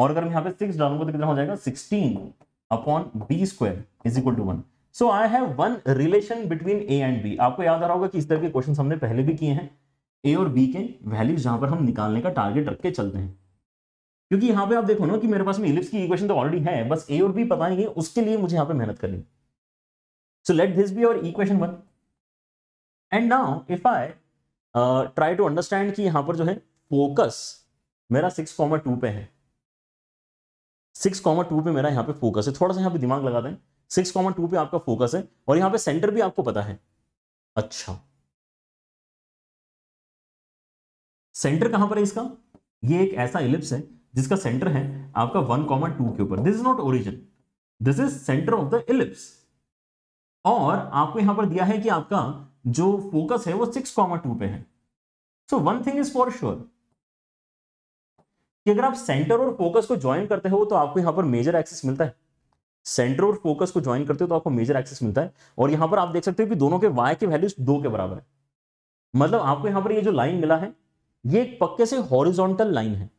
Speaker 2: और अगर मैं यहाँ पे सिक्स डालूंगा तो कितना हो जाएगा sixteen upon B square is equal to one so I have one relation between a and b आपको याद आ रहा होगा कि इस तरह के क्वेश्चन हमने पहले भी किए हैं ए और बी के वैल्यूज जहां पर हम निकालने का टारगेट रख के चलते हैं क्योंकि यहां पे आप देखो ना कि मेरे पास में इलिप्स की इक्वेशन तो ऑलरेडी है बस ए और बी पता नहीं है उसके लिए मुझे यहां पे मेहनत करनी so let this be our equation one and now if I try to understand कि यहां पर जो है फोकस मेरा सिक्स कॉमर टू पे है सिक्स कॉमर टू पे मेरा यहां पे फोकस है थोड़ा सा यहाँ पे दिमाग लगा दें सिक्स कॉमन टू पे आपका फोकस है और यहाँ पे सेंटर भी आपको पता है अच्छा
Speaker 1: सेंटर कहां पर है इसका
Speaker 2: ये एक ऐसा इलिप्स है जिसका सेंटर है आपका वन कॉमन टू के ऊपर this is not origin this is centre of the ellipse और आपको यहां पर दिया है कि आपका जो फोकस है वो सिक्स कॉमन टू पे है so one thing is for sure कि अगर आप सेंटर और फोकस को ज्वाइन करते हो तो आपको यहां पर मेजर एक्सेस मिलता है सेंटर और फोकस को ज्वाइन करते हो तो आपको मेजर एक्सेस मिलता है और यहां पर आप देख सकते हो कि दोनों के वाई के वैल्यूज दो के बराबर है मतलब आपको यहां पर ये यह जो लाइन मिला है ये एक पक्के से हॉरिजॉन्टल लाइन है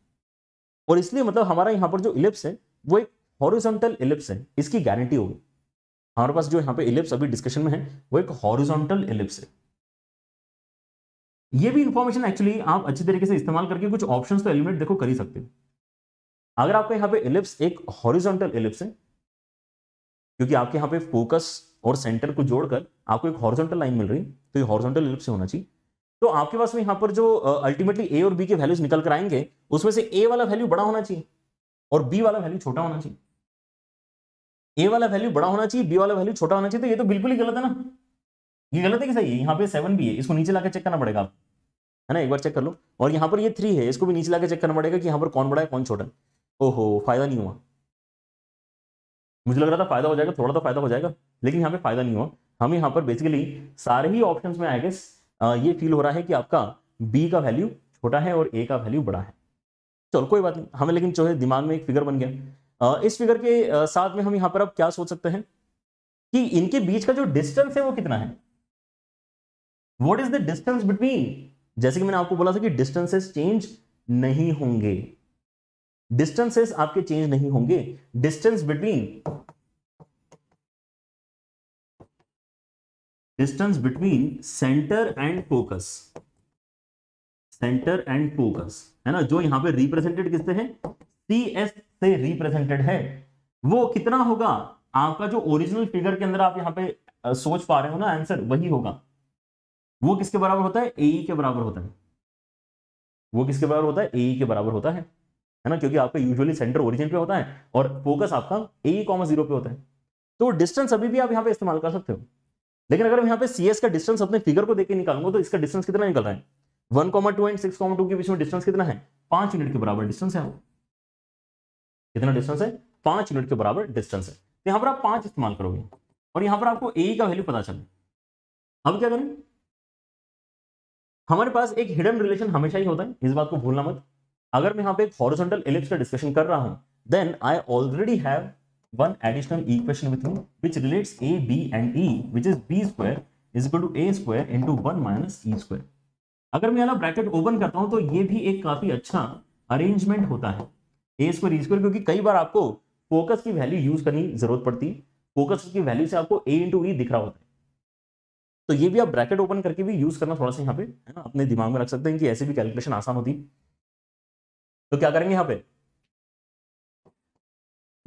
Speaker 2: और इसलिए मतलब हमारा यहां पर जो इलिप्स है वो एक हॉरिजॉन्टल इलिप्स है इसकी गारंटी होगी हमारे पास जो यहां पे इलिप्स अभी डिस्कशन में है वो एक हॉरिजॉन्टल इलिप्स है ये भी इंफॉर्मेशन एक्चुअली आप अच्छी तरीके से इस्तेमाल करके कुछ ऑप्शन तो एलिमिनेट देखो कर ही सकते हो अगर आपका यहाँ पे इलिप्स एक हॉरिजॉन्टल इलिप्स है क्योंकि आपके यहाँ पे फोकस और सेंटर को जोड़कर आपको एक हॉर्जोंटल लाइन मिल रही तो ये हॉर्जोंटल इलिप्स होना चाहिए तो आपके पास में यहाँ पर जो अल्टीमेटली ए और बी के वैल्यूज निकल कर आएंगे उसमें से ए वाला वैल्यू बड़ा होना चाहिए और बी वाला वैल्यू छोटा होना चाहिए ए वाला वैल्यू बड़ा होना चाहिए बी वाला वैल्यू छोटा होना चाहिए तो ये तो बिल्कुल ही गलत है ना ये गलत है कि सही है यहाँ पे सेवन भी है इसको नीचे लाकर चेक करना पड़ेगा आपको है ना एक बार चेक कर लो और यहाँ पर ये थ्री है इसको भी नीचे लाके चेक करना पड़ेगा कि यहाँ पर कौन बड़ा है कौन छोटा है ओहो फायदा नहीं हुआ मुझे लग रहा था फायदा हो जाएगा थोड़ा तो फायदा हो जाएगा लेकिन यहाँ पे फायदा नहीं हुआ हम यहाँ पर बेसिकली सारे ही ऑप्शन में आई गेस ये फील हो रहा है कि आपका बी का वैल्यू छोटा है और ए का वैल्यू बड़ा है चलो कोई बात नहीं हमें लेकिन जो है दिमाग में एक फिगर बन गया इस फिगर के साथ में हम यहाँ पर अब क्या सोच सकते हैं कि इनके बीच का जो डिस्टेंस है वो कितना है what is the distance between जैसे कि मैंने आपको बोला था कि डिस्टेंसेस चेंज नहीं होंगे डिस्टेंसेस आपके चेंज नहीं होंगे distance between
Speaker 1: distance between
Speaker 2: centre and focus centre and focus है ना जो यहां पे रिप्रेजेंटेड किससे है सी एस से रिप्रेजेंटेड है वो कितना होगा आपका जो ओरिजिनल फिगर के अंदर आप यहां पे आ, सोच पा रहे हो ना आंसर वही होगा वो किसके बराबर होता है ए के बराबर होता है वो किसके बराबर होता है ए के बराबर होता है है ना क्योंकि आपका यूजुअली सेंटर ओरिजिन पे होता है और फोकस आपका ए कॉमा जीरो पे होता है तो डिस्टेंस अभी भी आप यहाँ पे इस्तेमाल कर सकते हो लेकिन अगर यहाँ पे सी का डिस्टेंस अपने फिगर को देखकर निकालूंगा तो इसका डिस्टेंस कितना निकल रहा है one comma two and six comma two के बीच में डिस्टेंस कितना है पांच यूनिट के बराबर डिस्टेंस है कितना डिस्टेंस है पांच यूनिट के बराबर डिस्टेंस है यहां तो यहाँ पर आप पांच इस्तेमाल करोगे और यहाँ पर आपको ए e का वैल्यू पता चले अब क्या करें हमारे पास एक हिडन रिलेशन हमेशा ही होता है इस बात को भूलना मत अगर मैं यहाँ पे हॉरिजॉन्टल इलिप्स का डिस्कशन कर रहा हूँ then I already have one additional equation with me which relates a b and e which is b square is equal to a square into one minus E square अगर मैं bracket open करता हूँ तो ये भी एक काफी अच्छा अरेंजमेंट होता है ए स्क्वायर ई स्क्वायर क्योंकि कई बार आपको फोकस की वैल्यू यूज करनी जरूरत पड़ती है फोकस की वैल्यू से आपको ए इंटू ई दिख रहा होता है तो ये भी आप ब्रैकेट ओपन करके भी यूज करना थोड़ा सा यहाँ पे है ना अपने दिमाग में रख सकते हैं कि ऐसे भी कैलकुलेशन आसान होती है तो क्या करेंगे यहां पे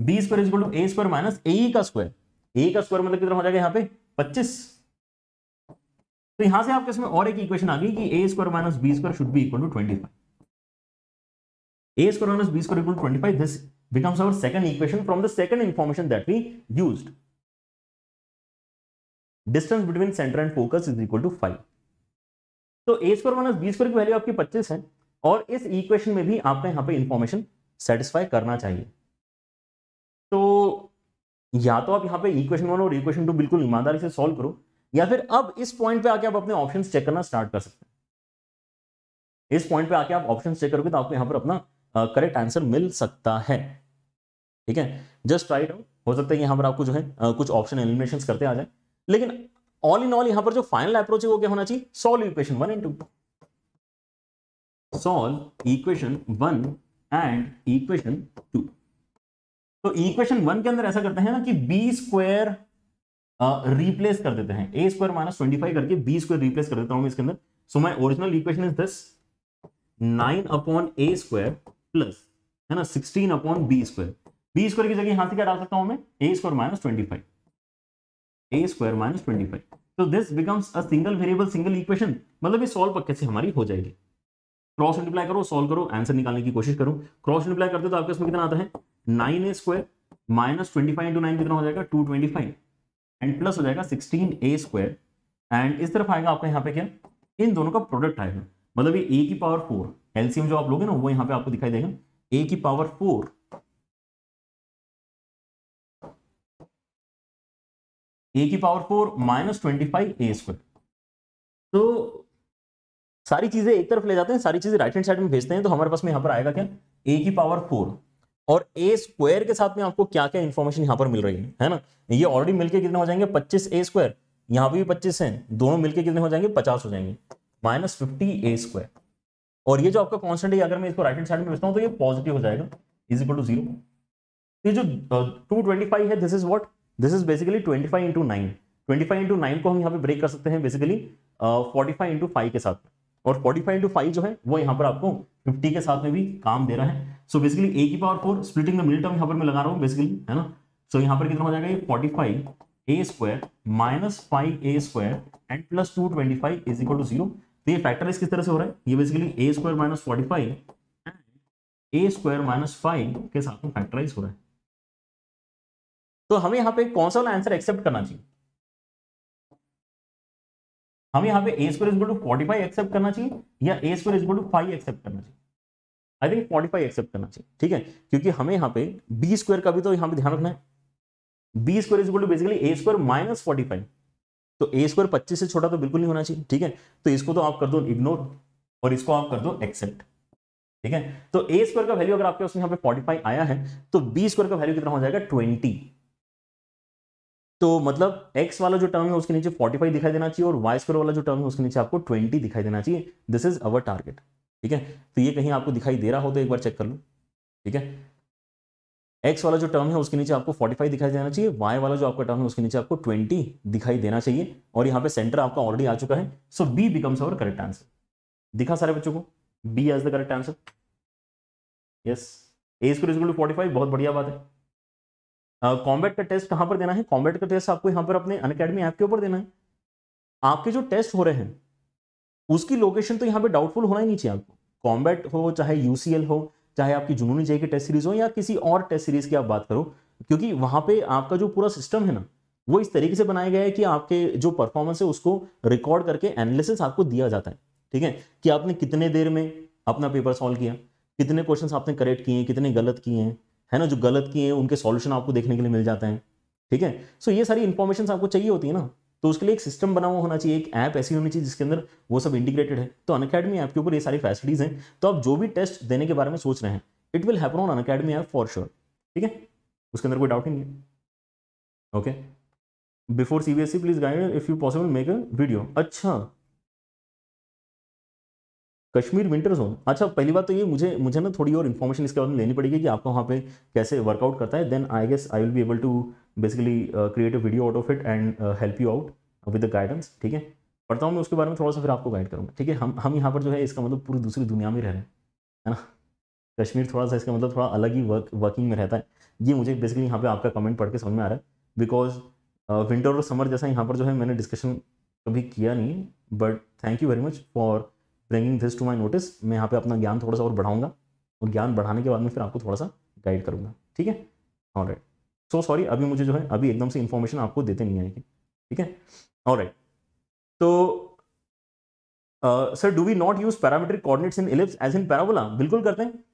Speaker 2: b square is to A square minus a का स्क्वायर ए e का स्क्वायर मतलब कितना हो जाएगा यहां पे पच्चीस तो यहां से आपके इसमें और एक इक्वेशन आ गई कि a square minus b square should be equal to twenty five a square minus b square equal twenty five this becomes our second equation from the second information that we use distance between centre and focus is equal to five तो a square minus b square की value आपकी 25 है और इस equation में भी आपका यहाँ पे इंफॉर्मेशन सेटिस्फाई करना चाहिए तो या तो आप यहाँ पे इक्वेशन वन और इक्वेशन टू बिल्कुल ईमानदारी से सॉल्व करो या फिर अब इस पॉइंट पे आके आप अपने ऑप्शन चेक करना स्टार्ट कर सकते हैं इस पॉइंट पे आके आप ऑप्शंस चेक करोगे तो आपको यहाँ पर अपना करेक्ट uh, आंसर मिल सकता है ठीक है जस्ट ट्राइट हो सकता है यहाँ पर आपको जो है uh, कुछ ऑप्शन एलिमिनेशन करते आ जाए लेकिन ऑल इन ऑल यहाँ पर जो फाइनल अप्रोच है वो क्या होना चाहिए solve equation one and two solve equation one and equation two तो equation वन के अंदर ऐसा करते हैं ना कि बी स्क्वायर रिप्लेस कर देते हैं a square minus twenty five करके बी स्क्वायर रिप्लेस कर देता हूं इसके अंदर so my original equation is this nine upon A square plus है ना sixteen upon B square b square की जगह यहां से क्या डाल सकता हूं मैं a square minus twenty five a square minus twenty five तो this becomes a single variable single equation मतलब ये सॉल्व पक्के से हमारी हो जाएगी क्रॉस मल्टीप्लाई करो सॉल्व करो आंसर निकालने की कोशिश करो क्रॉस मल्टीप्लाई करते हो तो आपके इसमें कितना आता है nine a square minus twenty five into nine कितना हो जाएगा two twenty five and plus हो जाएगा सिक्सटीन ए स्क्वायर एंड इस तरफ आएगा आपका यहाँ पे क्या इन दोनों का प्रोडक्ट आएगा मतलब ये ए की पावर फोर एलसीएम जो आप लोग ना वो यहाँ पे आपको दिखाई देगा ए की पावर फोर ए की power four minus twenty five a square तो सारी चीजें एक तरफ ले जाते हैं सारी चीजें राइट हैंड साइड में भेजते हैं तो हमारे पास में यहाँ पर आएगा क्या ए की पावर फोर और ए स्क्वायर के साथ में आपको क्या क्या इन्फॉर्मेशन यहाँ पर मिल रही है है ना ये ऑलरेडी मिलकर कितने हो जाएंगे पच्चीस ए स्क्वायर यहाँ पे भी पच्चीस है दोनों मिलकर कितने हो जाएंगे पचास हो जाएंगे माइनस फिफ्टी ए स्क्वायर और ये जो आपका कॉन्स्टेंट है अगर मैं इसको राइट हैंड साइड में भेजता हूँ तो ये पॉजिटिव हो जाएगा इज इक्वल टू जीरो ये जो टू ट्वेंटी फाइव है this is what this is basically twenty five into nine twenty five into nine को हम यहाँ पे ब्रेक कर सकते हैं basically forty five into five के साथ और 45 फाइव इंटू जो है वो यहाँ पर आपको 50 के साथ में भी काम दे रहा है सो बेसिकली ए की power four splitting the middle term यहाँ पर मैं लगा रहा हूँ बेसिकली है ना सो so, यहाँ पर कितना हो जाएगा ये forty five a square minus five a square and plus two twenty five is equal to zero तो ये फैक्टराइज किस तरह से हो रहा है ये basically a square minus forty five a square minus five के साथ में फैक्टराइज हो रहा है तो हमें यहाँ पे कौन सा वाला आंसर एक्सेप्ट करना चाहिए हमें यहाँ पे a square equal to forty five accept करना चाहिए या a square equal to five accept करना चाहिए I think forty five accept करना चाहिए ठीक है क्योंकि हमें यहाँ पे बी स्क्वायर का भी तो यहाँ पे ध्यान रखना है b square equal to basically a square minus forty five तो ए स्क्वायर पच्चीस से छोटा तो बिल्कुल नहीं होना चाहिए ठीक है तो इसको तो आप कर दो इग्नोर और इसको आप कर दो एक्सेप्ट ठीक है तो ए स्क्वायर का वैल्यू अगर आपके उसमें यहाँ पे 45 आया है तो बी स्क्वायर का वैल्यू कितना हो जाएगा ट्वेंटी तो मतलब एक्स वाला जो टर्म है उसके नीचे 45 दिखाई देना चाहिए और वाई स्क्वायर वाला जो टर्म है उसके नीचे आपको 20 दिखाई देना चाहिए दिस इज अवर टारगेट ठीक है तो ये कहीं आपको दिखाई दे रहा हो तो एक बार चेक कर लो ठीक है एक्स वाला जो टर्म है उसके नीचे आपको 45 दिखाई देना चाहिए वाई वाला जो आपका टर्म है उसके नीचे आपको 20 दिखाई देना चाहिए और यहाँ पे सेंटर आपका ऑलरेडी आ चुका है so b becomes our correct answer दिखा सारे बच्चों को b as the correct answer yes a square is to forty बहुत बढ़िया बात है कॉम्बैट का टेस्ट कहां पर देना है कॉम्बैट का टेस्ट आपको यहां पर अपने अनकेडमी ऐप के ऊपर देना है आपके जो टेस्ट हो रहे हैं उसकी लोकेशन तो यहाँ पे डाउटफुल होना ही नहीं चाहिए आपको कॉम्बैट हो चाहे यूसीएल हो चाहे आपकी जुनूनी जय की टेस्ट सीरीज हो या किसी और टेस्ट सीरीज की आप बात करो क्योंकि वहां पे आपका जो पूरा सिस्टम है ना वो इस तरीके से बनाया गया है कि आपके जो परफॉर्मेंस है उसको रिकॉर्ड करके एनालिसिस आपको दिया जाता है ठीक है कि आपने कितने देर में अपना पेपर सॉल्व किया कितने क्वेश्चन आपने करेक्ट किए कितने गलत किए हैं है ना जो गलत किए हैं उनके सॉल्यूशन आपको देखने के लिए मिल जाते हैं ठीक है सो ये सारी इन्फॉर्मेशन आपको चाहिए होती है ना तो उसके लिए एक सिस्टम बना हुआ होना चाहिए एक ऐप ऐसी होनी चाहिए जिसके अंदर वो सब इंटीग्रेटेड है तो अन अकेडमी ऐप के ऊपर ये सारी फैसिलिटीज़ हैं तो आप जो भी टेस्ट देने के बारे में सोच रहे हैं it will happen on Unacademy app for sure ठीक है उसके अंदर कोई डाउट ही नहीं है okay before C B S C please guide if you possible make a video अच्छा कश्मीर विंटर जोन अच्छा पहली बात तो ये मुझे मुझे ना थोड़ी और इन्फॉर्मेशन इसके बारे में लेनी पड़ेगी कि आपका वहाँ पे कैसे वर्कआउट करता है then I guess I will be able to basically create a video out of it and help you out with the guidance ठीक है पढ़ता हूँ मैं उसके बारे में थोड़ा सा फिर आपको गाइड करूँगा ठीक है हम हम यहाँ पर जो है इसका मतलब पूरी दूसरी दुनिया में रह रहे हैं है ना कश्मीर थोड़ा सा इसका मतलब थोड़ा अलग ही वर्क वर्किंग में रहता है ये मुझे बेसिकली यहाँ पर आपका कमेंट पढ़ के समझ में आ रहा है बिकॉज विंटर uh, और समर जैसा यहाँ पर जो है मैंने डिस्कशन कभी किया नहीं but thank you very much for bringing this to my notice मैं यहाँ पे अपना ज्ञान थोड़ा सा और बढ़ाऊंगा और ज्ञान बढ़ाने के बाद में फिर आपको थोड़ा सा गाइड करूंगा ठीक है ऑल राइट सो सॉरी अभी मुझे जो है अभी एकदम से इन्फॉर्मेशन आपको देते नहीं आएगी ठीक है ऑल राइट तो sir do we not use parametric coordinates in ellipse as in parabola बिल्कुल करते हैं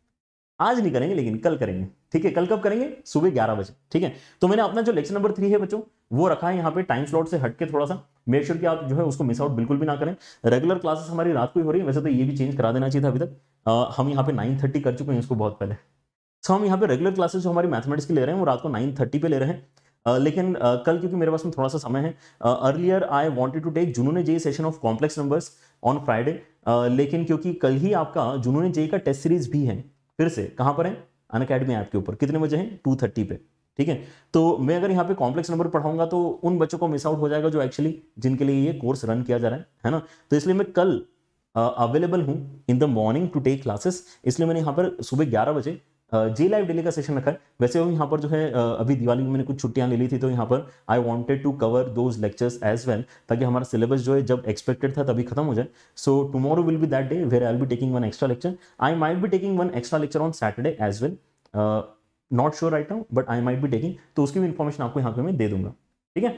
Speaker 2: आज नहीं करेंगे लेकिन कल करेंगे ठीक है कल कब करेंगे सुबह ग्यारह बजे ठीक है तो मैंने अपना जो लेक्चर नंबर थ्री है बच्चों वो रखा है यहाँ पे टाइम स्लॉट से हट के थोड़ा सा मेक श्योर sure कि आप जो है उसको मिस आउट बिल्कुल भी ना करें रेगुलर क्लासेस हमारी रात को ही हो रही है वैसे तो ये भी चेंज करा देना चाहिए था अभी तक आ, हम यहाँ पे नाइन थर्टी कर चुके हैं इसको बहुत पहले सो हम यहाँ पे रेगुलर क्लासेस जो हमारी मैथमेटिक्स की ले रहे हैं वो रात को नाइन थर्टी पे ले रहे हैं लेकिन कल क्योंकि मेरे पास में थोड़ा सा समय है earlier I wanted to take Junoon J session of complex numbers on Friday लेकिन क्योंकि कल ही आपका जुनून जे का टेस्ट सीरीज भी है फिर से कहाँ पर है अन अकेडमी ऐप के ऊपर कितने बजे हैं टू थर्टी पे ठीक है तो मैं अगर यहाँ पे कॉम्प्लेक्स नंबर पढ़ाऊंगा तो उन बच्चों को मिस आउट हो जाएगा जो एक्चुअली जिनके लिए ये कोर्स रन किया जा रहा है है ना तो इसलिए मैं कल अवेलेबल हूँ in the morning to take classes इसलिए मैंने यहाँ पर सुबह ग्यारह बजे जी लाइव डेली का सेशन रखा है वैसे वो यहाँ पर जो है अभी दिवाली में मैंने कुछ छुट्टियाँ ले ली थी तो यहाँ पर I wanted to cover those lectures as well ताकि हमारा सिलेबस जो है जब एक्सपेक्टेड था तभी खत्म हो जाए so tomorrow will be that day where I be taking one extra lecture I might be taking one extra lecture on Saturday as well not sure right now but I might be taking तो उसकी भी information आपको यहाँ पे मैं दे दूंगा ठीक है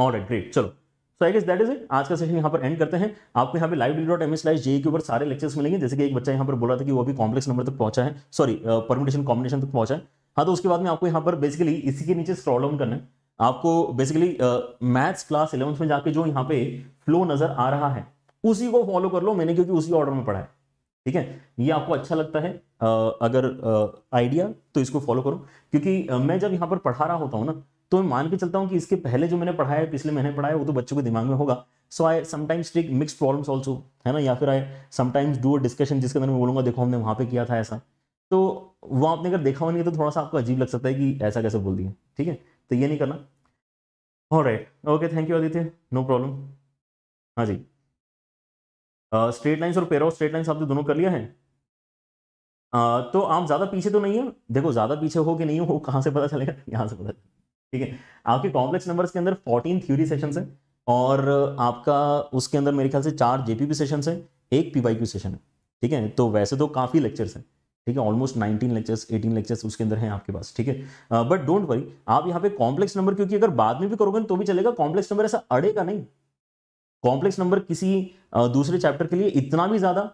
Speaker 2: ऑल राइट ग्रेट चलो so I guess that is it आज का सेशन यहाँ पर एंड करते हैं आपको यहाँ पे लाइव डॉट एम एस लाइज जी के ऊपर सारे लेक्चर्स मिलेंगे जैसे कि एक बच्चा यहाँ पर बोला था कि वो भी कॉम्प्लेक्स नंबर तक पहुंचा है सॉरी परमिटेशन कॉम्बिनेशन तक पहुंचा है हाँ तो उसके बाद में आपको यहाँ पर बेसिकली इसी के नीचे स्क्रॉल डाउन करना है आपको बेसिकली मैथ्स क्लास इलेवंथ में जाके जो यहाँ पे फ्लो नजर आ रहा है उसी को फॉलो कर लो मैंने क्योंकि उसी ऑर्डर में पढ़ा है ठीक है ये आपको अच्छा लगता है अगर आइडिया तो इसको फॉलो करो क्योंकि मैं जब यहाँ पर पढ़ा रहा होता हूँ ना तो मैं मान के चलता हूँ कि इसके पहले जो मैंने पढ़ाया है पिछले महीने पढ़ाया वो तो बच्चों के दिमाग में होगा so I sometimes take mix problems also है ना या फिर I sometimes do a discussion जिसके अंदर मैं बोलूँगा देखो हमने वहाँ पे किया था ऐसा तो वहाँ आपने अगर देखा हुआ नहीं तो थोड़ा सा आपको अजीब लग सकता है कि ऐसा कैसे बोल दिया ठीक है तो ये नहीं करना हो right okay thank you Aditya no problem हाँ जी स्ट्रेट लाइन्स और पेरा स्ट्रेट लाइन्स आपने दोनों कर लिया है तो आप ज़्यादा पीछे तो नहीं है देखो ज़्यादा पीछे हो कि नहीं हो कहाँ से पता चलेगा यहाँ से पता चलेगा ठीक है आपके कॉम्प्लेक्स नंबर्स के अंदर फोर्टीन थ्योरी सेशन है और आपका उसके अंदर मेरे ख्याल से चार जेपीपी सेशन है एक पीवाईक्यू सेशन है ठीक है तो वैसे तो काफ़ी लेक्चर्स हैं ठीक है ऑलमोस्ट 19 लेक्चर्स 18 लेक्चर्स उसके अंदर हैं आपके पास ठीक है बट डोंट वरी आप यहाँ पे कॉम्प्लेक्स नंबर क्योंकि अगर बाद में भी करोगे तो भी चलेगा कॉम्प्लेक्स नंबर ऐसा अड़ेगा नहीं कॉम्प्लेक्स नंबर किसी दूसरे चैप्टर के लिए इतना भी ज़्यादा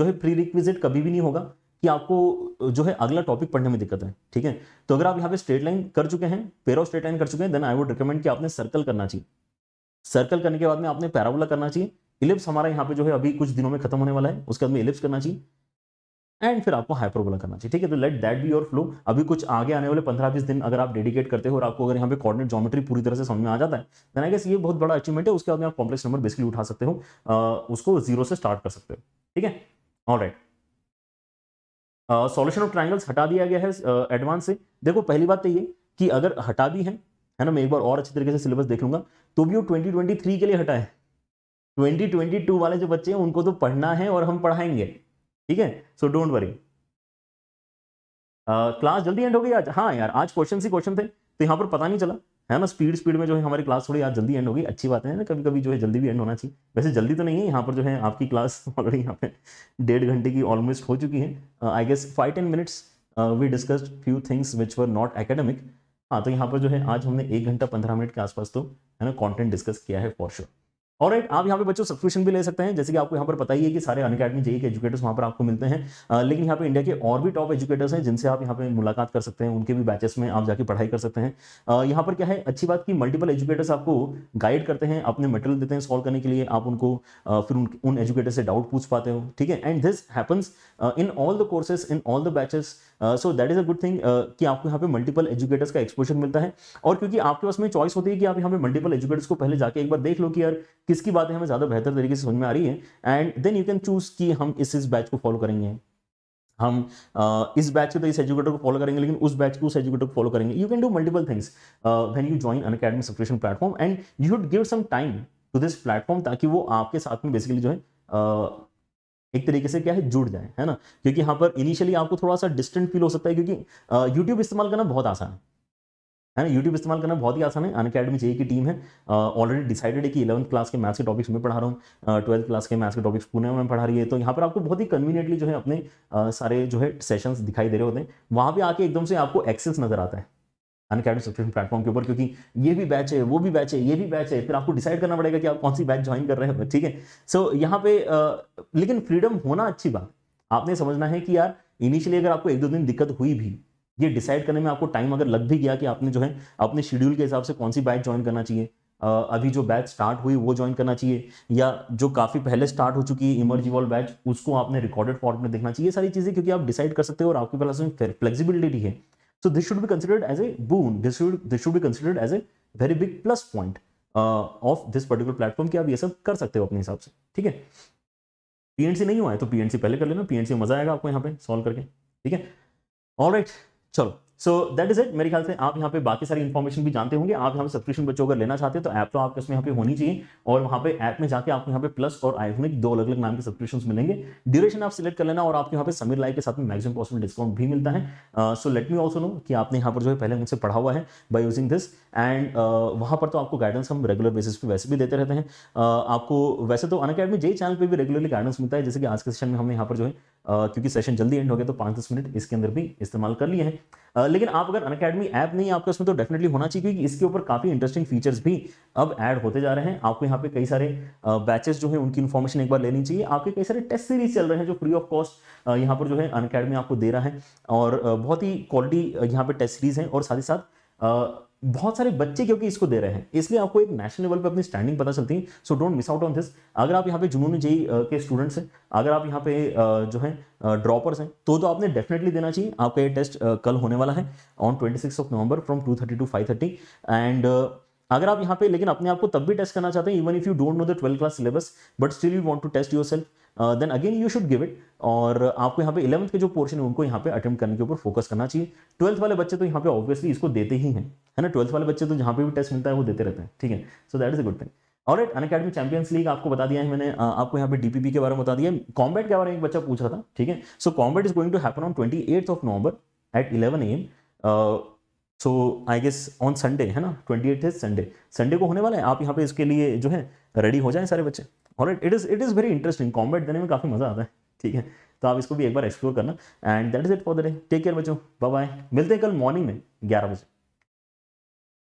Speaker 2: जो है प्री रिक्विजिट कभी भी नहीं होगा कि आपको जो है अगला टॉपिक पढ़ने में दिक्कत है ठीक है तो अगर आप यहाँ पे स्ट्रेट लाइन कर चुके हैं पेरो स्ट्रेट लाइन कर चुके हैं देन आई वुड रिकमेंड कि आपने सर्कल करना चाहिए सर्कल करने के बाद में आपने पैराबोला करना चाहिए इलिप्स हमारा यहाँ पे जो है अभी कुछ दिनों में खत्म होने वाला है उसके बाद में इलिप्स करना चाहिए एंड फिर आपको हाइपरबोला करना चाहिए ठीक है तो let that be your flow अभी कुछ आगे आने वाले पंद्रह बीस दिन अगर आप डेडिकेट करते हो और आपको अगर यहाँ पे कोऑर्डिनेट ज्योमेट्री पूरी तरह से समझ में आ जाता है देन आई गेस ये बहुत बड़ा अचीवमेंट है उसके बाद में आप कॉम्प्लेक्स नंबर बेसिकली उठा सकते हो उसको जीरो से स्टार्ट कर सकते हो ठीक है all right solution of triangles हटा दिया गया है एडवांस से देखो पहली बात तो ये कि अगर हटा दी है है ना मैं एक बार और अच्छे तरीके से सिलेबस देख लूंगा तो भी वो 2023 के लिए हटा है 2022 वाले जो बच्चे हैं उनको तो पढ़ना है और हम पढ़ाएंगे ठीक है सो डोंट वरी क्लास जल्दी एंड हो गई आज हाँ यार आज क्वेश्चन ही क्वेश्चन थे तो यहाँ पर पता नहीं चला है ना स्पीड स्पीड में जो है हमारी क्लास थोड़ी आज जल्दी एंड होगी अच्छी बात है ना कभी कभी जो है जल्दी भी एंड होना चाहिए वैसे जल्दी तो नहीं है यहाँ पर जो है आपकी क्लास ऑलरेडी यहाँ पे डेढ़ घंटे की ऑलमोस्ट हो चुकी है I guess five ten minutes we discussed few things which were not academic हाँ तो यहाँ पर जो है आज हमने एक घंटा पंद्रह मिनट के आसपास तो है ना कॉन्टेंट डिस्कस किया है फॉर श्योर और राइट आप यहाँ पे बच्चों सब्सक्रिप्शन भी ले सकते हैं जैसे कि आपको यहाँ पर पता ही है कि सारे अन अकेडमी जेई के एजुकेटर्स वहाँ पर आपको मिलते हैं आ, लेकिन यहाँ पे इंडिया के और भी टॉप एजुकेटर्स हैं जिनसे आप यहाँ पे मुलाकात कर सकते हैं उनके भी बैचेस में आप जाके पढ़ाई कर सकते हैं आ, यहाँ पर क्या है अच्छी बात कि मल्टीपल एजुकेटर्स आपको गाइड करते हैं अपने मटेरियल देते हैं सॉल्व करने के लिए आप उनको आ, फिर उन, उन एजुकेटर से डाउट पूछ पाते हो ठीक है and this happens in all the courses in all the batches so that is a good thing कि आपको यहाँ पे मल्टीपल एजुकेटर्स का एक्सपोजर मिलता है और क्योंकि आपके पास में चॉइस होती है कि आप यहाँ पे मल्टीपल एजुकेटर्स को पहले जाके एक बार देख लो कि यार किसकी बातें हमें ज़्यादा बेहतर तरीके से समझ में आ रही है and then you can choose कि हम इस इस बैच को फॉलो करेंगे हम इस बैच के तो इस एजुकेटर को फॉलो करेंगे लेकिन उस बैच को उस एजुकेटर को फॉलो करेंगे you can do multiple things when you join Unacademy subscription platform and you should give some time to this platform ताकि वो आपके साथ में बेसिकली जो है uh, एक तरीके से क्या है जुड़ जाए है ना क्योंकि यहाँ पर इनिशियली आपको थोड़ा सा डिस्टेंट फील हो सकता है क्योंकि यूट्यूब इस्तेमाल करना बहुत आसान है है ना यूट्यूब इस्तेमाल करना बहुत ही आसान है अन अकेडमी जे की टीम है ऑलरेडी डिसाइडेड है कि इलेवंथ क्लास के मैथ्स के टॉपिक्स में पढ़ा रहा हूँ ट्वेल्थ क्लास के मैथ्स के टॉपिक्स पुणे में पढ़ा रही है तो यहाँ पर आपको बहुत ही कन्वीनियंटली जो है अपने uh, सारे जो है सेशंस दिखाई दे रहे होते हैं वहाँ पर आके एकदम से आपको एक्सेस नजर आता है अनकेडमी सब्सक्रिप्शन प्लेटफॉर्म के ऊपर क्योंकि ये भी बैच है वो भी बैच है ये भी बैच है फिर आपको डिसाइड करना पड़ेगा कि आप कौन सी बैच ज्वाइन कर रहे हो ठीक है सो यहाँ पे लेकिन फ्रीडम होना अच्छी बात आपने समझना है कि यार इनिशियली अगर आपको एक दो दिन दिक्कत हुई भी ये डिसाइड करने में आपको टाइम अगर लग भी गया कि आपने जो है अपने शेड्यूल के हिसाब से कौन सी बैच ज्वाइन करना चाहिए अभी जो बैच स्टार्ट हुई वो ज्वाइन करना चाहिए या जो काफ़ी पहले स्टार्ट हो चुकी है इमर्जी वॉल बैच उसको आपने रिकॉर्डेड फॉर्म में देखना चाहिए सारी चीज़ें क्योंकि आप डिसाइड कर सकते हो और आपके पास में फ्लेक्सिबिलिटी है so this should be considered as a boon this should this should be considered as a very big plus point of this particular platform कि आप ये सब कर सकते हो अपने हिसाब से ठीक है पीएनसी नहीं हुआ है तो पीएनसी पहले कर लेना पीएनसी मजा आएगा आपको यहाँ पे सॉल्व करके ठीक है ऑलराइट चलो सो दैट इज इट मेरे ख्याल से आप यहाँ पे बाकी सारी इन्फॉर्मेशन भी जानते होंगे आप यहाँ पे सब्सक्रिप्शन बच्चों अगर लेना चाहते हैं तो ऐप तो आपके उसमें यहाँ पे होनी चाहिए और वहाँ पे ऐप में जाके आपको यहाँ पे प्लस और आयोनिक दो अलग अलग नाम के सब्सक्रिप्शन मिलेंगे ड्यूरेशन आप सिलेक्ट कर लेना और आपके यहाँ पे समीर लाइव के साथ में मैक्सिमम पॉसिबल डिस्काउंट भी मिलता है so let me also know कि आपने यहाँ पर जो है पहले मुझसे पढ़ा हुआ है by using this and uh, वहाँ पर तो आपको गाइडेंस हम रेगुलर बेसिस पे वैसे भी देते रहते हैं uh, आपको वैसे तो अन अकेडमी जी चैनल पे भी रेगुलरली गाइडेंस मिलता है जैसे कि आज के सेशन में हमने यहाँ पर जो है uh, क्योंकि सेशन जल्दी एंड हो गया तो पाँच दस मिनट इसके अंदर भी इस्तेमाल कर लिए हैं लेकिन आप अगर अन अकेडमी ऐप नहीं है आपके उसमें तो डेफिनेटली होना चाहिए क्योंकि इसके ऊपर काफ़ी इंटरेस्टिंग फीचर्स भी अब ऐड होते जा रहे हैं आपको यहाँ पे कई सारे बैचेस जो है उनकी इन्फॉर्मेशन एक बार लेनी चाहिए आपके कई सारे टेस्ट सीरीज चल रहे हैं जो फ्री ऑफ कॉस्ट यहाँ पर जो है अन आपको दे रहा है और बहुत ही क्वालिटी यहाँ पर टेस्ट सीरीज है और साथ ही साथ बहुत सारे बच्चे क्योंकि इसको दे रहे हैं इसलिए आपको एक नेशनल लेवल पे अपनी स्टैंडिंग पता चलती है so don't miss out on this अगर आप यहाँ पे जुनून जी के स्टूडेंट्स हैं अगर आप यहाँ पे जो है ड्रॉपर्स हैं तो तो आपने डेफिनेटली देना चाहिए आपका ये टेस्ट कल होने वाला है on twenty of November from two to five and अगर आप यहाँ पे लेकिन अपने आप को तब भी टेस्ट करना चाहते हैं even if you don't know the twelfth class syllabus but still you want to test yourself then again you should give it और आपको यहाँ पे इलेवंथ के जो पोर्शन है उनको यहाँ पे अटेम्प्ट करने के ऊपर फोकस करना चाहिए ट्वेल्थ वाले बच्चे तो यहाँ पे ऑब्वियसली इसको देते ही हैं है ना ट्वेल्थ वाले बच्चे तो जहाँ पे भी टेस्ट मिलता है वो देते रहते हैं ठीक है so that is a good thing और एट अनकेडमी चैंपियंस लीग आपको बता दिया है मैंने uh, आपको यहाँ पे डीपीपी के बारे में बता दिया कॉम्बेट के बारे में एक बच्चा पूछ रहा था ठीक है so combat is going to happen on twenty of November at eleven AM so I guess on Sunday है ना twenty eight is Sunday Sunday को होने वाला है आप यहाँ पे इसके लिए जो है रेडी हो जाए सारे बच्चे और it is it is very interesting combat देने में काफ़ी मज़ा आता है ठीक है तो आप इसको भी एक बार एक्सप्लोर करना and that is it for the day take care बच्चों बाय बाय मिलते हैं कल मॉर्निंग में ग्यारह बजे